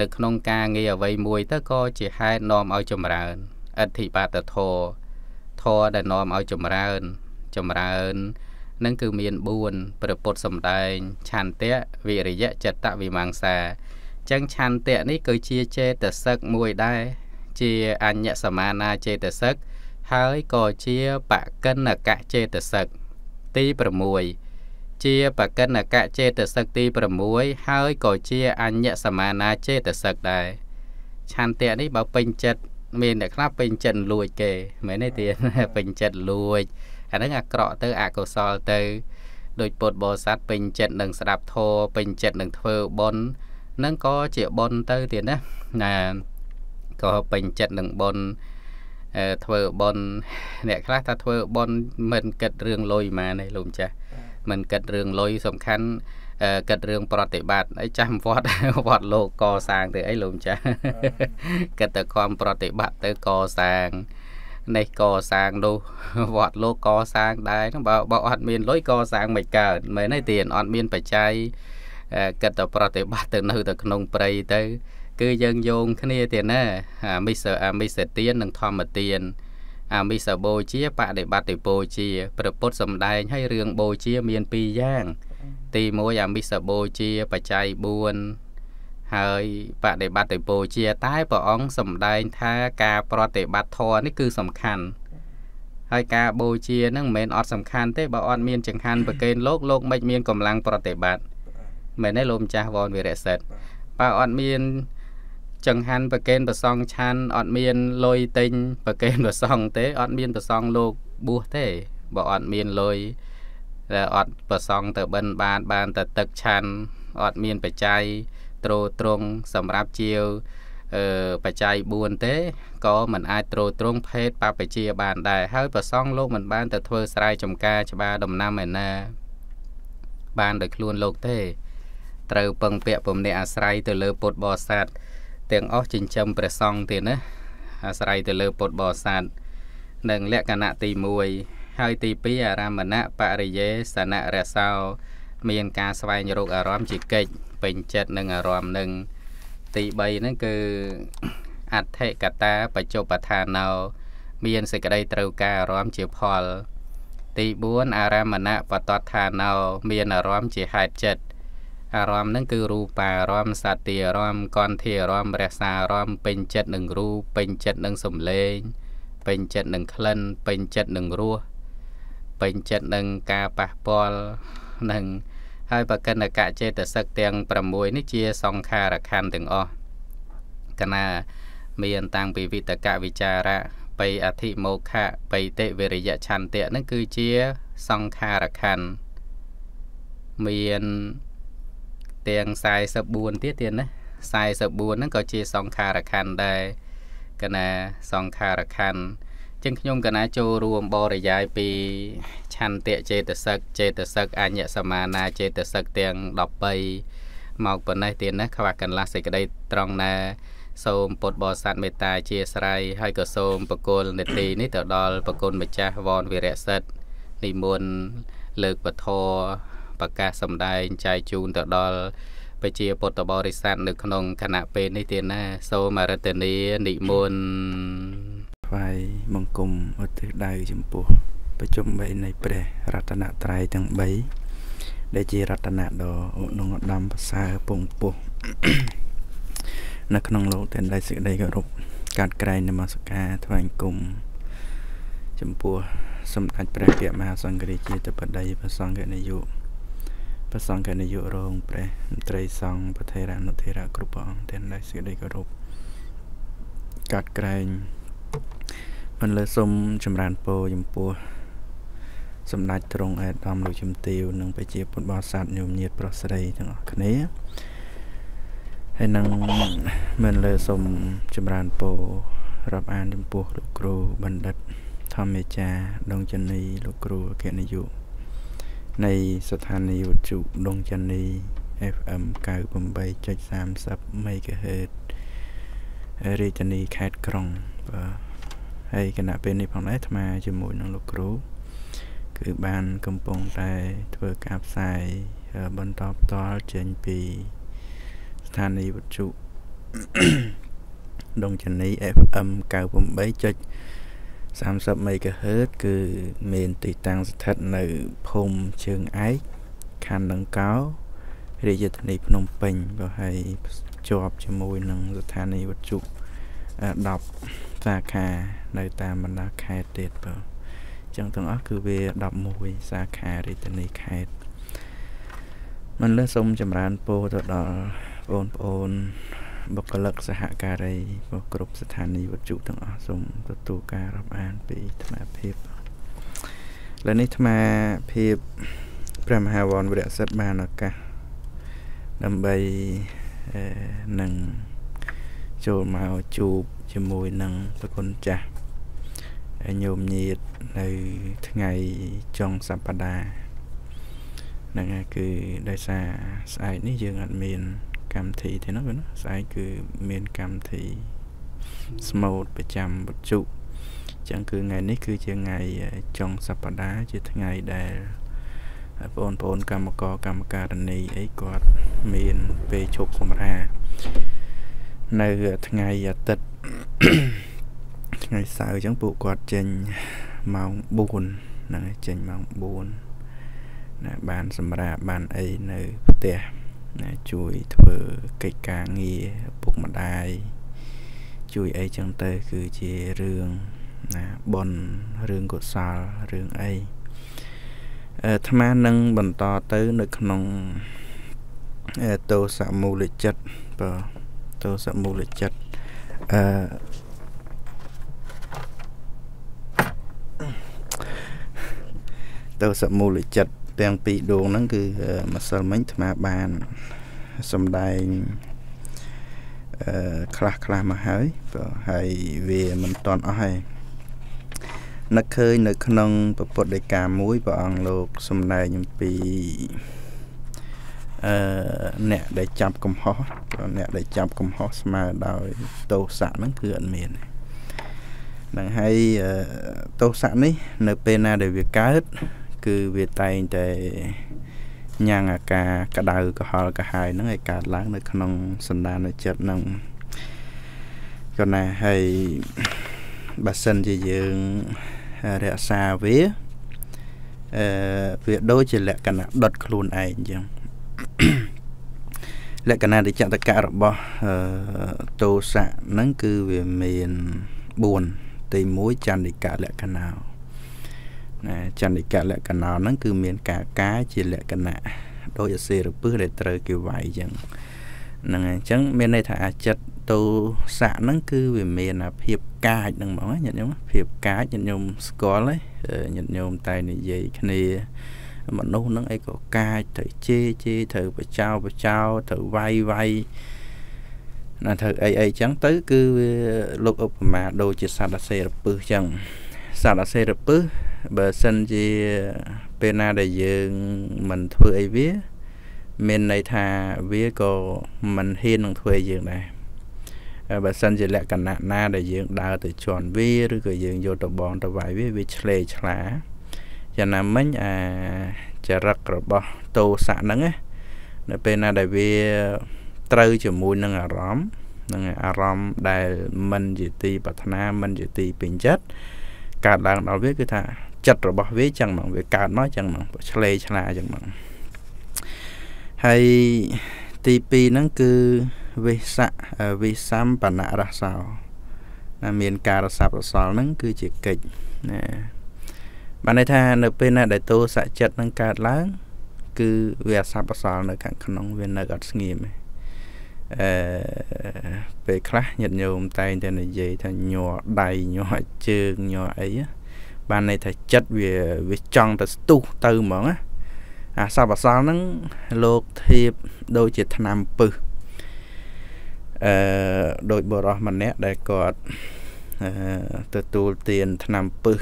នៅក្នុងការងារអ្វីមួយទៅក៏ជាហេតុនាំឲ្យចម្រើនអធិបតធម៌ធម៌ដែលនាំឲ្យចម្រើនចម្រើននឹងគឺមាន4ព្រះពុទ្ធសំដែងឆន្ទៈវិរិយៈចិត្តវិមង្សាចឹងឆន្ទៈនេះគឺជាចេតសិកមួយដែរជាអញ្ញសមានាចេតសិកហើយក៏ជាបកិនកៈចេតសិកទី6ជាបកិនកៈចេតសិកទី6ហើយក៏ជា អញ្ញសមានាចេតសិកដែរឆន្ទៈនេះបើពេញចិត្តមានអ្នកខ្លះពេញចិត្តលួចគេមែនទេទៀតពេញចិត្តលួចអាហ្នឹងអាក្រក់ទៅអកុសលទៅដោយពុទ្ធបរិស័ទពេញចិត្តនឹងស្ដាប់ធម៌ពេញចិត្តនឹងធ្វើបុណ្យនឹងក៏ជាបុណ្យទៅទៀតណាណាក៏ពេញចិត្តនឹងបុណ្យធ្វើបុណ្យអ្នកខ្លះថាធ្វើបុណ្យមិនគិតរឿងលុយហ្មងណាលោកម្ចាស់មិនគិតរឿងលុយសំខាន់គិតរឿងប្រតិបត្តិអីចាស់វត្តវត្តលោកកសាងទៅអីលោកម្ចាស់គិតតែខំប្រតិបត្តិទៅកសាងនេះកសាងនោះវត្តលោកកសាងដែរហ្នឹងបើបើអត់មានលុយកសាង មិនកើតមែនទេទៀតអត់មាន បច្ច័យគិតតែប្រតិបត្តិទៅនៅទៅក្នុងព្រៃទៅ គឺយើងយោងគ្នាទៀតណាអាមិសអាមិសទាននិងធម្មទានអាមិសបូជាបដិបត្តិបូជាព្រះពុទ្ធសំដែងឲ្យរឿងបូជាមាន2យ៉ាងទី1អាមិសបូជាបច្ច័យ4ហើយបដិបត្តិបូជាតែព្រះអង្គសម្ដែងថាការប្រតិបត្តិធម៌នេះគឺសំខាន់ហើយការបូជានឹងមិនមែនអត់សំខាន់ទេបើអត់មានចង្ហាន់ប្រកេនលោកលោកមិនមានកម្លាំងប្រតិបត្តិមែនទេលោកម្ចាស់វនវិរៈសិទ្ធបើអត់មាន ចង្ហាន់ប្រកេនប្រសងឆាន់អត់មានលុយទិញប្រកេនប្រសងទេអត់មានប្រសងលោកបួសទេបើអត់មានលុយទេដែលអត់ប្រសងទៅបិណ្ឌបាតបានតែទឹកឆាន់អត់មានបច្ច័យត្រោត្រង់សម្រាប់ជាវអឺបច្ច័យ4ទេក៏មិនអាចត្រោត្រង់ភេទបពជាបានដែរហើយប្រសងលោកមិនបានទៅធ្វើស្រែចម្ការច្បារ ដំណាំឯណាបានដោយខ្លួនលោកទេត្រូវពឹងពាក់ពំនាក់អាស្រ័យទៅលើពុទ្ធបរិស័ទទាំងអស់ចិញ្ចឹមព្រះសង្ឃទៀតណាអាស្រ័យទៅលើពុទ្ធបរិស័ទនិងលក្ខណៈទី1ហើយទី2អរមណៈបរិយេសនៈរសោមានការស្វែងរកអារម្មណ៍ជាកិច្ចពេញចិត្តនឹងអារម្មណ៍នឹងទី3ហ្នឹងគឺអដ្ឋិកតាបច្ចុប្បឋានោមានសេចក្តីត្រូវការអារម្មណ៍ជាផល ទី4អរមណៈបតតឋានោមានអារម្មណ៍ជាហេតុចិត្តអារម្មណ៍ហ្នឹងគឺរូបារម្មណ៍សតិអារម្មណ៍កន្ធិអារម្មណ៍រសាអារម្មណ៍ពេញចិត្តនឹងរូបពេញចិត្តនឹងសំឡេងពេញចិត្តនឹងក្លិនពេញចិត្តនឹងរសពេញចិត្តនឹងការប៉ះពាល់នឹងហើយបកិនកៈចេតសិកទាំង6នេះជា សង្ខារខណ្ឌទាំងអស់កណាមាន តាំងពីវិតកវិចារៈបៃអធិមោខៈបៃតិវិរិយឆន្ទៈនឹងគឺជាសង្ខារខណ្ឌមាន ទាំង44ទៀតទៀតណា44ហ្នឹងក៏ជាសង្ខារខណ្ឌដែរកណាសង្ខារខណ្ឌចឹងខ្ញុំកណាចូលរួមបរិយាយពីឆន្ទៈចេតសិកចេតសិកអញ្ញសមានាចេតសិកទាំង13មកប៉ុណ្ណេះទៀតនេះខ្វះកន្លះសេចក្តីត្រង់ណា សូមពុទ្ធបរិស័ទមេត្តា ជាស្រ័យហើយក៏សូមប្រគល់នេតិនេះទៅដល់ប្រគុណម្ចាស់វនវិរៈសិទ្ធនិមន្តលើកពធប្រកាសសម្ដែងចែកជូនទៅដល់ពជាពុទ្ធបរិស័ទនៅក្នុងគណៈពេលនេះទៀតណា សូមអរតនីនិមន្តថ្វាយបង្គំឧទ្ទិសដៅចំពោះប្រជុំបីនៃព្រះរតនត្រ័យទាំង3ដែលជារតនៈដ៏ឧត្តមឧត្តមប្រសើរពងពោះនៅក្នុងលោកទាំងដែលសេចក្តីគោរពកាត់ក្រែងនមស្ការថ្វាយគុំចំពោះសម្ដេចព្រះពាក្យមហាសង្ឃរាជាធិបតីព្រះសង្ឃនាយកព្រះសង្ឃនាយករងព្រះមន្ត្រីសង្ឃប្រធានអនុធិរៈគ្រប់ព្រះអង្គទាំងដែលសេចក្តីគោរពកាត់ក្រែងបន្លឺសូមចម្រើនពរចំពោះសម្ដេចទ្រង់អេដាមលោកជំទាវនិងប្រជាពុទ្ធបរិស័ទញោមញាតប្រុសស្រីទាំងអស់គ្នាហើយនឹងមិនលើសូមចម្រើនពររាប់អានចំពោះលោកគ្រូបណ្ឌិតធម្មចារ្យដងចនីលោកគ្រូអគ្គនាយកនៃស្ថានីយវិទ្យុដងចនី FM 98.30 MHz រាជធានីខេត្តក្រុងបាទហើយគណៈពេលនេះផងដែរអាត្មាជាមួយនឹងលោកគ្រូគឺបានកំពុងតែធ្វើការផ្សាយបន្តផ្ទាល់ចេញពី ស្ថានីយ៍វិទ្យុដងជនី FM 98.30 MHz គឺមានទីតាំងស្ថិតនៅភូមិជើងឯកខណ្ឌដង្កោ រាជធានីភ្នំពេញបើហើយជាប់ជាមួយនឹងស្ថានីយ៍វិទ្យុ10សាខានៅតាមបណ្ដាខេត្តទៀតបើចឹងទាំងអស់គឺវា11សាខារាជធានីខេត្តមិនលើសូមចម្រើនពរទៅដល់បងប្អូនបុគ្គលិកសហការីរបស់គ្រប់ស្ថានីយវិទ្យុទាំងអស់សូមទទួលការរាប់អានពីថ្មភាពលើនេះថ្មភាពព្រះមហាវរវរសិទ្ធបានឱកាសដើម្បីនឹងចូលមកជួបជាមួយនឹងប្រគុណចាស់ញោមញាតនៅថ្ងៃចុងសប្តាហ៍ហ្នឹងគឺដោយសារស្អែកនេះយើងអត់មាន កម្មវិធីទេណាបងស្អែកគឺមានកម្មវិធីស្មូតប្រចាំបុជុចឹងគឺថ្ងៃនេះគឺជាថ្ងៃចុងសប្តាហ៍ជាថ្ងៃដែលបងប្អូនកម្មករកម្មការនីអីគាត់មាន ពេលឈប់សម្រាកនៅថ្ងៃអាទិត្យថ្ងៃសៅរ៍អញ្ចឹងពួកគាត់ចេញម៉ោង4ហ្នឹងចេញម៉ោង4ណាបាន សម្រាប់បានអីនៅផ្ទះណាជួយធ្វើកិច្ចការងារពុកម្ដាយជួយអីចឹងទៅ គឺជារឿងណាបនរឿងកុសលរឿងអីអាត្មានឹងបន្តទៅ នៅក្នុងតោសមូលចិត្តបើទោសមូលចិត្តអឺទោសមូលចិត្តទាំងពីរដួងហ្នឹងគឺម្សិលមិញអាត្មាបានសំដែងអឺខ្លះខ្លះមកហើយបើហើយវាមិនតន់អស់ហើយនឹកឃើញនៅ ក្នុងពុទ្ធដីកាមួយព្រះអង្គលោកសំដែងអំពីអឺអ្នកដែលចាប់កំហុសអ្នកដែលចាប់កំហុសស្មើដោយទោសៈហ្នឹងគឺអត់មានហ្នឹងហើយទោសៈនេះនៅ ពេលណាដែលវាកើត គឺវាតែងតែញ៉ាំងអាការក្តៅក្រហល់ក្រហាយហ្នឹងឲ្យកើតឡើងនៅក្នុងសន្តានចិត្តហ្នឹងក៏ណាហើយបើសិនជាយើងរក្សាវាអឺវាដូចជាលក្ខណៈដុតខ្លួនឯងអញ្ចឹងលក្ខណៈតិចតកៈរបស់ទោសៈហ្នឹងគឺវាមាន4ទី1ចន្ទិកៈលក្ខណោណាចន្ទិកៈលក្ខណោហ្នឹងគឺមានការកាយជាលក្ខណៈដោយអសេរពឹសដែលត្រូវគេវាយអញ្ចឹងហ្នឹងហើយអញ្ចឹង មានន័យថាអាចិតទោសៈហ្នឹងគឺវាមានអាភាពកាចហ្នឹងហ្មងញាតិញោមភាពកាចញាតិញោមស្គាល់ហើយញាតិញោមតែនិយាយគ្នាមនុស្សហ្នឹងអីក៏កាចត្រូវជេរជេរត្រូវបចោបចោត្រូវវាយវាយណាត្រូវអីអីចឹងទៅគឺវាលោកឧបមាដូចជាសត្វអសេរពឹសចឹងសត្វអសេរពឹសបើសិនជាពេលណាដែលយើងមិនធ្វើអីវាមានន័យថាវាក៏មិនហ៊ាននឹងធ្វើយើងដែរបើសិនជាលក្ខណៈណាដែលយើងដើរទៅជន់វាឬក៏យើងយកតបងទៅវាយវាវាឆ្លេឆ្លាយ៉ាងណាមិញអាចរិតរបស់តោសៈហ្នឹងណានៅពេលណាដែលវាត្រូវជាមួយនឹងអារម្មណ៍នឹងអារម្មណ៍ដែលមិនជាទី ប្រាថ្នាមិនជាទីពេញចិត្តកើតឡើងដល់វាគឺថាចិត្តរបស់វាចឹងហ្មងវាកើតមកចឹងហ្មងឆ្លេឆ្លាចឹងហ្មងហើយទី2ហ្នឹងគឺវិសៈវិសំបណរសោណាមាន ការរសាប់រសល់ហ្នឹងគឺជាកិច្ចណាបានន័យថានៅពេលណាដែលទោសៈចិត្តនឹងកើតឡើង គឺវាអសពអសលនៅខាងក្នុងវានៅអត់ស្ងៀមអឺពេលខ្លះញាតិញោមតែងតែនិយាយថាញ័រដៃញ័រជើងញ័រអីបានន័យថាចិត្តវាវាចង់ទៅស្ទុះទៅហ្មងណាអាសពអសលហ្នឹងលោកធៀបដូចជាឆ្នាំពឹសអឺដោយបរោះម្នាក់ដែលគាត់ទទួលទានឆ្នាំពឹស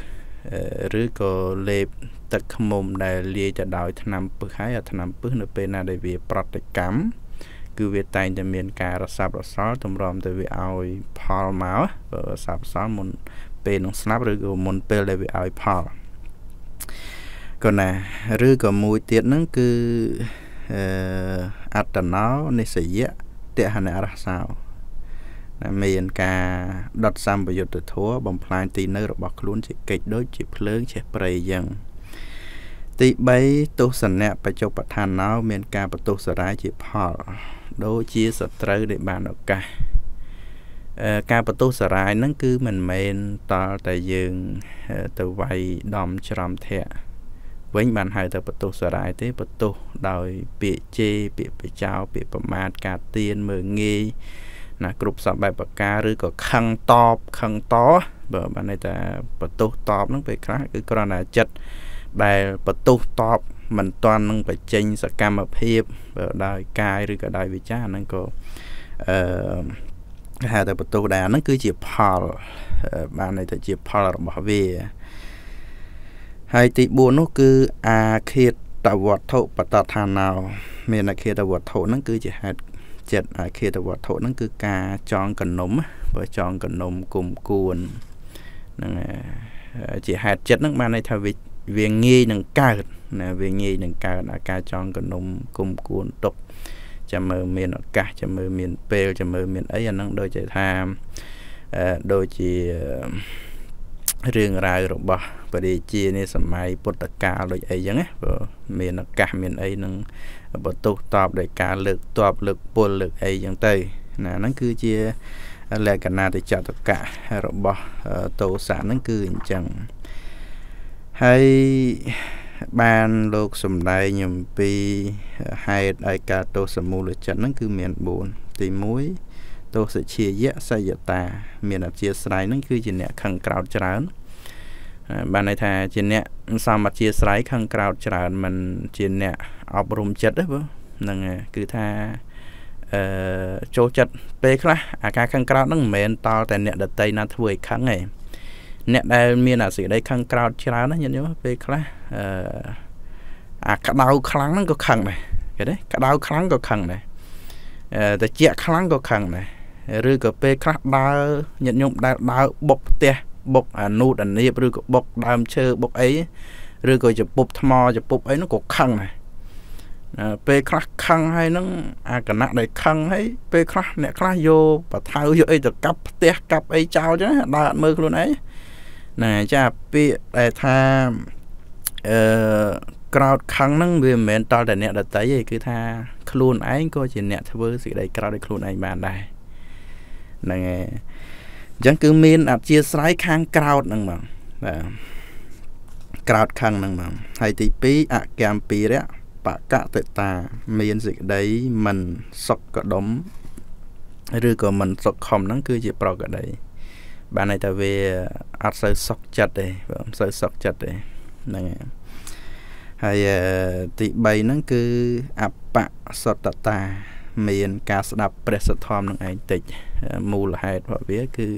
ឬក៏លេបទឹកខ្មុំដែលលាយទៅដោយថ្នាំពឹសហើយអាថ្នាំពឹសនៅពេលណាដែលវាប្រតិកម្មគឺវាតែងតែមានការរសាប់រសល់ទម្រាំទៅវាឲ្យផលមករសាប់រសល់មុនពេលនឹងស្លាប់ឬក៏មុន ពេលដែលវាឲ្យផលក៏ណាឬក៏មួយទៀតហ្នឹងគឺអត្តណោនិសយៈតហនៈរសោមានការដុតសម្បយុទ្ធធัวបំផ្លាញទីនៅរបស់ខ្លួនជាកិច្ចដូចជាភ្លើងឆេះព្រៃយ៉ាងទី3ទស្សនៈបច្ចុប្បឋានោមានការបទុសរាយជាផល ដូចជាសត្រូវដែលបានឱកាសការបទុសរាយហ្នឹងគឺមិនមែនតល់តែយើងទៅវាយដំច្រំធាក់វិញបានហៅថាបទុសរាយទេ បទុសដោយពាក្យជេរពាក្យបចោពាក្យប្រមាថការទៀនមើងងាយណាគ្រប់សពបែបប្រការឬក៏ខឹងតបខឹងតបើបានន័យថាបន្ទោសតបហ្នឹងពេលខ្លះគឺគ្រាន់តែចិត្តដែលបន្ទោសតបមិនតាន់នឹងបញ្ចេញសកម្មភាពបើដោយកាយឬក៏ដោយវាចាហ្នឹងក៏អឺគេហៅថាបន្ទោសដែរហ្នឹងគឺជាផលបានន័យថាជាផលរបស់វា ហើយទី4នោះគឺអាខេតវត្ថុបតឋានោមានអាខេតវត្ថុហ្នឹងគឺជាហេតុចិត្តអាខេតវត្ថុហ្នឹងគឺការចងកណុំ បើចងកណុំគុំ គួនហ្នឹងជាហេតុចិត្តហ្នឹងបានន័យថាវាវាងាយនឹងកើតណាវាងាយនឹងកើតអាការចងកណុំគុំគួនຕົកចាំមើលមានឱកាសចាំមើលមាន ពេលចាំមើលមានអីអាហ្នឹងដូចជាថាដូចជារឿងរ៉ាវរបស់ព្រះរាជានេះសម័យពុទ្ធកាលដូចអីចឹងណាបើមានឱកាសមានអីនឹងបន្ទុះតបដោយការលើកតបលើកពុលលើកអីចឹងទៅណាហ្នឹងគឺជាលក្ខណៈតិចតកៈរបស់តោសៈហ្នឹងគឺអញ្ចឹងហើយបានលោកសំដែងអំពីហេតុឲ្យការទោសមូលចិត្តហ្នឹងគឺមាន4ទី1ទោសជាយៈសយតាមានអធិស្ស្រ័យហ្នឹងគឺជាអ្នកខឹងក្រោតច្រើនបានន័យថា ជាអ្នកសមអធិស្ស្រ័យខឹងក្រោតច្រើនមិនជាអ្នកអប់រំចិត្តហ្នឹងគឺថាអឺចូលចិត្តពេលខ្លះអាការខឹងក្រោតហ្នឹងមិនមែនតតែ អ្នកដតីណាធ្វើឲ្យខឹងទេអ្នក ដែលមានអាសេចក្តីខឹងក្រោតច្រើនណាញាតិញោមពេលខ្លះអឺអាក្តៅខ្លាំងហ្នឹងក៏ខឹងដែរគេទេក្តៅខ្លាំងក៏ខឹងដែរតិចខ្លាំងក៏ខឹងដែរឬក៏ពេលខ្លះដើរញាតិញោមដែលដើរបុកផ្ទះបុកអានូតអានៀបឬក៏បុកដើមឈើបុកអីឬក៏ចពុបថ្មចពុបអីនោះក៏ខឹងដែរពេលខ្លះខឹងហើយនឹង អាគណៈដែលខឹងហើយពេលខ្លះអ្នកខ្លះយកបថៅយកអីទៅកាប់ផ្ទះកាប់អីចោលចឹងដើរអត់មើលខ្លួនអីណាចាពាក្យដែលថាអឺក្រោតខឹងហ្នឹងវាមិនមែនតតែអ្នក ដតីទេគឺថាខ្លួនឯងក៏ជាអ្នកធ្វើសេចក្តីក្រោតដោយខ្លួនឯងបានដែរហ្នឹងហើយអញ្ចឹងគឺមានអធិស្ស្រ័យខាងក្រោតហ្នឹងបងបាទក្រោតខាងហ្នឹងបងហើយទី2អកម្មពីរៈបកតតា មានសេចក្តីមិនសុខកដុំឬក៏មិនសុខខំហ្នឹងគឺជាប្រកដី បានន័យថាវាអត់សូវសុខចិត្តទេបងមិនសូវសុខចិត្តទេហ្នឹងហើយហើយទី3ហ្នឹងគឺអបសតតាមានការស្ដាប់ព្រះសទ្ធំនឹងឯងតិច មូលហេតុរបស់វាគឺ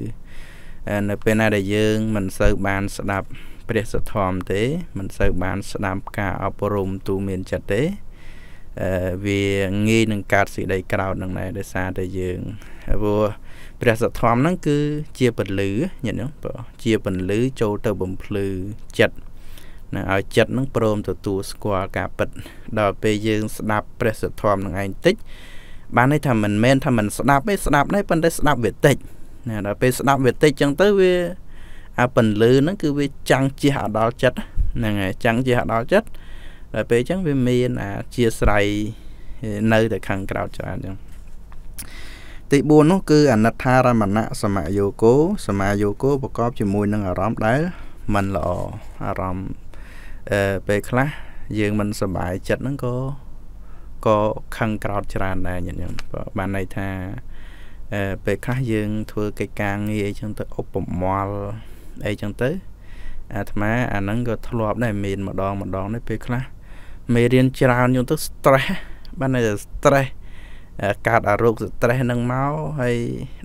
នៅពេលណាដែលយើង មិនសូវបានស្ដាប់ព្រះសទ្ធំទេ មិនសូវបាន ស្ដាប់ការអប់រំទូមានចិត្តទេវាងាយនឹងកើតសេចក្តីក្រោធនឹងដែរដោយសារតែយើងព្រោះព្រះសទ្ធំហ្នឹង គឺជាពន្លឺញាតិញោមជាពន្លឺចូលទៅបំភ្លឺចិត្តណាឲ្យចិត្តហ្នឹងព្រមទទួលស្គាល់ការពិតដល់ពេលយើងស្ដាប់ព្រះសទ្ធំនឹងឯងតិចបានន័យថាមិនមែនថាមិនស្ដាប់ទេស្ដាប់ដែរប៉ុន្តែស្ដាប់វាតិចណាដល់ពេលស្ដាប់វាតិចចឹងទៅវាអាពន្លឺហ្នឹង គឺវាចាំងជះអដល់ចិត្តហ្នឹងហើយចាំងជះអដល់ចិត្តដល់ពេលចឹងវាមានអាជាស្រ័យនៅតែខាងក្រោតច្រើនចឹងទី4នោះគឺអនិច្ចារមណៈសមាយោគោសមាយោគោប្រកបជាមួយនឹងអារម្មណ៍ដែលមិនល្អអារម្មណ៍អឺពេលខ្លះយើងមិនសប្បាយចិត្តហ្នឹងក៏ក៏ខឹងក្រោតច្រើនដែរញាតិញោមបានន័យថាពេលខ្លះយើងធ្វើកិច្ចការងារអីចឹងទៅឧបមលអីចឹងទៅអាត្មាអាហ្នឹងក៏ធ្លាប់ ដែរមាន ម្ដងម្ដងនេះពេលខ្លះមេរៀនច្រើនយំទៅ stress បានន័យថា stress កើតអារោគ stress ហ្នឹងមកហើយ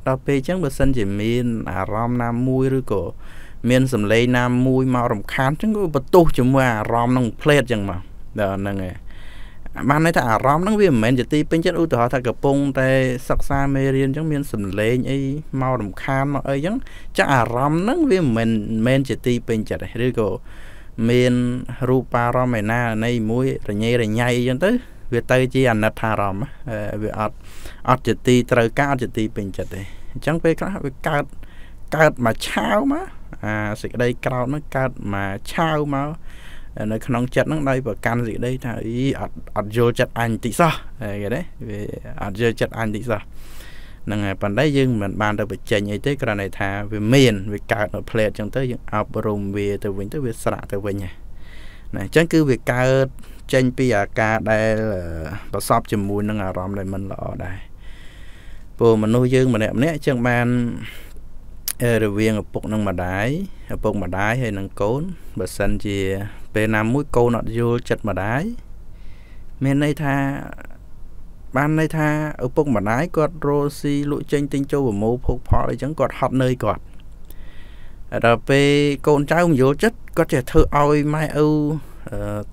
ដល់ពេលចឹងបើសិន ជាមាន អារម្មណ៍ណាមួយឬក៏មានសម្លេងណាមួយមករំខានចឹងក៏បន្ទោសជាមួយអារម្មណ៍នឹងផ្លេតចឹងមកដល់ហ្នឹងឯងបានន័យថាអារម្មណ៍ហ្នឹងវាមិនមែនជាទីពេញចិត្តឧទាហរណ៍ថាកំពុងតែសិក្សាមេរៀនអញ្ចឹងមានសំឡេងអីមករំខានមកអីអញ្ចឹងចាអារម្មណ៍ហ្នឹងវាមិនមែនមែនជាទីពេញចិត្តទេឬក៏មានរូបារម្មណ៍ឯណានៃមួយរញ៉េរញ៉ៃអញ្ចឹងទៅវាទៅជាអណិតអារម្មណ៍វាអត់អត់ជាទីត្រូវការអត់ជាទីពេញចិត្តទេអញ្ចឹងពេលខ្លះវាកើតកើតមកឆាវមកអាសេចក្តីក្រោតហ្នឹងកើតមកឆាវមកនៅក្នុងចិត្តហ្នឹងដោយប្រកាន់សេចក្តីថាអីអត់អត់យល់ចិត្តអញតិចសោះគេទេវាអត់យល់ចិត្តអញតិចសោះហ្នឹងហើយប៉ុន្តែយើងមិនបានទៅបញ្ចេញអីទេគ្រាន់តែថាវាមានវាកើតនៅផ្លេតអញ្ចឹងទៅយើងអប់រំវាទៅវិញទៅវាស្រាក់ទៅវិញណាអញ្ចឹងគឺវាកើតចេញពីអាការដែលប្រសពជាមួយនឹងអារម្មណ៍ដែលមិនល្អដែរព្រោះមនុស្សយើងម្នាក់ម្នាក់ចឹងបានរវាងឪពុកនិងម្ដាយឪពុកម្ដាយហើយនិងកូនបើសិនជាពេលណាមួយកូនអត់យល់ចិត្តម្ដាយមានន័យថាបានន័យថាឪពុកម្ដាយគាត់រោស៊ីលក់ចេញទិញចូលប្រមូលភោគផលអីចឹងគាត់ហត់នឿយគាត់ដល់ពេលកូនចៅមិនយល់ចិត្តគាត់ចេះធ្វើឲ្យម៉ែឪ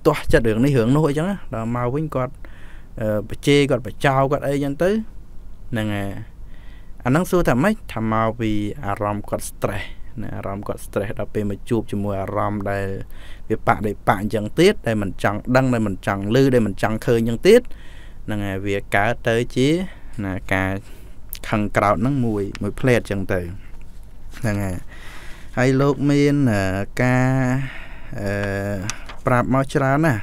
ទាស់ចិត្តរឿងនេះរឿងនោះអីចឹងដល់មកវិញគាត់បជេរគាត់បចោគាត់អីចឹងទៅហ្នឹងហើយអាហ្នឹងសួរថាម៉េចថាមកពីអារម្មណ៍គាត់ stress ណាអារម្មណ៍គាត់ stress ដល់ពេលមកជួបជាមួយអារម្មណ៍ដែល វាបដិបៈអញ្ចឹងទៀតដែលមិនចង់ដឹងដែលមិនចង់ឮដែលមិនចង់ឃើញអញ្ចឹងទៀតហ្នឹងហើយវាកើតទៅជាណាការខឹងក្រោតហ្នឹងមួយ មួយផ្លែតអញ្ចឹងទៅហ្នឹងហើយហើយលោកមានការអឺប្រាប់មកច្រើនណាស់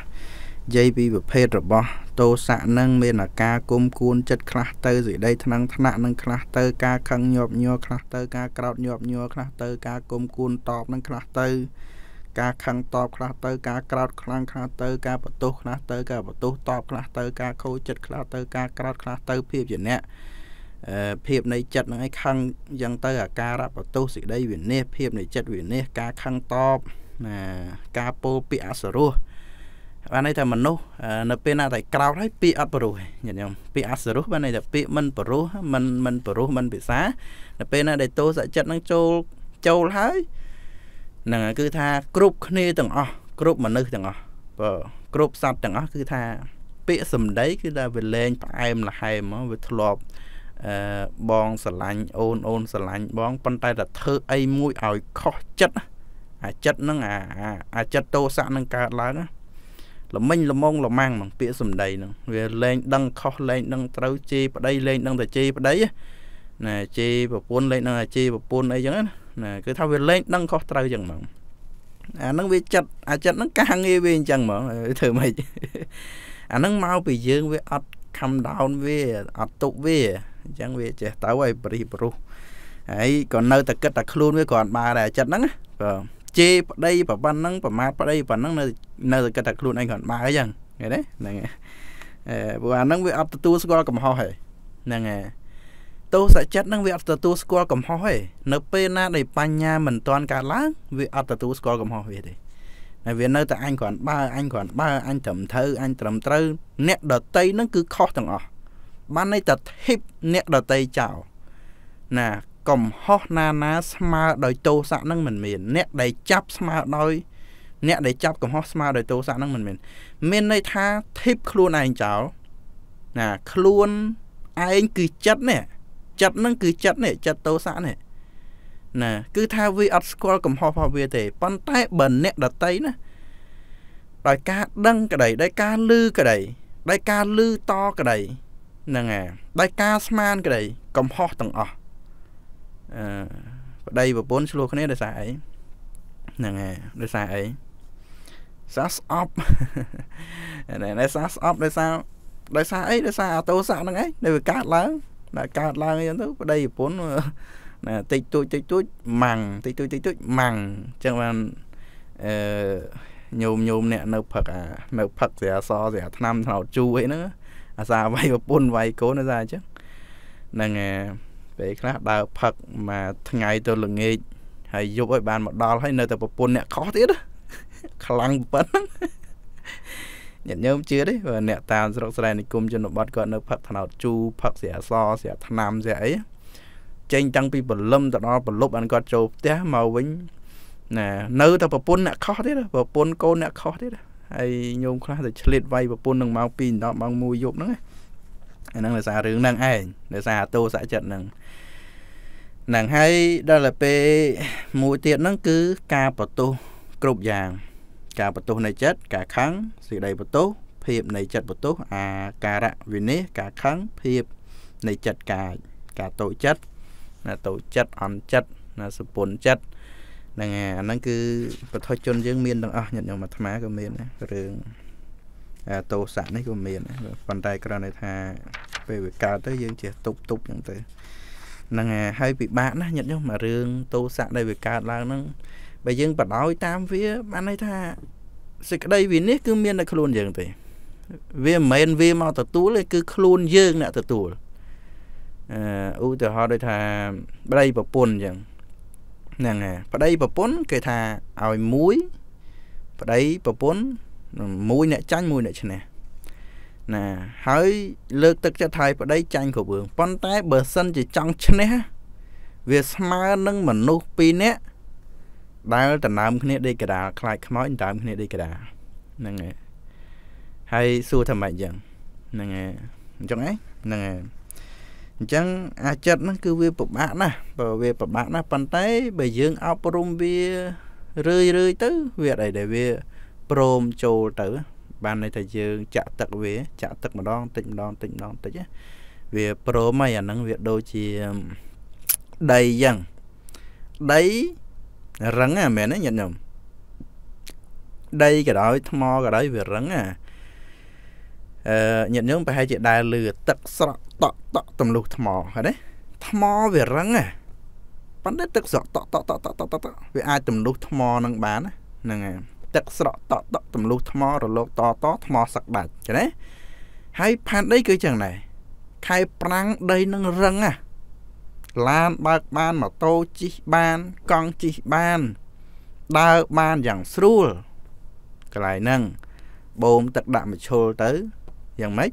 យាយពីប្រភេទរបស់ទោសៈនឹងមានអាការគុំគួនចិត្តខ្លះទៅសេចក្តីថ្នាំងថ្នាក់នឹងខ្លះទៅ ការខឹងញាប់ញ័រខ្លះទៅការក្រោធញាប់ញ័រខ្លះទៅ ការគុំគួនតបនឹងខ្លះទៅការខឹងតបខ្លះទៅការក្រោធខ្លាំងខ្លះទៅ ការបន្ទោសខ្លះទៅការបន្ទោសតបខ្លះទៅ ការខូចចិត្តខ្លះទៅ ការក្រោធខ្លះទៅភាពជាអ្នកភាពនៃចិត្តនឹងឯងខឹងយ៉ាងទៅអាការៈបន្ទោសសេចក្តីវិនិច្ឆ័យភាពនៃចិត្តវិនិច្ឆ័យការខឹងតបណាការពោពាក្យអសរោះបានន័យថាមនុស្សនៅពេលណាតែក្រោតហើយពាក្យអត់ប្រុសញាតិញោមពាក្យអសរុះបានន័យថាពាក្យមិនប្រុសមិនមិនប្រុសមិនពិសានៅពេលណាដែលទោសចិត្តនឹងចូលចូលហើយហ្នឹងគឺថាគ្រប់គ្នាទាំងអស់គ្រប់មនុស្សទាំងអស់បើគ្រប់សត្វទាំងអស់គឺថាពាក្យសម្ដីគឺថាវាលែងផ្អែមល្ហែមវាធ្លាប់អឺបងស្រឡាញ់អូនអូនស្រឡាញ់បងប៉ុន្តែតែធ្វើអីមួយឲ្យខុសចិត្តអាចិត្តនឹងអាអាចិត្តទោសៈនឹងកើតឡើងណាល្មិញល្មងល្មាំងហ្នឹងពាក្យសំដីហ្នឹងវាលែងដឹងខុសលែងដឹងត្រូវជេរប្តីលែងដឹងតែជេរប្តីណាជេរប្រពន្ធលែងដឹងតែជេរប្រពន្ធអីចឹងណាណាគឺថាវាលែងដឹងខុសត្រូវចឹងហ្មងអាហ្នឹងវាចិត្តអាចិត្តហ្នឹងកាងារវាអញ្ចឹងហ្មងធ្វើម៉េចអាហ្នឹងមកពីយើងវាអត់ calm down វាអត់ទុកវាអញ្ចឹងវាចេះទៅឲ្យប្រិះប្រុសហើយក៏នៅតែគិតតែខ្លួនវាគ្រាន់បានតែចិត្តហ្នឹងបាទជេរប្តីប្រប៉ុណ្ណឹងប្រមាថប្តីប៉ុណ្ណឹងនៅនៅតែគិតថាខ្លួនឯងគាត់បើអញ្ចឹងឃើញទេហ្នឹងហើយអឺព្រោះអាហ្នឹងវាអត់ទទួលស្គាល់កំហុសហ្នឹងហើយទោសចិត្តហ្នឹងវាអត់ទទួលស្គាល់កំហុសទេនៅពេលណាដែលបញ្ញាមិនទាន់កើតឡើងវាអត់ទទួលស្គាល់កំហុសវាទេហើយវានៅតែអញគ្រាន់បើអញគ្រាន់បើអញត្រឹមត្រូវអញត្រឹមត្រូវអ្នកដតីហ្នឹងគឺខុសទាំងអស់បានន័យតែធីបអ្នកដតីចោលណាកំហុសណាណាស្មើដោយទោសៈនឹងមិនមានអ្នកដែលចាប់ស្មើដោយ អ្នកដែលចាប់កំហុសស្មើដោយទោសៈនឹងមិនមានមានន័យថាធីបខ្លួនឯងចោលណាខ្លួនឯងគឺចិត្តនេះចិត្តនឹងគឺចិត្តនេះចិត្តទោសៈនេះណាគឺថាវាអត់ស្គាល់កំហុសរបស់វាទេប៉ុន្តែបើអ្នកដតីណាដោយការដឹងក្តីដោយការលឺក្តីដោយការលឺតក្តីហ្នឹងហើយដោយការស្មាន ក្តី កំហុសទាំងអស់អឺប្តីប្រពន្ធឆ្លោះគ្នាដោយសារអីហ្នឹងហើយដោយសារអីសាស្អប់ណែសាស្អប់ដោយសារដោយសារអីដោយសារអាតោសៈហ្នឹងឯងនៅវាកើតឡើងដល់កើតឡើងអីទៅប្តីប្រពន្ធណាតិចតួចតិចតួចម៉ាំងតិចតួចតិចតួចម៉ាំងអញ្ចឹងបានអឺញោមញោមអ្នកនៅផឹកអានៅផឹកស្រាសស្រាថ្នាំថ្នោតជូរអីហ្នឹងអាសាវាយប្រពន្ធវាយកូនអាសាអញ្ចឹងហ្នឹងឯងពេលខ្លះដើរផឹកមួយថ្ងៃទៅល្ងាចហើយយប់ឲ្យបានមកដល់ហើយ នៅតែប្រពន្ធអ្នកខុសទៀតខ្លាំងប៉ុណ្ណឹងញាតិញោមជឿទេបើអ្នកតាមស្រុកស្រែនិគមជនបទគាត់នៅផឹកថ្នោតជូរផឹកស្រាអសស្រាថ្នាំស្រាអីចេញតាំងពីព្រលឹមទៅដល់ព្រលប់អានគាត់ចូលផ្ទះមកវិញណានៅតែប្រពន្ធអ្នកខុសទៀតប្រពន្ធកូនអ្នកខុសទៀតហើយញោមខ្លះទៅឆ្លៀតវាយប្រពន្ធនឹងម៉ោង2ដល់ម៉ោង1យប់ហ្នឹងអាហ្នឹងដោយសាររឿងហ្នឹងឯងដោយសារតោសៈចិត្តហ្នឹងនឹងហើយដល់ទៅពេលមួយទៀតហ្នឹង គឺការបទុះគ្រប់យ៉ាង ការបទុះនៃចិត្តការខឹងសេចក្តីបទុះភាពនៃចិត្តបទុះអាការៈវិនិច្ឆ័យការខឹងភាពនៃចិត្តកាយការតូចចិត្តណាតូចចិត្តអន់ចិត្តណាសុពន្ធចិត្តហ្នឹងអាហ្នឹងគឺបទជនយើងមានទាំងអស់ញាតិញោមអាត្មាក៏មានរឿងអាតោសៈនេះក៏មានប៉ុន្តែគ្រាន់តែថា ពេលវាកើតទៅ យើងចេះទប់ទប់អញ្ចឹងទៅហ្នឹងហើយពិបាកណាស់ញាតិញោមមករឿងទោសៈដែលវាកើតឡើងហ្នឹងបើយើងបដោយ តាមវា បានន័យថាសេចក្តី វានេះគឺមាននៅខ្លួនយើងទេវាមិនមែនវាមកទទួលទេគឺខ្លួនយើងអ្នកទទួលអឺឧទាហរណ៍ដូចថាប្តីប្រពន្ធអញ្ចឹងហ្នឹងហើយប្តីប្រពន្ធគេថាឲ្យមួយប្តីប្រពន្ធមួយអ្នកចាញ់មួយអ្នកឈ្នះណាហើយលើកទឹកចិត្តថៃប្តីចាញ់គ្រប់រឿងប៉ុន្តែ បើសិនជាចង់ឈ្នះវាស្មើនឹងមនុស្សពីរនាក់ដែលដំណើមគ្នាដេកកដាលខ្លាចខ្មោចដំណើមគ្នាដេកកដាលហ្នឹងហើយហើយសួរថាម៉េចចឹងហ្នឹងហើយអញ្ចឹងហ្នឹងហើយអញ្ចឹងអាចិតហ្នឹងគឺវាពិបាកណាស់បើវាពិបាកណាស់ប៉ុន្តែបើយើងអប់រំវារឿយរឿយទៅវាអីដែលវាព្រមចូលទៅបានន័យថាយើងចាក់ទឹកវាចាក់ទឹកម្ដងតិចម្ដងតិចម្ដងតិចវាព្រមហើយអាហ្នឹងវាដូចជាដីអញ្ចឹងដីរឹងហ្នឹងមែនទេញាតិញោមដីក៏ដោយថ្មក៏ដោយវារឹងណាអឺញាតិញោមប្រហែលជាដែលលឺទឹកស្រក់តក់តក់ទម្លុះថ្មហ្នឹងណាថ្មវារឹងណាប៉ុន្តែទឹកស្រក់តក់តក់តក់តក់តក់វាអាចទម្លុះថ្មនឹងបានហ្នឹងហើយទឹកស្រក់តក់តក់ទម្លុះថ្មរលកតតថ្មសឹកដាច់ចឹងណាហើយផែនដីគឺចឹងដែរខែប្រាំងដីនឹងរឹងណាឡានបើកបានម៉ូតូជិះបានកង់ជិះបានដើរបានយ៉ាងស្រួលកន្លែងហ្នឹងបូមទឹកដាក់មឈុលទៅយ៉ាងម៉េច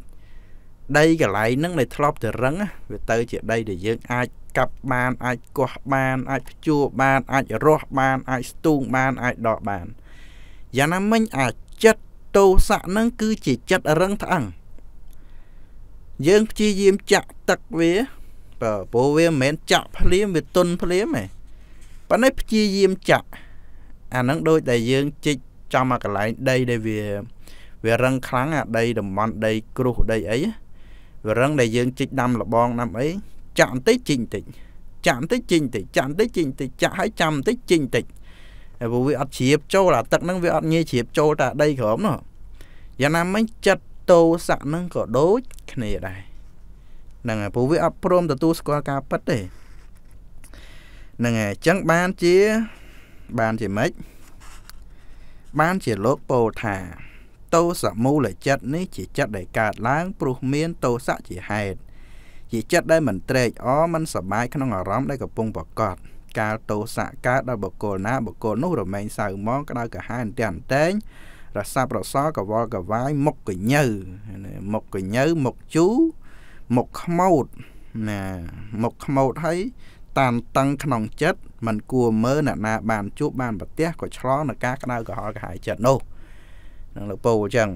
ដីកន្លែងហ្នឹងដែលធ្លាប់តែរឹងវាទៅ ជាដីដែលយើងអាចកាប់បាន អាចគាស់បានអាចភ្ជួរបានអាចរាស់បាន អាចស្ទូងបានអាចដកបានយ៉ាងណាមិញអាចិត្តទោសៈនឹងគឺជាចិត្តរឹងថ្អឹងយើងព្យាយាមចាក់ទឹកវាបើព្រោះវាមិនមែនចាក់ភ្លាមវាទុនភ្លាមទេប៉ុន្តែព្យាយាមចាក់អានឹងដូចដែលយើងជីកចំមកកន្លែងដីដែលវា វារឹងខ្លាំងអាដីតំបន់ដីគ្រោះដីអីវារឹងដែលយើងជីកដាំលបងដាំអី ចាក់បន្តិចជីកបន្តិចចាក់បន្តិចជីកបន្តិចចាក់បន្តិចជីកបន្តិចចាក់ហើយចាំបន្តិចជីកបន្តិចព្រោះវាអត់ជ្រាបចូលអាទឹកហ្នឹងវាអត់ងាយជ្រាបចូលតែដីក្រោមនោះយ៉ាងណាមិញចិត្តតោស័កហ្នឹងក៏ដូចគ្នាដែរហ្នឹងហើយព្រោះវាអត់ព្រមទទួលស្គាល់ការពិតទេហ្នឹងហើយអញ្ចឹងបានជាបានជាម៉េចបានជាលោកពោលថាតោសមូលចិត្តនេះជាចិត្តដែលកើតឡើង ព្រោះមានតោសៈជាហេតុជាចិត្តដែលមិនត្រេកអរមិនសប្បាយក្នុងអារម្មណ៍ដែលកំពុងប្រកបកាលទោសៈកើតដោយបុគ្គលណាបុគ្គលនោះរមែងសៅមងក្តៅកាហាយតែនតែងរសាប់រសល់កវល់កវាយ មុខកញើមុខកញើមុខជូ មុខខ្មោតណាមុខខ្មោតហើយតានតឹងក្នុងចិត្តมันគួរមើលអ្នកណាបានជួបបានប្រទះក៏ឆ្លងនឹងការក្តៅក្រហល់កាហាយចិត្តនោះនឹងលោកពូអញ្ចឹង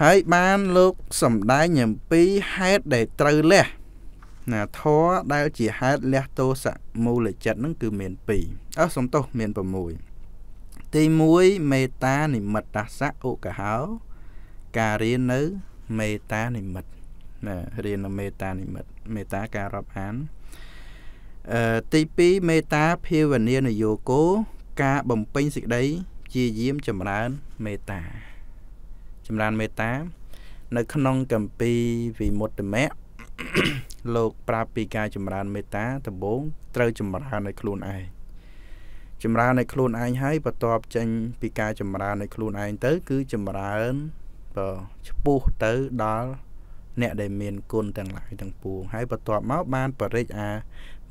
ហើយបានលោកសំដែងអំពីហេតុដែលត្រូវលះណាធរដែលជាហេតុលះទោសៈមូលចិត្តហ្នឹងគឺមាន2អើសំទោសមាន6ទី1មេត្តានិមិត្តសៈឧកហោការរៀននៅមេត្តានិមិត្តណារៀននៅមេត្តានិមិត្តមេត្តាការរាប់អានអឺទី2មេត្តាភាវនានយោគោការបំពេញសេចក្តីជាយាមចម្រើនមេត្តាចម្រើនមេត្តានៅក្នុងកម្ពីវិមុតតមៈលោកប្រាប់ពីការចម្រើនមេត្តាដំបូងត្រូវចម្រើនឲ្យខ្លួនឯងចម្រើនឲ្យខ្លួនឯងហើយបន្ទាប់ចេញពីការចម្រើនឲ្យខ្លួនឯងទៅគឺចម្រើនបើឈ្មោះទៅដល់អ្នកដែលមានគុណទាំងឡាយទាំងពួងហើយបន្ទាប់មកបានបរិជ្ជអា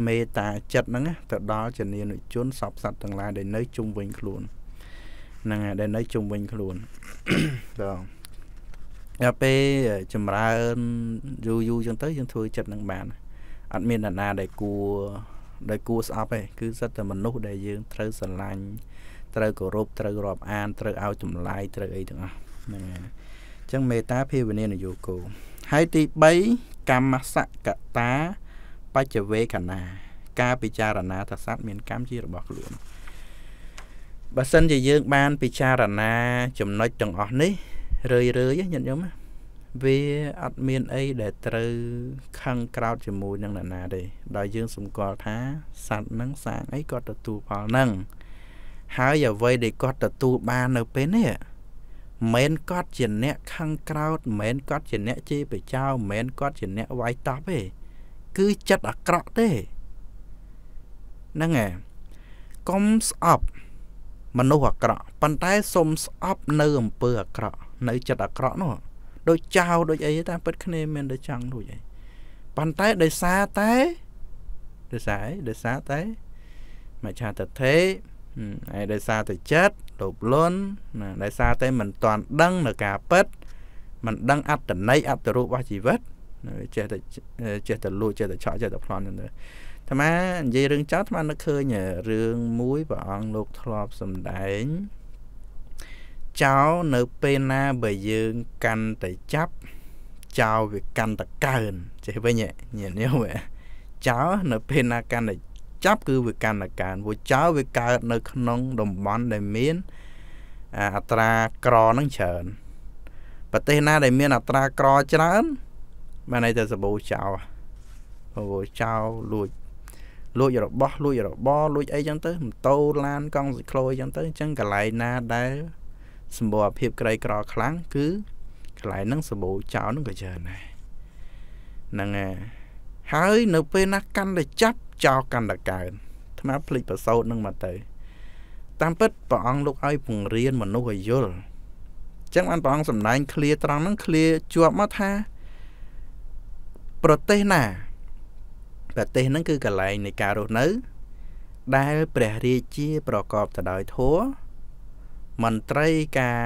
មេត្តាចិត្តហ្នឹងទៅដល់ជានានុជនសពសត្វទាំងឡាយដែលនៅជុំវិញខ្លួនហ្នឹងហើយដែលនៅជុំវិញខ្លួនបាទដល់ពេលចម្រើនយូរយូរចឹងទៅយើងធ្វើចិត្តនឹងបាន អត់មាននរណាដែលគួរដែលគួរស្អប់ទេគឺសិតតែមនុស្សដែលយើងត្រូវស្រឡាញ់ត្រូវគោរពត្រូវរាប់អានត្រូវឲ្យចម្លាយត្រូវអីទាំងអស់ហ្នឹងហើយអញ្ចឹងមេត្តាភាវនានយោគោហើយទី3កម្មសកតា បច្ចវេកណា ការពិចារណាថាសត្វមានកម្មជារបស់ខ្លួនបើសិនជាយើងបានពិចារណា ចំណុចទាំងអស់នេះរឿយរឿយញាតិញោមវាអត់មានអីដែលត្រូវខឹងក្រោតជាមួយនឹងអ្នកណាទេដោយយើងសម្គាល់ថាសត្វនឹងសាងអីគាត់ទទួលផលនឹងហើយអ្វីដែលគាត់ទទួលបាននៅពេលនេះមិនគាត់ជាអ្នកខឹងក្រោតមិនគាត់ជាអ្នកជេរបចោមិនគាត់ជាអ្នកវាយតប់ទេគឺចិត្តអាក្រក់ទេហ្នឹងហើយកុំស្អប់មនុស្សអាក្រក់ប៉ុន្តែសុំស្អប់នៅអំពើអាក្រក់នៅចិត្តអាក្រក់នោះដូចចោលដូចអីតាមពិតគ្នាមិនដូចចង់ដូចអីប៉ុន្តែដោយសារតែដោយសារអីដោយសារតែមច្ឆាតថេហើយដោយសារតែចិត្តលោភលន់ណាដោយសារតែមិនតាន់ដឹងនៅការពិតមិនដឹង អត្តន័យអត្តរូបរបស់ជីវិតចេះតែចេះតែលួចចេះតែឆក់ចេះតែប្លន់ទៅអាត្មានិយាយរឿងចោលអាត្មានឹកឃើញរឿងមួយព្រះអង្គលោកធ្លាប់សម្ដែងចោលនៅពេលណាបើយើងកាន់តែចាប់ចោលវាកាន់តែកើនចេះវិញញាតិញោមចោលនៅពេលណាកាន់តែចាប់គឺវាកាន់តែកើនព្រោះចោលវាកើតនៅ ក្នុងតំបន់ដែលមានអត្រាក្រនឹងច្រើនប្រទេសណាដែលមានអត្រាក្រច្រើនបានន័យថាសបូចោលព្រោះចោលលួចលួចរបស់លួចរបរលួចអីចឹងទៅម៉ូតូឡានកង់ស៊ីក្លូអីចឹងទៅអញ្ចឹងកន្លែងណាដែលសម្បូរភាពក្រីក្រខ្លាំងគឺកន្លែងហ្នឹងសម្បូរចោលហ្នឹងក៏ច្រើនដែរហ្នឹងហើយ នៅពេលណាកាន់តែចាប់ចោលកាន់តែកើនថ្មភ្លេចប្រសោតហ្នឹងមកទៅ តាមពិតព្រះអង្គលោកឲ្យពង្រៀនមនុស្សឲ្យយល់អញ្ចឹងបានព្រះអង្គសម្ដែងឃ្លាត្រង់ហ្នឹងឃ្លាជាប់មកថា ប្រទេសណាប្រទេសហ្នឹងគឺកន្លែងនៃការរស់នៅ ដែលព្រះរាជាប្រកបទៅដោយធម៌មន្ត្រីការ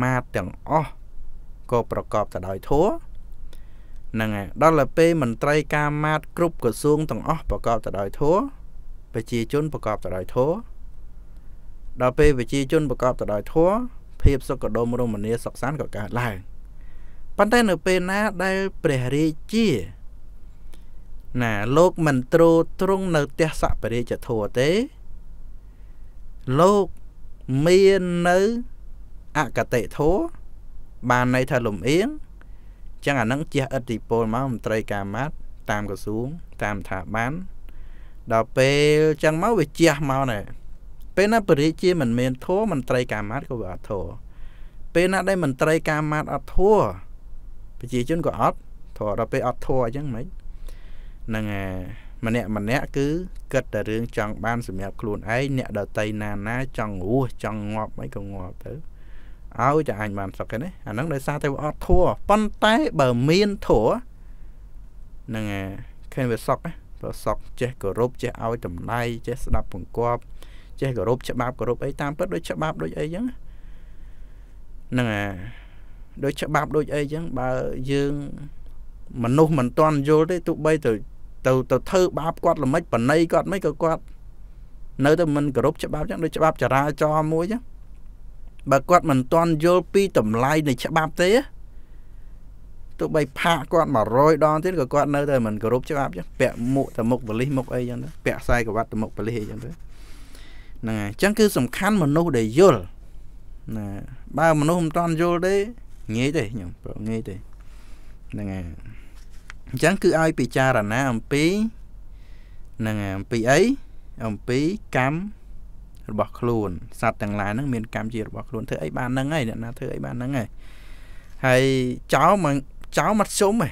ម៉ាតទាំងអស់ក៏ប្រកបទៅដោយធម៌ហ្នឹងហើយដល់ទៅពេលមន្ត្រីការម៉ាត គ្រប់ក្រសួងទាំងអស់ប្រកបទៅដោយធម៌ប្រជាជនប្រកបទៅដោយធម៌ដល់ពេលប្រជាជនប្រកបទៅដោយធម៌ភាពសុខដុមរមនាសុខសាន្តក៏កើតឡើងប៉ុន្តែនៅពេលណាដែលព្រះរាជាណាលោកមិនទ្រទ្រង់នៅផ្ទះសពរាជធัวទេលោកមាននៅអកតេធោបានន័យថាលំអៀងចឹងអានឹងជះឥទ្ធិពលមកមន្ត្រីកាមាត់តាមក្រសួងតាមស្ថាប័នដល់ពេលចឹងមកវាជះមកណែពេលណាបរិជាមិនមានធោមន្ត្រីកាមាត់ក៏វាអត់ធោពេលណាដែលមន្ត្រីកាមាត់អត់ធោប្រជាជនក៏អត់ធោដល់ពេលអត់ធោអញ្ចឹងមិនហ្នឹងហើយម្នាក់ម្នាក់គឺគិតតែរឿងចង់បានសម្រាប់ខ្លួនឯងអ្នកដតីណាណាចង់រស់ចង់ងាប់អីក៏ងាប់ទៅឲ្យតែអញបានសុខទេណាអាហ្នឹងដោយសារតែវាអត់ធัวប៉ុន្តែបើមានធัวនឹងឃើញវាសុខប្រសុខចេះគោរពចេះឲ្យតម្លៃចេះស្ដាប់បង្គាប់ចេះគោរពច្បាប់គោរពអីតាមពិតដូចច្បាប់ដូចអីចឹងហ្នឹងអាដូចច្បាប់ដូចអីចឹងបើយើងមនុស្សមិនទាន់យល់ទេទោះបីទៅទៅទៅធ្វើបាបគាត់ល្មិចបណៃគាត់មិនក៏គាត់នៅតែមិនគោរពច្បាប់ចឹងដូចច្បាប់ចរាចរណ៍មួយចឹងបើគាត់មិនទាន់យល់ពីតម្លៃនៃច្បាប់ទេទោះបីផាកគាត់100ដងទៀតក៏គាត់នៅតែមិនគោរពច្បាប់ចឹងពាក់មួកទៅមុខបលិសមុខអីចឹងទៅពាក់ខ្សែក្រវ៉ាត់ទៅមុខបលិសអីចឹងទៅហ្នឹងហើយចឹងគឺសំខាន់មនុស្សដែលយល់ណាបើមនុស្សមិនទាន់យល់ទេងាយទេខ្ញុំងាយទេហ្នឹងហើយអញ្ចឹងគឺឲ្យពិចារណាអំពីនឹងអំពីអីអំពីកម្មរបស់ខ្លួនសត្វទាំងឡាយហ្នឹងមានកម្មជារបស់ខ្លួនធ្វើអីបានហ្នឹងហើយអ្នកណាធ្វើអីបានហ្នឹងហើយហើយចោលមកចោលមកជុំហ៎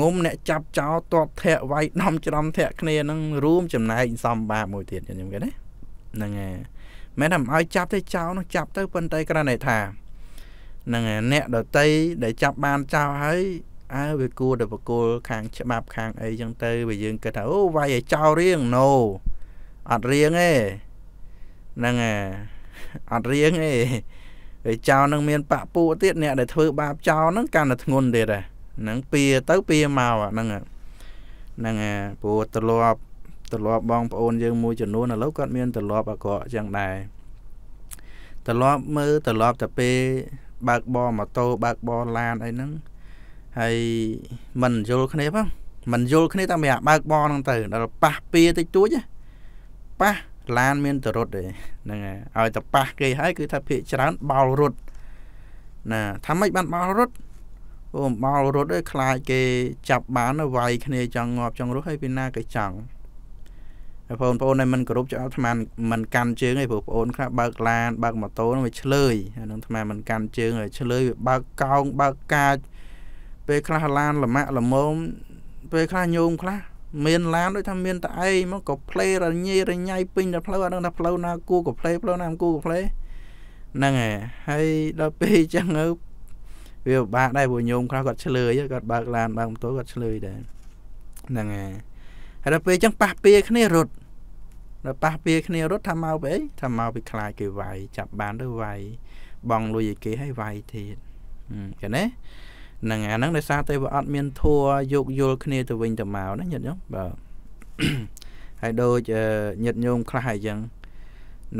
ងុំអ្នកចាប់ចោលតតធាក់វាយដំច្រំធាក់គ្នាហ្នឹងរួមចំណែកសំបាបមួយទៀតខ្ញុំគេណាហ្នឹងហើយមិនថាមិនឲ្យចាប់ទេចោលនោះចាប់ទៅប៉ុន្តែគ្រាន់តែថាហ្នឹងហើយអ្នកដតីដែលចាប់បានចោលហើយអើវាគួរតែបកគលខាងច្បាប់ខាងអីចឹងទៅបើយើងគិតថាអូវាយឲ្យចោលរៀង no អត់រៀងទេហ្នឹងឯងអត់រៀងទេហើយចោលនឹងមានបាក់ពួកទៀតអ្នកដែលធ្វើបាបចោលហ្នឹងកាន់តែធ្ងន់ទៀតហ្នឹងពៀទៅពៀមកហ្នឹងហ្នឹងព្រោះទលាប់ទលាប់បងប្អូនយើងមួយចំនួនឥឡូវគាត់មានទលាប់អាក្រក់ចឹងដែរទលាប់មើលទលាប់តែពេលបើកបរម៉ូតូបើកបរឡានអីហ្នឹងហើយមិនយល់គ្នាផងមិនយល់គ្នាតាំងពីអាបើកបហ្នឹងទៅដល់ប៉ះពៀតិចតួចប៉ះឡានមានតរត់ទេហ្នឹងហើយឲ្យតែប៉ះគេហើយគឺថាភៀកច្រើនបោលរត់ណាថាម៉េចបានបោលរត់អូបោលរត់ឯងខ្លាចគេ ចាប់បានវាយគ្នាចង់ងាប់ចង់រស់ហើយពីណាគេចង់ហើយបងប្អូនឯងមិនគោរពចោលអាត្មាមិនកាន់ជើងឯងព្រោះបងអូនខ្លះបើកឡាន បើកម៉ូតូនឹងវាឆ្លើយអានឹងអាត្មាមិនកាន់ជើងឲ្យឆ្លើយវាបើកកោងបើកកាចពេលខ្លះឡានល្មាក់ល្មមពេលខ្លះញោមខ្លះមានឡានដូចថាមានតែឯងមកក៏ផ្លេរញ៉ៃរញ៉ៃពេញតែផ្លូវអត់ដឹងថាផ្លូវណាគួរក៏ផ្លេផ្លូវណាមិនគួរក៏ផ្លេហ្នឹងហើយហើយដល់ពេលអញ្ចឹងទៅវាពិបាកដែរព្រោះញោមខ្លះគាត់ឆ្លើយគាត់បើកឡានបើកម៉ូតូគាត់ឆ្លើយដែរហ្នឹងហើយហើយដល់ពេលអញ្ចឹងប៉ះពៀគ្នារត់ដល់ប៉ះពៀគ្នារត់ថាមកពីអីថាមកពីខ្លាចគេវាយចាប់បានទៅវាយបងលុយឲ្យគេឲ្យវាយទៀតឃើញទេហ្នឹងអាហ្នឹងដោយសារតែវាអត់មានធัวយោគយល់គ្នាទៅវិញទៅមកណាញាតិញោមបាទហើយដូចញាតិញោមខ្លះហើយអញ្ចឹង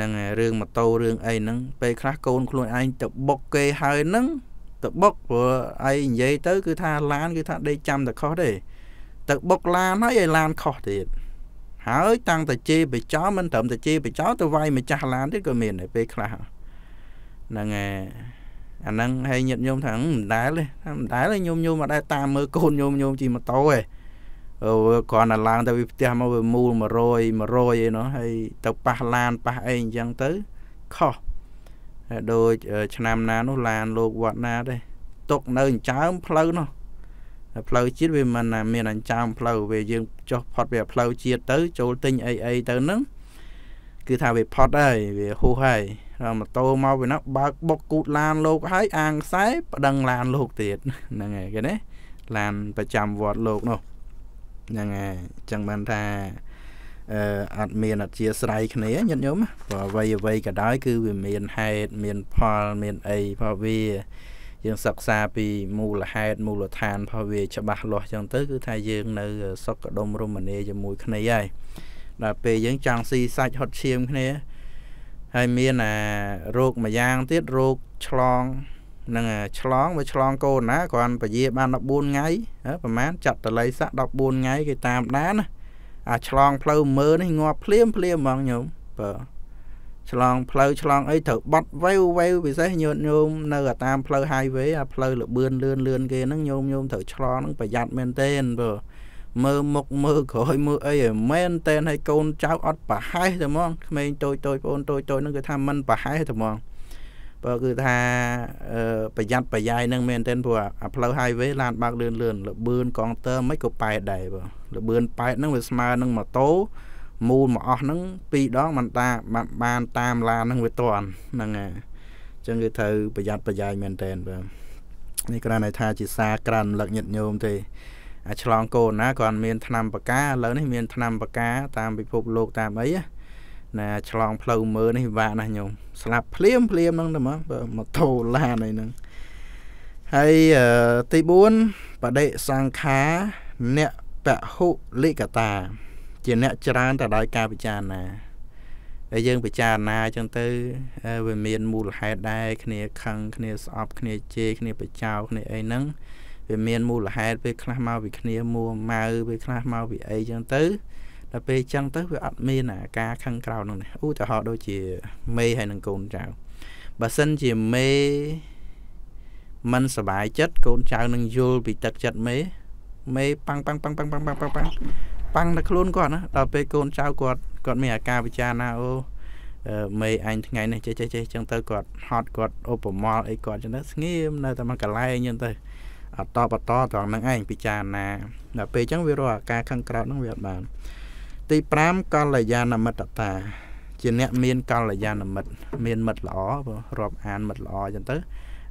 នឹងរឿងម៉ូតូរឿងអីហ្នឹងពេលខ្លះកូន ខ្លួនឯងទៅបុកគេហើយហ្នឹងទៅបុកព្រោះឯងនិយាយទៅគឺថាឡានគឺថាដេកចាំតែខុសទេទៅបុកឡានហើយឲ្យឡានខុសទៀតហើយតាំងតែជេរបិចោមិនត្រឹមតែជេរបិចោទៅវាយម្ចាស់ឡានទៀតក៏មានដែរពេលខ្លះហ្នឹងឯងអាហ្នឹងហើយញាតញោមថាមិនដែលទេមិនដែលទេញោមញោមមកដែរតាមមើលកូនញោមញោមជិះម៉ូតូឯងអឺគ្រាន់តែឡើងទៅពីផ្ទះមកវាមូល100 100ឯណោះហើយទៅប៉ះឡានប៉ះអីអញ្ចឹងទៅខុសហើយដូចឆ្នាំណានោះឡានលោកវត្តណាទេຕົកនៅអញ្ចើមផ្លូវនោះផ្លូវជាតិវាមិនមានអញ្ចើមផ្លូវវាយើងចុះផុតវាផ្លូវជាតិទៅចូលទិញអីអីទៅហ្នឹងគឺថាវាផុតហើយវាហុះហើយម៉ូតូមកពីណាបើកបុកគូតឡានលោក ហើយ អាងខ្សែប្តឹងឡានលោកទៀតហ្នឹងហើយគេណាឡានប្រចាំវត្តលោកនោះហ្នឹងហើយអញ្ចឹងបានថាអឺអត់មានអធិស្ស្រ័យគ្នាញាតិញោមព្រោះអ្វីអ្វីក៏ដោយគឺវាមានហេតុមានផលមានអីព្រោះវាយើងសិក្សាពីមូលហេតុមូលដ្ឋានរបស់វា ច្បាស់លាស់ចឹងទៅគឺថាយើងនៅសុខដុមរមនាជាមួយគ្នាហើយដល់ពេលយើងចង់ស៊ីសាច់ហត់ឈាមគ្នាហើយមានអារោគមួយយ៉ាងទៀតរោគឆ្លងនឹងឆ្លងវាឆ្លងកូនណាគ្រាន់ពយាបាន14ថ្ងៃ ប្រហែលចាត់តល័យស័ក14ថ្ងៃគេតាមដានណាអាឆ្លងផ្លូវមើលនេះងាប់ភ្លាមភ្លាមហ្មងញោមបើឆ្លងផ្លូវឆ្លងអីត្រូវបត់វែវវែវពិសេសញោមញោមនៅតាមផ្លូវ highway អាផ្លូវលបឿនលឿនលឿនគេហ្នឹងញោមញោមត្រូវឆ្លងហ្នឹងប្រយ័ត្នមែនទេបើមើលមុខមើលក្រោយមើលអីឯមែនតែនឲ្យកូនចៅអត់ប្រហែសតែហ្មងក្មេងតូចតូចបងតូចតូចហ្នឹងគឺថាមិនប្រហែសតែហ្មងបើគឺថាប្រយ័ត្នប្រយែងហ្នឹងមែនតែនព្រោះអាផ្លូវ highway ឡានបើកលឿនលឿនលបឿនកង់ទ័រមិនក៏ប៉ែតដែរបងលបឿនប៉ែតហ្នឹងវាស្មើនឹងម៉ូតូមូលមកអស់ហ្នឹងពីរដងមិនតាបានតាមឡានហ្នឹងវាតាន់ហ្នឹងហើយអញ្ចឹងគឺត្រូវប្រយ័ត្នប្រយែងមែនតែនបាទនេះគ្រាន់តែថាជាសារក្រានលឹកញាតញោមទេឆ្លងកូនណាគាត់មានឆ្នាំបកាឥឡូវនេះមានឆ្នាំបកា តាមពិភពលោកតាមអីណាឆ្លងផ្លូវមើលនេះពិបាកណាស់ញោមស្លាប់ភ្លាមភ្លាមហ្នឹងទៅមកម៉ូតូឡានអីហ្នឹងហើយទី4បដិសង្ខាអ្នកពហុលិកតា ជាអ្នកច្រើនតដោយការពិចារណាហើយយើងពិចារណាអញ្ចឹងទៅវាមានមូលហេតុដែរគ្នាខឹងគ្នាស្អប់គ្នាជេរគ្នាប្រចោគ្នាអីហ្នឹងវាមានមូលហេតុពេលខ្លះមកពីគ្នាមួម៉ៅពេលខ្លះមកពីអីចឹងទៅដល់ពេលចឹងទៅវាអត់មានអាការខឹងក្រោធនោះឧទាហរណ៍ដូចជា មេហើយនឹងកូនចៅបើសិនជាមេមិនសบายចិត្តកូនចៅនឹងយល់ពីទឹកចិត្តមេ មេប៉ាំងប៉ាំងប៉ាំងប៉ាំងប៉ាំងប៉ាំងប៉ាំងប៉ាំងប៉ាំងដល់ខ្លួនគាត់ណាដល់ពេលកូនចៅគាត់គាត់មានអាការពិចារណាអូមេអញថ្ងៃនេះចេះចេះចេះចឹងទៅគាត់ហត់គាត់ឧបមល់អីគាត់ចឹងទៅស្ងៀមនៅតែមួយកន្លែងចឹងទៅអតបតត្រង់នឹងឯងពិចារណាដល់ពេលអញ្ចឹងវារកអាការខឹងក្រោធនឹងវាអត់បាន ទី5កល្យាណមិត្តតា ជាអ្នកមានកល្យាណមិត្តមានមិត្តល្អរាប់អានមិត្តល្អអញ្ចឹងទៅ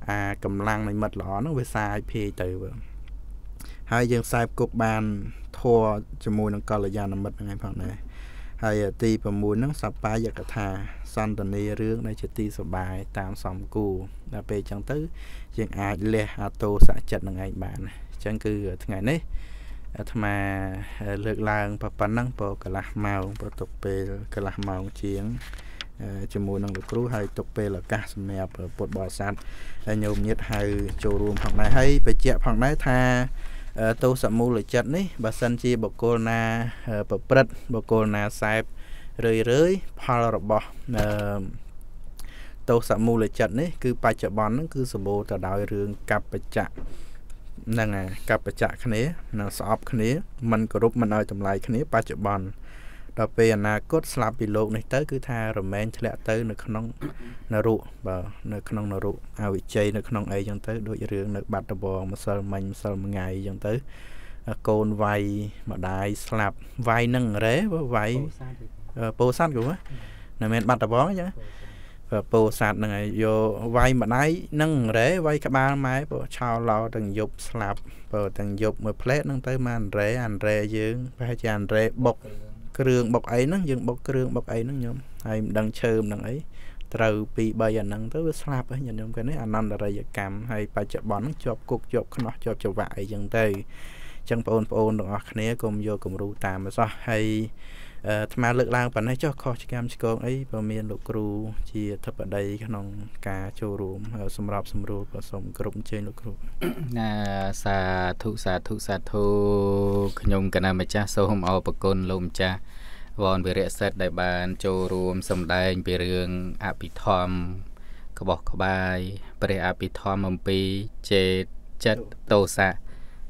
អាកម្លាំងនៃមិត្តល្អនឹងវាសាយភាយទៅបើហើយយើងខ្សែគប់បានធัวជាមួយនឹងកល្យាណមិត្តហ្នឹងឯងផងដែរហើយទី6ហ្នឹងសប្បាយកថាសន្ទនារឿងដែលជាទីសបាយតាមសមគួរដល់ពេលអញ្ចឹងទៅយើងអាចលះអាតោសច្ចិតនឹងឯងបានអញ្ចឹងគឺថ្ងៃនេះអាត្មាលើកឡើងប៉ុណ្ណឹងពកន្លះម៉ោង ប្រទុកពេលកន្លះម៉ោងជាងជាមួយនឹងលោកគ្រូហើយទុកពេលឱកាសសម្រាប់ពុទ្ធបរិស័ទហើយញោមញាតហៅចូលរួមផងដែរហើយបញ្ជាក់ផងដែរថាទោសមូលចិត្តនេះ បើសិនជាបុគ្គលណាប្រព្រឹត្តបុគ្គលណាសែបរឿយរឿយផលរបស់ទោសមូលចិត្តនេះគឺបច្ចុប្បន្នហ្នឹងគឺសម្បូរទៅដោយរឿងកัปបច្ចៈហ្នឹងហើយកัปបច្ចៈគ្នានៅស្អប់គ្នាមិនគោរពមិនឲ្យតម្លៃគ្នា បច្ចុប្បន្នដល់ពេលអនាគតស្លាប់ពីលោកនេះទៅគឺថារមែងធ្លាក់ទៅនៅក្នុងនរុបាទនៅក្នុងនរុអវិជ័យនៅក្នុងអីចឹងទៅដូចរឿងនៅ បាត់ដំបងម្សិលមិញម្សិលមួយថ្ងៃចឹងទៅកូនវាយម្ដាយស្លាប់វាយនឹងរ៉េវាយពោសាត់គ្រូណាមិនមែនបាត់ដបងអញ្ចឹងពោសាត់ហ្នឹងហើយយកវាយម្ដាយនឹងរ៉េវាយក្បាលម៉ែពោឆោឡោទាំងយប់ស្លាប់ពោទាំងយប់មួយផ្លែតហ្នឹងទៅមករ៉េអានរ៉េយើងប្រហែលជាអានរ៉េបុកគ្រឿងបុកអីហ្នឹងយើងបុកគ្រឿងបុកអីហ្នឹងខ្ញុំហើយមិនដឹងឈើមិនដឹងអីត្រូវ2 3អាហ្នឹងទៅវាស្លាប់ហើយខ្ញុំគេនេះអនន្តរិយកម្មហើយបច្ចុប្បន្នជាប់គុកជាប់ខ្នោះជាប់ច្រវាក់អីចឹងទៅអញ្ចឹងបងប្អូនបងប្អូនទាំងអស់គ្នាកុំយកគំរូតាមមកសោះហើយថ្មលើកឡើងប៉ុណ្ណេះចុះខុសឆ្កាមឆ្កងអីបើមានលោកគ្រូជាធិបតី ក្នុងការចូលរួម សម្រាប់សម្រួលប្រសុំគ្រប់ជើញលោកគ្រូណាសាធុសាធុសាធុខ្ញុំកណាម្ចាស់សូមអរគុណលោកម្ចាស់វនវិរៈសិទ្ធដែលបាន ចូលរួមសម្ដែងពីរឿងអភិធម្មក្បោះក្បាយព្រះអភិធម្មអំពីចេតចិត្តតោសៈ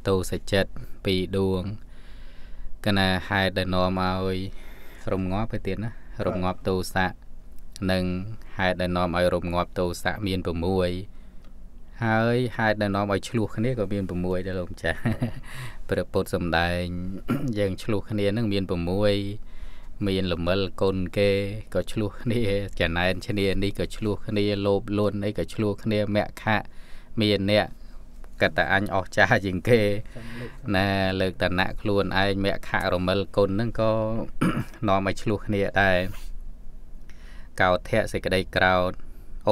តោសចិត្តពីរដួង កណាហេតុដែលនាំឲ្យរំងាប់ទៅទៀតណារំងាប់ទោសៈនិងហេតុដែលនាំឲ្យរំងាប់ទោសៈមាន6ហើយហេតុដែលនាំឲ្យឆ្លោះគ្នាក៏មាន6ដែរលោកម្ចាស់ព្រះពុទ្ធសម្ដែងយើងឆ្លោះគ្នានឹងមាន6មានល្មិលកូនគេក៏ឆ្លោះគ្នាចំណែនគ្នានេះក៏ឆ្លោះគ្នាលោភលន់អីក៏ឆ្លោះគ្នាមគ្គៈមានអ្នកគិតតែអញអស់ចាស់ជាងគេណែលើកតណៈខ្លួនឯងមគ្គរមិលគុណហ្នឹងក៏នាំឲ្យឆ្លោះគ្នាដែរកោធៈសេចក្តីក្រោត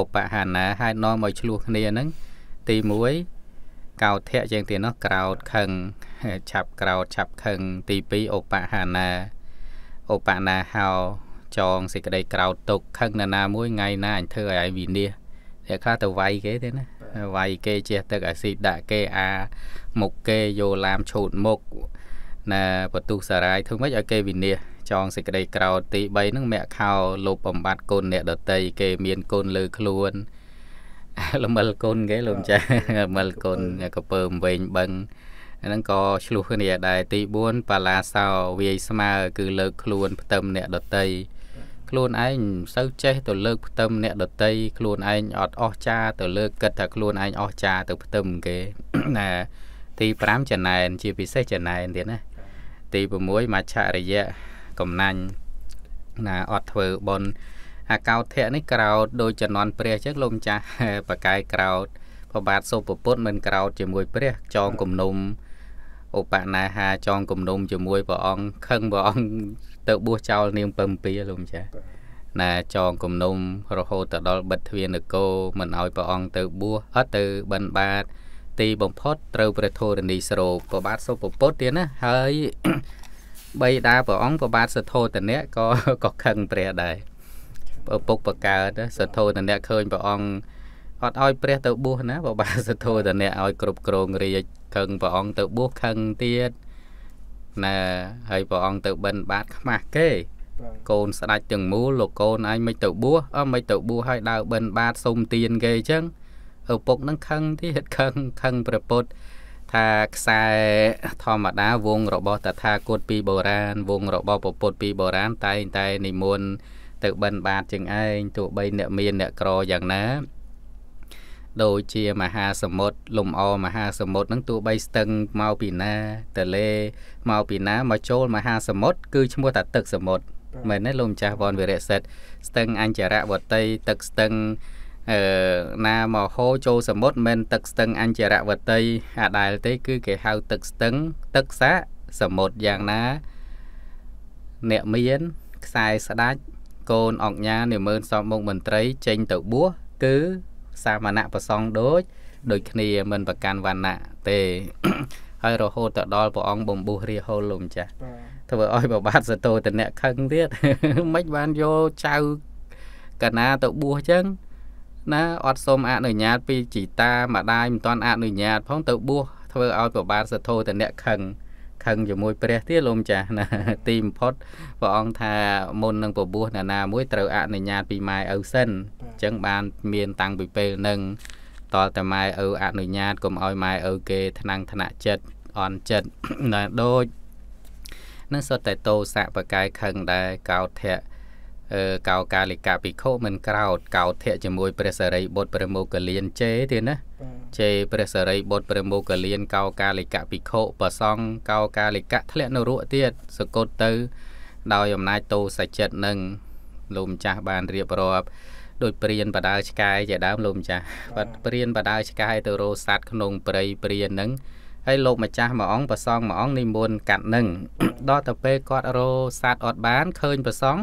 ឧបហានាហើយនាំឲ្យឆ្លោះគ្នាហ្នឹងទី1កោធៈជាងទីនោះក្រោតខឹងឆាប់ក្រោតឆាប់ខឹង ទី2ឧបហានាឧបណាហោ ចងសេចក្តី ក្រោតទុក ខឹង ណាណាមួយថ្ងៃណាអញធ្វើឲ្យឯងវិនាសតែខ្លះទៅវាយគេទេណាវាយគេជះទឹកអាស៊ីតដាក់គេអា មុខគេយកឡាមឈូតមុខណាបទុសារាយធ្វើម៉េចឲ្យគេវិនិច្ឆ័យចងសេចក្តីក្រោតទី3ហ្នឹងមគ្ខោលោបបំបត្តិគុណអ្នកដតីគេ មានគុណលើខ្លួនល្មិលគុណគេលោកចាល្មិលគុណក្រពើវែងបឹងហ្នឹងក៏ឆ្លុះគ្នាដែរទី4បាឡាសោវាយស្មើគឺលើកខ្លួនផ្ទឹមអ្នកដតីខ្លួនឯងមិនសូវចេះទៅលើកផ្ទឹមអ្នកដតីខ្លួនឯងអត់អស់ចា ទៅលើកគិតថាខ្លួនឯងអស់ចា ទៅផ្ទឹមគេណាទី5ចំណែនជាពិសេសចំណែនទៀតណាទី6មច្ឆរិយៈកំណាញ់ណាអត់ធ្វើបនអាកោធៈនេះក្រោតដោយចំនួនព្រះចឹងលោកម្ចាស់បកាយក្រោតប្របាទសុពពុទ្ធមិនក្រោតជាមួយព្រះចងគំនុំឧបនាហាចងគំនុំជាមួយព្រះអង្គខឹងព្រះអង្គទៅបួសចោលនាងពំពីលោកម្ចាស់ណាចងគំនុំរហូតទៅដល់បិទទ្វារនគរមិនឲ្យព្រះអង្គទៅបួសអត់ទៅបិណ្ឌបាតទីបំផុតត្រូវព្រះធរណីស្រោបប្របាទសុពពុទ្ធទៀតណាហើយបីតាព្រះអង្គប្របាទសទ្ធោតនៈក៏ក៏ខឹងព្រះដែរឪពុកបកើតសទ្ធោតនៈឃើញព្រះអង្គអត់ឲ្យព្រះទៅបួសណាប្របាទសទ្ធោតនៈឲ្យគ្រប់គ្រងរាជខឹងព្រះអង្គទៅបួសខឹងទៀតណែហើយព្រះអង្គទៅបិណ្ឌបាតខ្មាស់គេ កូនស្ដាច់ទាំងមូលលោកកូនឯងមិនទៅបួសអើមិនទៅបួសហើយដើរបិណ្ឌបាតសុំទានគេអញ្ចឹងឪពុកនឹងខឹងទៀតខឹងខឹងព្រះពុទ្ធថាខ្សែធម្មតាវងរបស់តថាគតពីបុរាណវងរបស់ពពុទ្ធពីបុរាណតែងតែនិមន្តទៅបិណ្ឌបាតជាងឯងទោះបីអ្នកមានអ្នកក្រយ៉ាងណាដូចជាមហាសមុទ្រលំអមហាសមុទ្រហ្នឹងទោះបីស្ទឹងមកពីណាតលេមកពីណាមកចូលមហាសមុទ្រគឺឈ្មោះថាទឹកសមុទ្រមែនទេលោកម្ចាស់វ៉នវិរៈសិទ្ធស្ទឹងអញ្ចរវតីទឹកស្ទឹងអឺណាមកហូរចូលសមុទ្រមិនទឹកស្ទឹងអញ្ចរវតីអាដែលទេ គឺគេហៅទឹកស្ទឹង ទឹកសាសមុទ្រយ៉ាងណាអ្នកមានខ្សែស្ដាច់កូនអង្គញានិមឺនសំមុខមន្ត្រីចេញទៅបួសគឺសាមណៈប្រសងដូចដូចគ្នាមិនប្រកាន់វណ្ណៈទេហើយរហូតទៅដល់ព្រះអង្គបំពុះរាហុលលោកម្ចាស់ធ្វើឲ្យបបាទសតោតនៈខឹងទៀតមិនបានយកចៅកណាទៅបួសចឹងណាអត់សូមអនុញ្ញាតពីជីតាម្ដាយមិនទាន់អនុញ្ញាតផងទៅបួសធ្វើឲ្យប្របាទសតោតនៈខឹងខឹងជាមួយព្រះទៀតលោកម្ចាស់ណាទីបំផុតព្រះអង្គថាមុននឹងពបួសណាណាមួយត្រូវអនុញ្ញាត ពីម៉ែឪសិនអញ្ចឹងបាន មានតាំងពីពេលនឹងតលតែម៉ែឪអនុញ្ញាតកុំឲ្យម៉ែឪគេថ្នាំងថ្នាក់ចិត្តអន់ចិត្តណាដូចនឹងសុទ្ធតែតោសៈបកាយខឹងដែរកោធៈកោកាលិកៈភិក្ខុមិនក្រោតកោធៈជាមួយព្រះសារីបុត្រព្រះមោគលានជេទេណាជេព្រះសរីបុត្រព្រះមោគលានកោកាលិកៈភិក្ខុប្រសង់កោកាលិកៈធ្លាក់នរកទៀតសកតទៅដោយអំណាចតោសច្ចិតនឹងលោកម្ចាស់បានរៀបរាប់ដោយព្រៀនបដាលឆ្កែជាដើមលោកម្ចាស់បាត់ព្រៀនបដាលឆ្កែទៅរោសัตว์ក្នុងព្រៃព្រៀននឹងហើយលោកម្ចាស់មួយអង្គប្រសងមួយអង្គនិមន្តកាត់នឹងដល់ទៅពេលគាត់រោសัตว์អត់បានឃើញប្រសង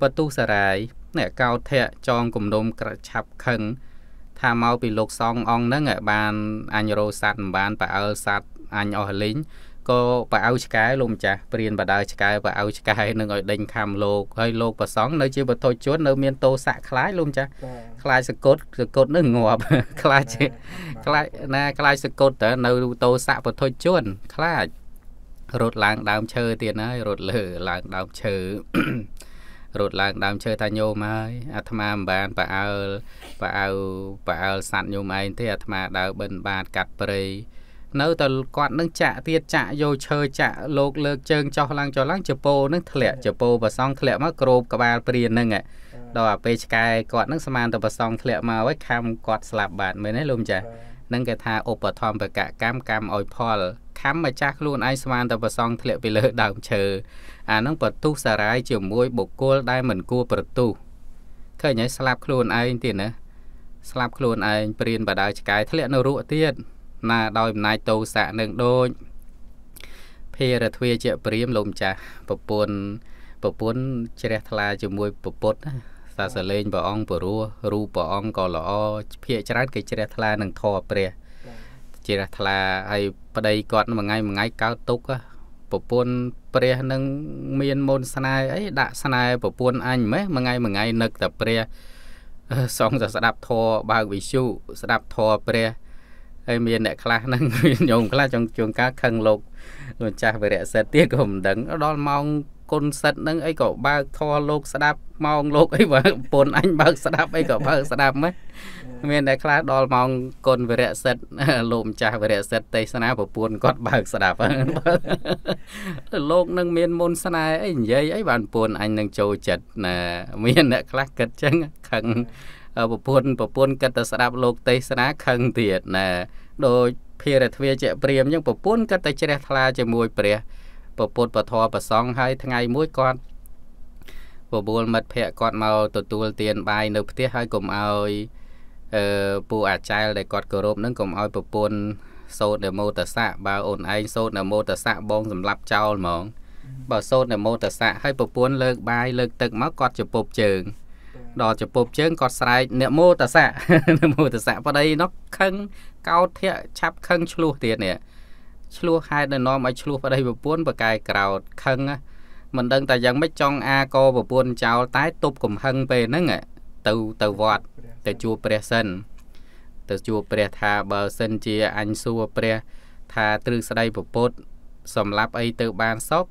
បទុសរាយអ្នកកោធៈចងគំនុំក្រឆាប់ខឹងថាមកពីលោក សងអង្គហ្នឹងបានអញរោសัตว์មិនបានប្រអើលសัตว์អញអស់លីងក៏ប្រអើឆ្កែលោកម្ចាស់ព្រៀនបដើឆ្កែប្រអើឆ្កែនឹងឲ្យដេញខំលោកហើយលោកប្រសងនៅជាបុថុជននៅមានតោស័កខ្លាចលោកម្ចាស់ខ្លាចសកុតសកុតនឹងងាប់ខ្លាចខ្លាចណាខ្លាចសកុតតើនៅតោស័កបុថុជនខ្លាចរត់ឡើងដើមឈើទៀតហើយរត់លើឡើងដើមឈើរត់ឡើងដើមឈើថាញោមហើយអាត្មាមិនបានប្រអើលប្រអើលប្រអើលសัตว์ញោមឯងទេអាត្មាដើរបិណ្ឌបាតកាត់ព្រៃនៅតែគាត់នឹងចាក់ទៀតចាក់យកឈើចាក់លោកលើកជើងចោះឡើងចោះឡើងចពោនឹងធ្លាក់ចពោប្រសងធ្លាក់មកក្របក្បាលព្រានឹងដល់អាពេលឆ្កែគាត់នឹងស្មានទៅប្រសងធ្លាក់មកហើយខំគាត់ស្លាប់បាត់មែនទេលោកចាស់នឹងគេថាឧបធម្មបកកម្មកម្មឲ្យផលខំម្ចាស់ខ្លួនឯងស្មានតែប្រសងធ្លាក់ពីលើ ដើមឈើអានឹងប្រទុះសារាយជាមួយបុគ្គលដែលមិនគួរប្រទុះឃើញហើយស្លាប់ខ្លួនឯងទៀតណាស្លាប់ខ្លួនឯងព្រានបដាឆ្កែធ្លាក់នៅរក់ទៀតណាដោយអំណាចតោសៈនឹងដូចភេរទ្វាជាព្រាមលោកម្ចាស់ប្រពន្ធប្រពន្ធជ្រះថ្លាជាមួយពពុទ្ធសាសលេងព្រះអង្គពរោះរូបព្រះអង្គក៏ល្អភាកច្រើនគេជ្រះថ្លានឹងធម៌ព្រះជារះថ្លាហើយប្តីគាត់មួយថ្ងៃមួយថ្ងៃកើតទុកប្រពន្ធព្រះនឹងមានមន្តស្នេហ៍អីដាក់ស្នេហ៍ប្រពន្ធអញម៉េះមួយថ្ងៃមួយថ្ងៃនឹកតែព្រះសងតែស្ដាប់ធម៌បើកវិសុស្ដាប់ធម៌ព្រះហើយមានអ្នកខ្លះហ្នឹងញោមខ្លះចង់ជួងការខឹងលោកម្ចាស់វិរៈសិទ្ធទៀតក៏មិនដឹងដល់ម៉ោងគុណសិទ្ធនឹងអីក៏បើកធေါ်លោកស្ដាប់ម៉ោងលោកអីបើប្រពន្ធអញបើកស្ដាប់អីក៏បើកស្ដាប់ម៉េចមានតែខ្លះដល់ម៉ោងគុណវិរៈសិទ្ធលោកម្ចាស់វិរៈសិទ្ធទេសនាប្រពន្ធគាត់បើកស្ដាប់លោកនឹងមានមុន ស្នេហ៍អីនិយាយអីបានប្រពន្ធអញនឹងចូលចិត្តណាមានអ្នកខ្លះគិតចឹងខឹងប្រពន្ធប្រពន្ធគិតតែស្ដាប់លោកទេសនាខឹងទៀតណាដោយភារទ្វាជាព្រាមអញ្ចឹងប្រពន្ធគិតតែជ្រះថ្លាជាមួយព្រះប្រពុតពធប្រសងហើយថ្ងៃមួយគាត់បបួលមិត្តភ័ក្ដិគាត់មកទទួលទានបាយនៅផ្ទះហើយកុំឲ្យអឺពូអាចែលដែលគាត់គោរពនឹងកុំឲ្យប្រពន្ធសូត្រនមោតស័កបើអូនឯងសូត្រនមោតស័កបងសម្លាប់ចោលហ្មងបើសូត្រនមោតស័កឲ្យប្រពន្ធលើកបាយលើកទឹកមកគាត់ជពប់ជើង ដល់ជពប់ជើងគាត់ស្រែកនមោតស័កនមោតស័កប្តីនោះខឹងកោតធាក់ឆាប់ខឹងឆ្លោះទៀតនេះឆ្លោះហេតុដែលនាំឲ្យឆ្លោះប្តីប្រពន្ធប្រកែក្រោតខឹងមិនដឹងតែយ៉ាងម៉េចចង់អាកប្រពន្ធចោលតែទប់កំហឹងពេលហ្នឹងទៅទៅវត្តទៅជួបព្រះសិនទៅជួបព្រះថាបើសិនជាអញសួរព្រះថាទ្រឹស្ដីប្រពុតសម្រាប់អីទៅបានសព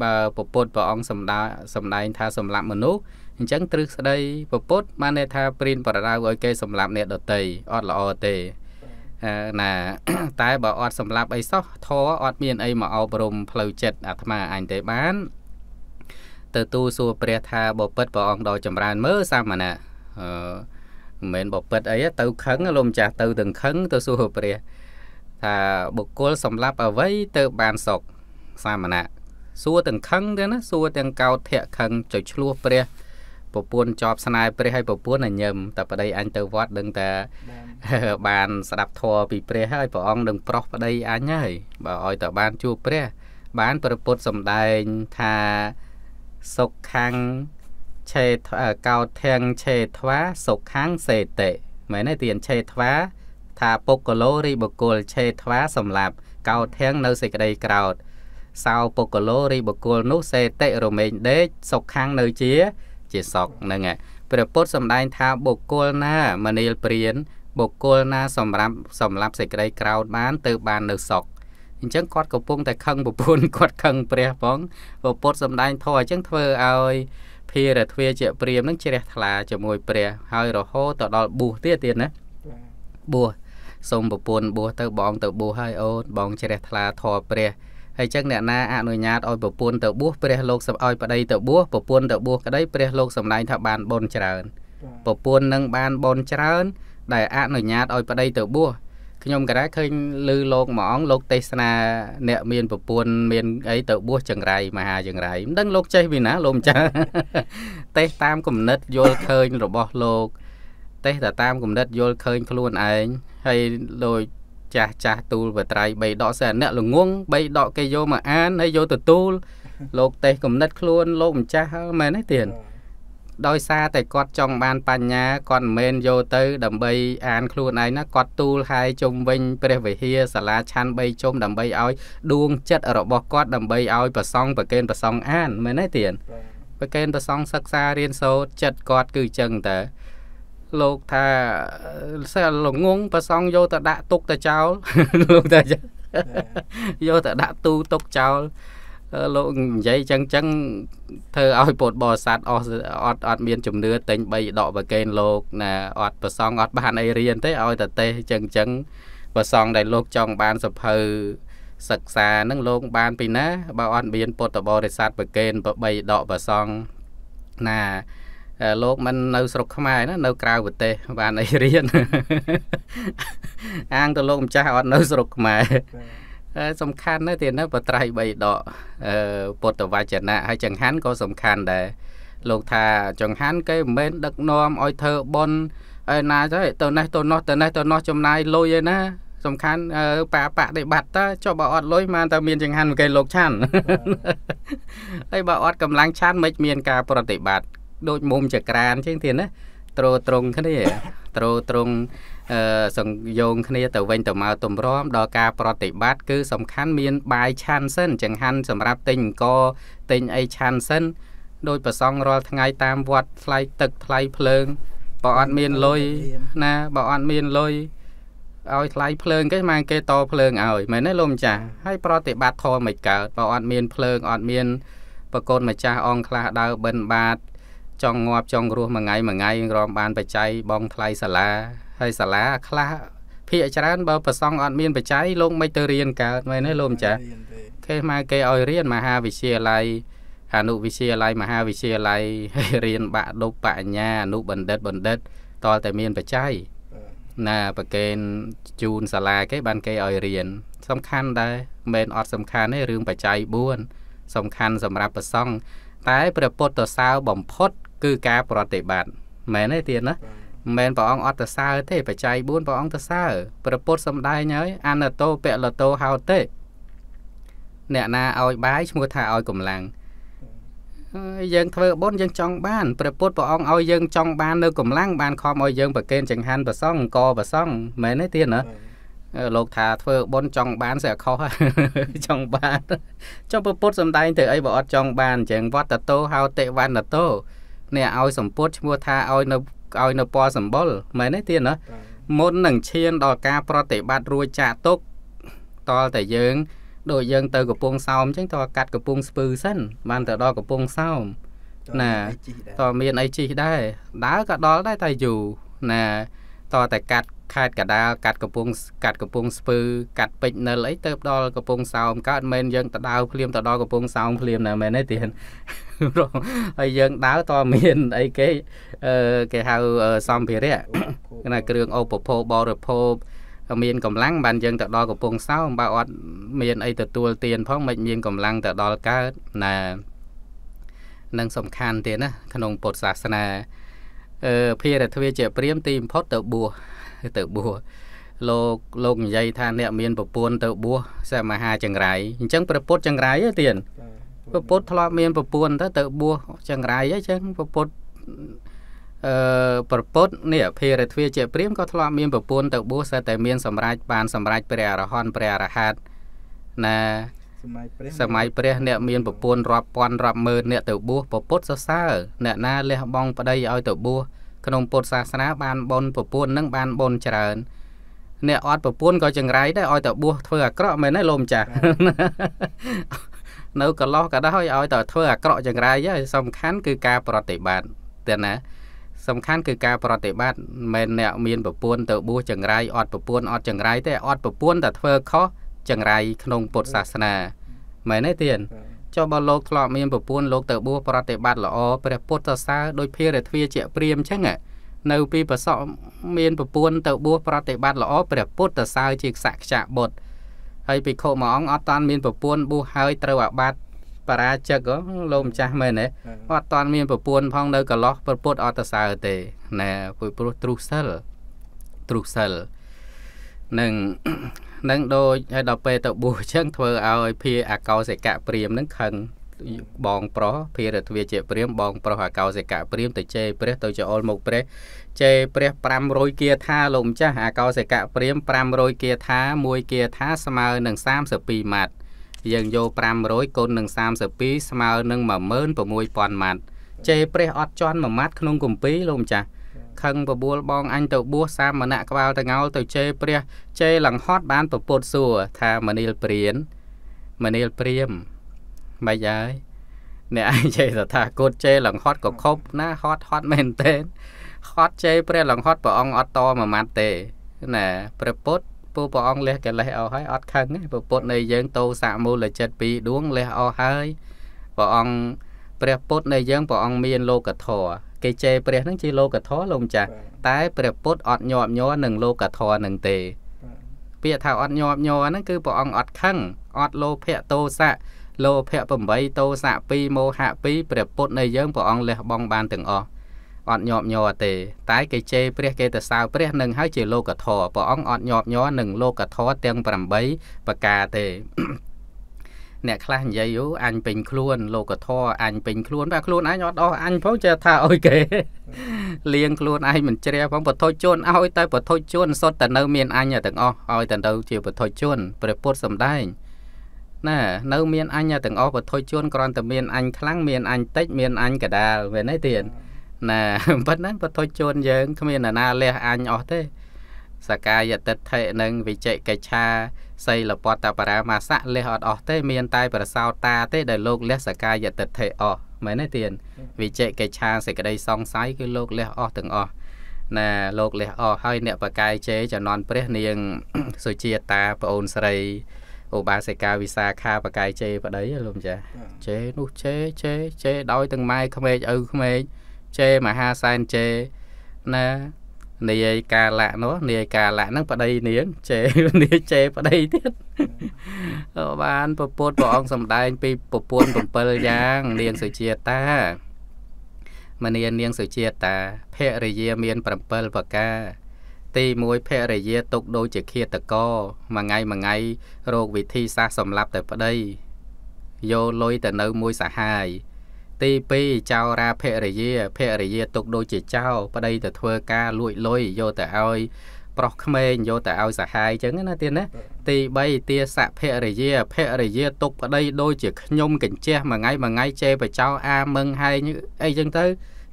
បើប្រពុតព្រះអង្គសម្ដែងសម្ដែង ថាសម្រាប់មនុស្សអញ្ចឹងទ្រឹស្ដីប្រពុតបានន័យថាព្រានប្រដៅឲ្យគេសម្រាប់អ្នកដតីអត់ល្អទេណាតែបើអត់សម្លាប់អីសោះធរអត់មានអីមកអប់រំផ្លូវចិត្តអាត្មាអញទេបានទៅទូសួរព្រះថាបពិតព្រះអង្គដ៏ចម្រើនមើលសាមណៈអឺមិនមែនបពិតអីទៅ ខឹងលោកម្ចាស់ទៅទាំងខឹងទៅសួរព្រះថាបុគ្គលសម្លាប់អ្វីទៅបានសុខសាមណៈសួរទាំងខឹងទៅណាសួរទាំងកោតធៈខឹងចុចឆ្លោះព្រះប្រពន្ធជាប់ស្នេហ៍ព្រះឲ្យប្រពន្ធញញឹមតែប្តីអញទៅវត្តដឹងតែបានស្ដាប់ធម៌ពីព្រះហើយព្រះអង្គនឹងប្រោះប្តីអញហើយបើឲ្យតែបានជួបព្រះ បាន ប្រពុតសំដែងថាសុខខាំងឆេកោធៀងឆេធ្វាសុខខាំងសេតិមែនទេទានឆេធ្វា ថាពុកលោរីបកុលឆេធ្វាសម្លាប់ កោធៀងនៅសេចក្តីក្រោតសោពុកលោរីបកុលនោះសេតិរមែងដេកសុខខាំងនៅជាជាសុខនឹងព្រះពុទ្ធសម្ដែងថាបុគ្គលណាមនាលព្រានបុគ្គលណា សម្រាប់សម្រាប់សេចក្តីក្រោតបានទៅបាននៅសុខអញ្ចឹងគាត់កំពុងតែខឹងប្រពន្ធគាត់ខឹងព្រះផងព្រះពុទ្ធសម្ដែងធម៌អញ្ចឹងធ្វើឲ្យភារទ្វាជាព្រាមនឹងជ្រះថ្លាជាមួយ ព្រះ ហើយរហូតទៅដល់បួសទៀតទៀតណាបួសសូមប្រពន្ធបួសទៅបងទៅបួសហើយអូនបងជ្រះថ្លាធម៌ព្រះហើយចឹងអ្នកណាអនុញ្ញាតឲ្យប្រពន្ធទៅបួសព្រះលោកសម្ឲ្យប្តីទៅបួសប្រពន្ធទៅបួសក្តីព្រះលោកសម្ដែងថាបានបនច្រើនប្រពន្ធនឹងបានបនច្រើនដែលអនុញ្ញាតឲ្យប្តី ទៅបួសខ្ញុំក៏ដែរឃើញឮលោកមួយអង្គលោក ទេសនា អ្នកមានប្រពន្ធមានអីទៅបួសចង្រៃមហាចង្រៃមិនដឹងលោក ចេះពីណាលោកម្ចាស់ទេសតាមគំនិតយល់ឃើញរបស់លោកទេសតែតាមគំនិតយល់ឃើញខ្លួនឯងហើយលោកចាស់ចាស់ទូលបត្រៃបីដកសែនអ្នកល្ងងបីដកគេយកមកអានហើយយកទទួលលោកទេសគំនិតខ្លួនលោកម្ចាស់មែនទេទៀតដោយសារតែគាត់ចង់បានបញ្ញាគាត់មិនមែនយកទៅ ដើម្បីអានខ្លួនឯងណាគាត់ទូលហើយជុំវិញព្រះវិហារសាលាឆាន់3ជុំដើម្បីឲ្យដួងចិត្តរបស់គាត់ដើម្បីឲ្យប្រសងប្រកេនប្រសងអានមែនទេទៀតប្រកេនប្រសងសិក្សារៀនសូត្រចិត្តគាត់គឺចឹងតើលោកថាសិស្សល្ងងប្រសងយកទៅដាក់ទុកទៅចោលលោកថាយកទៅដាក់ទូទុកចោលលោកនិយាយចឹងចឹងធ្វើឲ្យពុទ្ធបរិស័ទអស់អត់អត់មានជំនឿទិញបីដកប្រកេនលោកណាអត់ប្រសងអត់បានអីរៀនទេឲ្យតែទេចឹងចឹងប្រសងដែលលោកចង់បានសភៅសិក្សានឹង លោក បានពីណាបើអត់មានពុទ្ធបរិស័ទប្រកេនបីដកប្រសងណាលោកមិននៅស្រុកខ្មែរណានៅក្រៅប្រទេសបានអីរៀនអាងទៅលោកម្ចាស់អត់នៅស្រុកខ្មែរសំខាន់ណាស់ទៀតណាបត្រៃ3ដកពុទ្ធវចនៈហើយចង្ហាន់ក៏សំខាន់ដែរលោកថាចង្ហាន់គេមិនមែនដឹកនាំឲ្យធ្វើបន់ឯណាទៅទៅណេះទៅនោះទៅណេះទៅនោះចំណាយលុយឯណាសំខាន់ប៉ាបដិបត្តិតើចុះបើអត់លុយមិនតើមានចង្ហាន់មកគេលោកឆាន់ហើយបើអត់ កម្លាំងឆាន់មិនមានការ ប្រតិបត្តិដូចមុំចក្រានជាងទៀតណាត្រោត្រង់គ្នាត្រោត្រង់អឺសង្យោងគ្នាទៅវិញទៅមកទម្រាំដល់ការប្រតិបត្តិគឺសំខាន់មានបាយឆាន់សិនចង្ហាន់សម្រាប់ទិញអង្គទិញអីឆាន់សិនដោយប្រសងរាល់ថ្ងៃតាមវត្តថ្លៃទឹកថ្លៃភ្លើងបើអត់មានលុយណាបើអត់មានលុយឲ្យថ្លៃភ្លើងគេមកគេតភ្លើងឲ្យមែនទេលោកម្ចាស់ហើយប្រតិបត្តិធម៌មិនកើតបើអត់មានភ្លើងអត់មានប្រកូនម្ចាស់អង្គខ្លះដើរបិណ្ឌបាតចង់ងាប់ចង់រស់មួយថ្ងៃមួយថ្ងៃរំបានបច្ច័យបងថ្លៃសាលា ហើយសាលាខ្លះភាកច្រើនបើប្រសងអត់មានបច្ច័យលោកមិនទៅរៀនកើតមែនទេលោកម្ចាស់គេមកគេឲ្យរៀន មហាវិទ្យាល័យអនុវិទ្យាល័យមហាវិទ្យាល័យរៀនបាក់ដប់បញ្ញាអនុបណ្ឌិតបណ្ឌិតតលតែមានបច្ច័យណាប្រកេនជូនសាលាគេបានគេឲ្យរៀនសំខាន់ដែរមិនអត់សំខាន់ទេរឿងបច្ច័យ4សំខាន់សម្រាប់ប្រសង់តែព្រះពុទ្ធសាវបំផុតគឺការប្រតិបត្តិមែនទេទៀតណាមែនព្រះអង្គអត់ទៅសើទេ បច្ច័យ4ព្រះអង្គទៅសើប្រពុតសំដែងហើយអនតោពលតោហោទេអ្នកណាឲ្យបាយឈ្មោះថាឲ្យកម្លាំងយើងធ្វើបុណ្យយើងចង់បានព្រះពុទ្ធព្រះអង្គឲ្យយើងចង់បាននៅកម្លាំងបានខំឲ្យយើងប្រកេនចង្ហាន់ប្រសង់កប្រសង់មែនទេទៀតណាលោកថាធ្វើបុណ្យចង់បានស្អីខុសចង់បានចង់ព្រះពុទ្ធសំដែងទៅអីបើអត់ចង់បានអញ្ចឹងវត្តតោហោតិវណ្ណតោអ្នកឲ្យសម្ពុតឈ្មោះថាឲ្យនៅឲ្យនៅពណ៌សម្បុរមែនទេទៀតណាមុននឹងឈាន ដល់ការប្រតិបត្តិរួចចាក់ទុកតលតែយើង ដូចយើងទៅកំពង់សោមអញ្ចឹងតកាត់កំពង់ស្ពឺសិនបានទៅដល់កំពង់សោមណាតមានអីជីដែរដើរក៏ដល់ដែរតែយូរណាតតែកាត់ខេត្តកដាលកាត់កំពង់កាត់កំពង់ស្ពឺកាត់ពេជ្រនិលអីទៅដល់កំពង់សោមកើតមិនយើងទៅដើរភ្លាមទៅដល់កំពង់សោមភ្លាមណាមែនទេទៀតហើយយើងដើរតើមានអីគេគេហៅសម្ភារៈគេណាគ្រឿងឧបភោគបរិភោគមានកម្លាំងបានយើងទៅដល់កំពង់សោមបើអត់មានអីទទួលទានផងមិនមានកម្លាំងទៅដល់កើតណានឹងសំខាន់ទៀតណាក្នុងពុទ្ធសាសនាអឺភារទ្វាជាព្រាមទីបំផុតទៅបួសទៅបួសលោកលោកនិយាយថាអ្នកមានប្រពន្ធទៅបួសសមហាចង្រៃអញ្ចឹងព្រះពុទ្ធចង្រៃទេទៀតពពុទ្ធធ្លាប់មានប្រពន្ធទៅទៅបួសចង្រៃអីចឹងពពុទ្ធអឺប្រពុតនេះអភិរទ្វាជាព្រាមក៏ធ្លាប់មានប្រពន្ធទៅបួសស្ទើរតែមានសម្រេចបានសម្រេចព្រះអរហន្តព្រះអរហន្តណាសម័យព្រះសម័យព្រះអ្នកមានប្រពន្ធរាប់ពាន់រាប់ម៉ឺនអ្នក ទៅ បួសប្រពុតសរសើរអ្នកណាលះបង់ប្តីឲ្យទៅបួសក្នុងពុទ្ធសាសនាបាន បនប្រពន្ធនឹងបានបនច្រើនអ្នកអត់ប្រពន្ធក៏ចង្រៃដែរឲ្យតែបួសធ្វើអាក្រក់មែនទេលោកម្ចាស់នៅកន្លោះក៏ដោយឲ្យតែធ្វើអាក្រក់ចង្រៃហើយសំខាន់គឺការប្រតិបត្តិទេណាសំខាន់គឺការប្រតិបត្តិមិនអ្នក មានប្រពន្ធទៅបួសចង្រៃអត់ប្រពន្ធអត់ចង្រៃទេអត់ប្រពន្ធតែធ្វើខុសចង្រៃក្នុងពុទ្ធសាសនាមែនទេទៀនចុះបើលោកធ្លាប់មានប្រពន្ធលោកទៅបួសប្រតិបត្តិល្អព្រះពុទ្ធសាសនាដោយភារទ្វាជាព្រាមអញ្ចឹងនៅពីប្រសពមានប្រពន្ធទៅបួសប្រតិបត្តិល្អព្រះពុទ្ធសាសនាជាខ្សៈខ្ចាបុត្រហើយភិក្ខុមួយអង្គអត់តាន់មានប្រពន្ធបួសហើយត្រូវអាបត្តិបរាជិកលោកម្ចាស់មែនទេអត់តាន់មានប្រពន្ធផងនៅកន្លោះប្រពុតអត់ទៅសើទេណែពួកព្រោះទ្រុសិលទ្រុសិលនឹងនឹងដូចហើយដល់ពេលទៅបួសចឹងធ្វើឲ្យភាអាកោសិកៈព្រាមនឹងខឹងបងប្រុសភារទ្វាជាព្រាមបងប្រុសអកោសិកៈព្រាមទៅជេរព្រះទៅចោលមកព្រះជេរព្រះ500គាថាលោកម្ចាស់អកោសិកៈព្រាម500គាថា1គាថាស្មើនឹង32ម៉ាត់យើងយក500គុណនឹង32ស្មើនឹង16000ម៉ាត់ជេរព្រះអត់ជន់1ម៉ាត់ក្នុងគម្ពីរលោកម្ចាស់ខឹងបបួលបងអញទៅបួសសាមណៈក្បាលតងោលទៅជេរព្រះជេរលង្ហត់បានប្រពុតសួរថាមនីលព្រានមនីលព្រាមមិនហើយ អ្នកឯងចេះថាកូតចេះឡើងហត់ក៏ខប់ណាហត់ហត់មែនទេហត់ចេះព្រះឡើងហត់ព្រះអង្គអត់តមួយម៉ាត់ទេណាព្រះពុទ្ធពូព្រះអង្គលះកិលេសអស់ហើយអត់ខឹងទេព្រះពុទ្ធនៃយើងតោសាមូលចិត្តពីរដួងលះអស់ហើយព្រះអង្គព្រះពុទ្ធនៃយើងព្រះអង្គមាន លោកធម៌គេចេះព្រះនឹងជាលោកធម៌លោកម្ចាស់តែព្រះពុទ្ធអត់ញាប់ញ័រនឹងលោកធម៌នឹងទេពាក្យថាអត់ញាប់ញ័រហ្នឹងគឺព្រះអង្គអត់ខឹងអត់លោភៈទោសៈលោភៈ8ទោសៈ2មោហៈ2ព្រះពុទ្ធនៃយើងព្រះអង្គលះបង់បានទាំងអស់អត់ញាប់ញ័រទេ តែគេជេរព្រះគេទៅសើព្រះនឹងហើយជាលោកធរព្រះអង្គអត់ញាប់ញ័រនឹងលោកធរទាំង8ប្រការទេអ្នកខ្លះនិយាយអូអញពេញខ្លួនលោកធរអញពេញខ្លួនបាទខ្លួនអញអត់អស់អញផងចេះថាអុយគេលៀងខ្លួនឯងមិនជ្រះផងពធុជនឲ្យតែពធុជនសុទ្ធតែនៅ មានអញទាំងអស់ឲ្យតែនៅជាពធុជនព្រះពុទ្ធសំដែងណានៅមានអញទាំងអស់ពុទ្ធជនគ្រាន់តែមានអញខ្លាំងមានអញតិច មានអញកដាលវានេះទៀតណាប៉ុណ្ណឹងពុទ្ធជនយើង គ្មានណាលះអញអស់ទេសកាយតិដ្ឋិនិងវិជិកិច្ឆាសីលពតបរាមាសៈលះអត់អស់ទេមានតែប្រសោតាទេ ដែលលោកលះសកាយតិដ្ឋិអស់មែនទេទៀតវិជិកិច្ឆាសេចក្តី សង្ស័យគឺលោកលះអស់ទាំងអស់ណាលោកលះអស់ហើយអ្នកបកាយជេចំនួនព្រះនាងសុជាតាប្អូនស្រីឧបាសិកាវិសាខា បកាយជេប្តីលោកចាជេនោះជេជេជេដោយទាំងម៉ែក្មេកឪក្មេកជេមហាសែនជេណានាយកាលៈនោះនាយកាលៈហ្នឹងប្តីនាងជេនាយជេប្តីទៀតបានពពុទ្ធព្រះអង្គសំដែង ពីប្រពន្ធ7យ៉ាង នាងសុជាតាមនានាងសុជាតាភរិយាមាន7ប្រការទី1ភរិយា ទុកដូចជាឃាតករមួយថ្ងៃមួយថ្ងៃរោគវិធីសាស្ត្រសម្លាប់តែប្តីយកលុយទៅនៅមួយសាហាយទី2ចៅរាភរិយាភរិយាទុកដូចជាចៅប្តីទៅធ្វើការលួចលុយយកទៅឲ្យ ប្រុសក្មេងយកទៅឲ្យសាហាយចឹងណាទៀតណាទី3ទាសភរិយាភរិយាទុកប្តីដូចជាខ្ញុំកញ្ជះមួយថ្ងៃមួយថ្ងៃចេបចៅអាមឹងហែងអីចឹងទៅ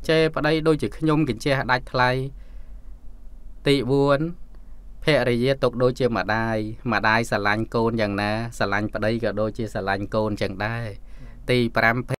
ចេប្តីដូចជាខ្ញុំកញ្ជះដាច់ថ្លៃទី4ភរិយាទុកដូចជាម្ដាយម្ដាយស្រឡាញ់កូនយ៉ាងណា ស្រឡាញ់ប្តីក៏ដូចជាស្រឡាញ់កូនចឹងដែរទី5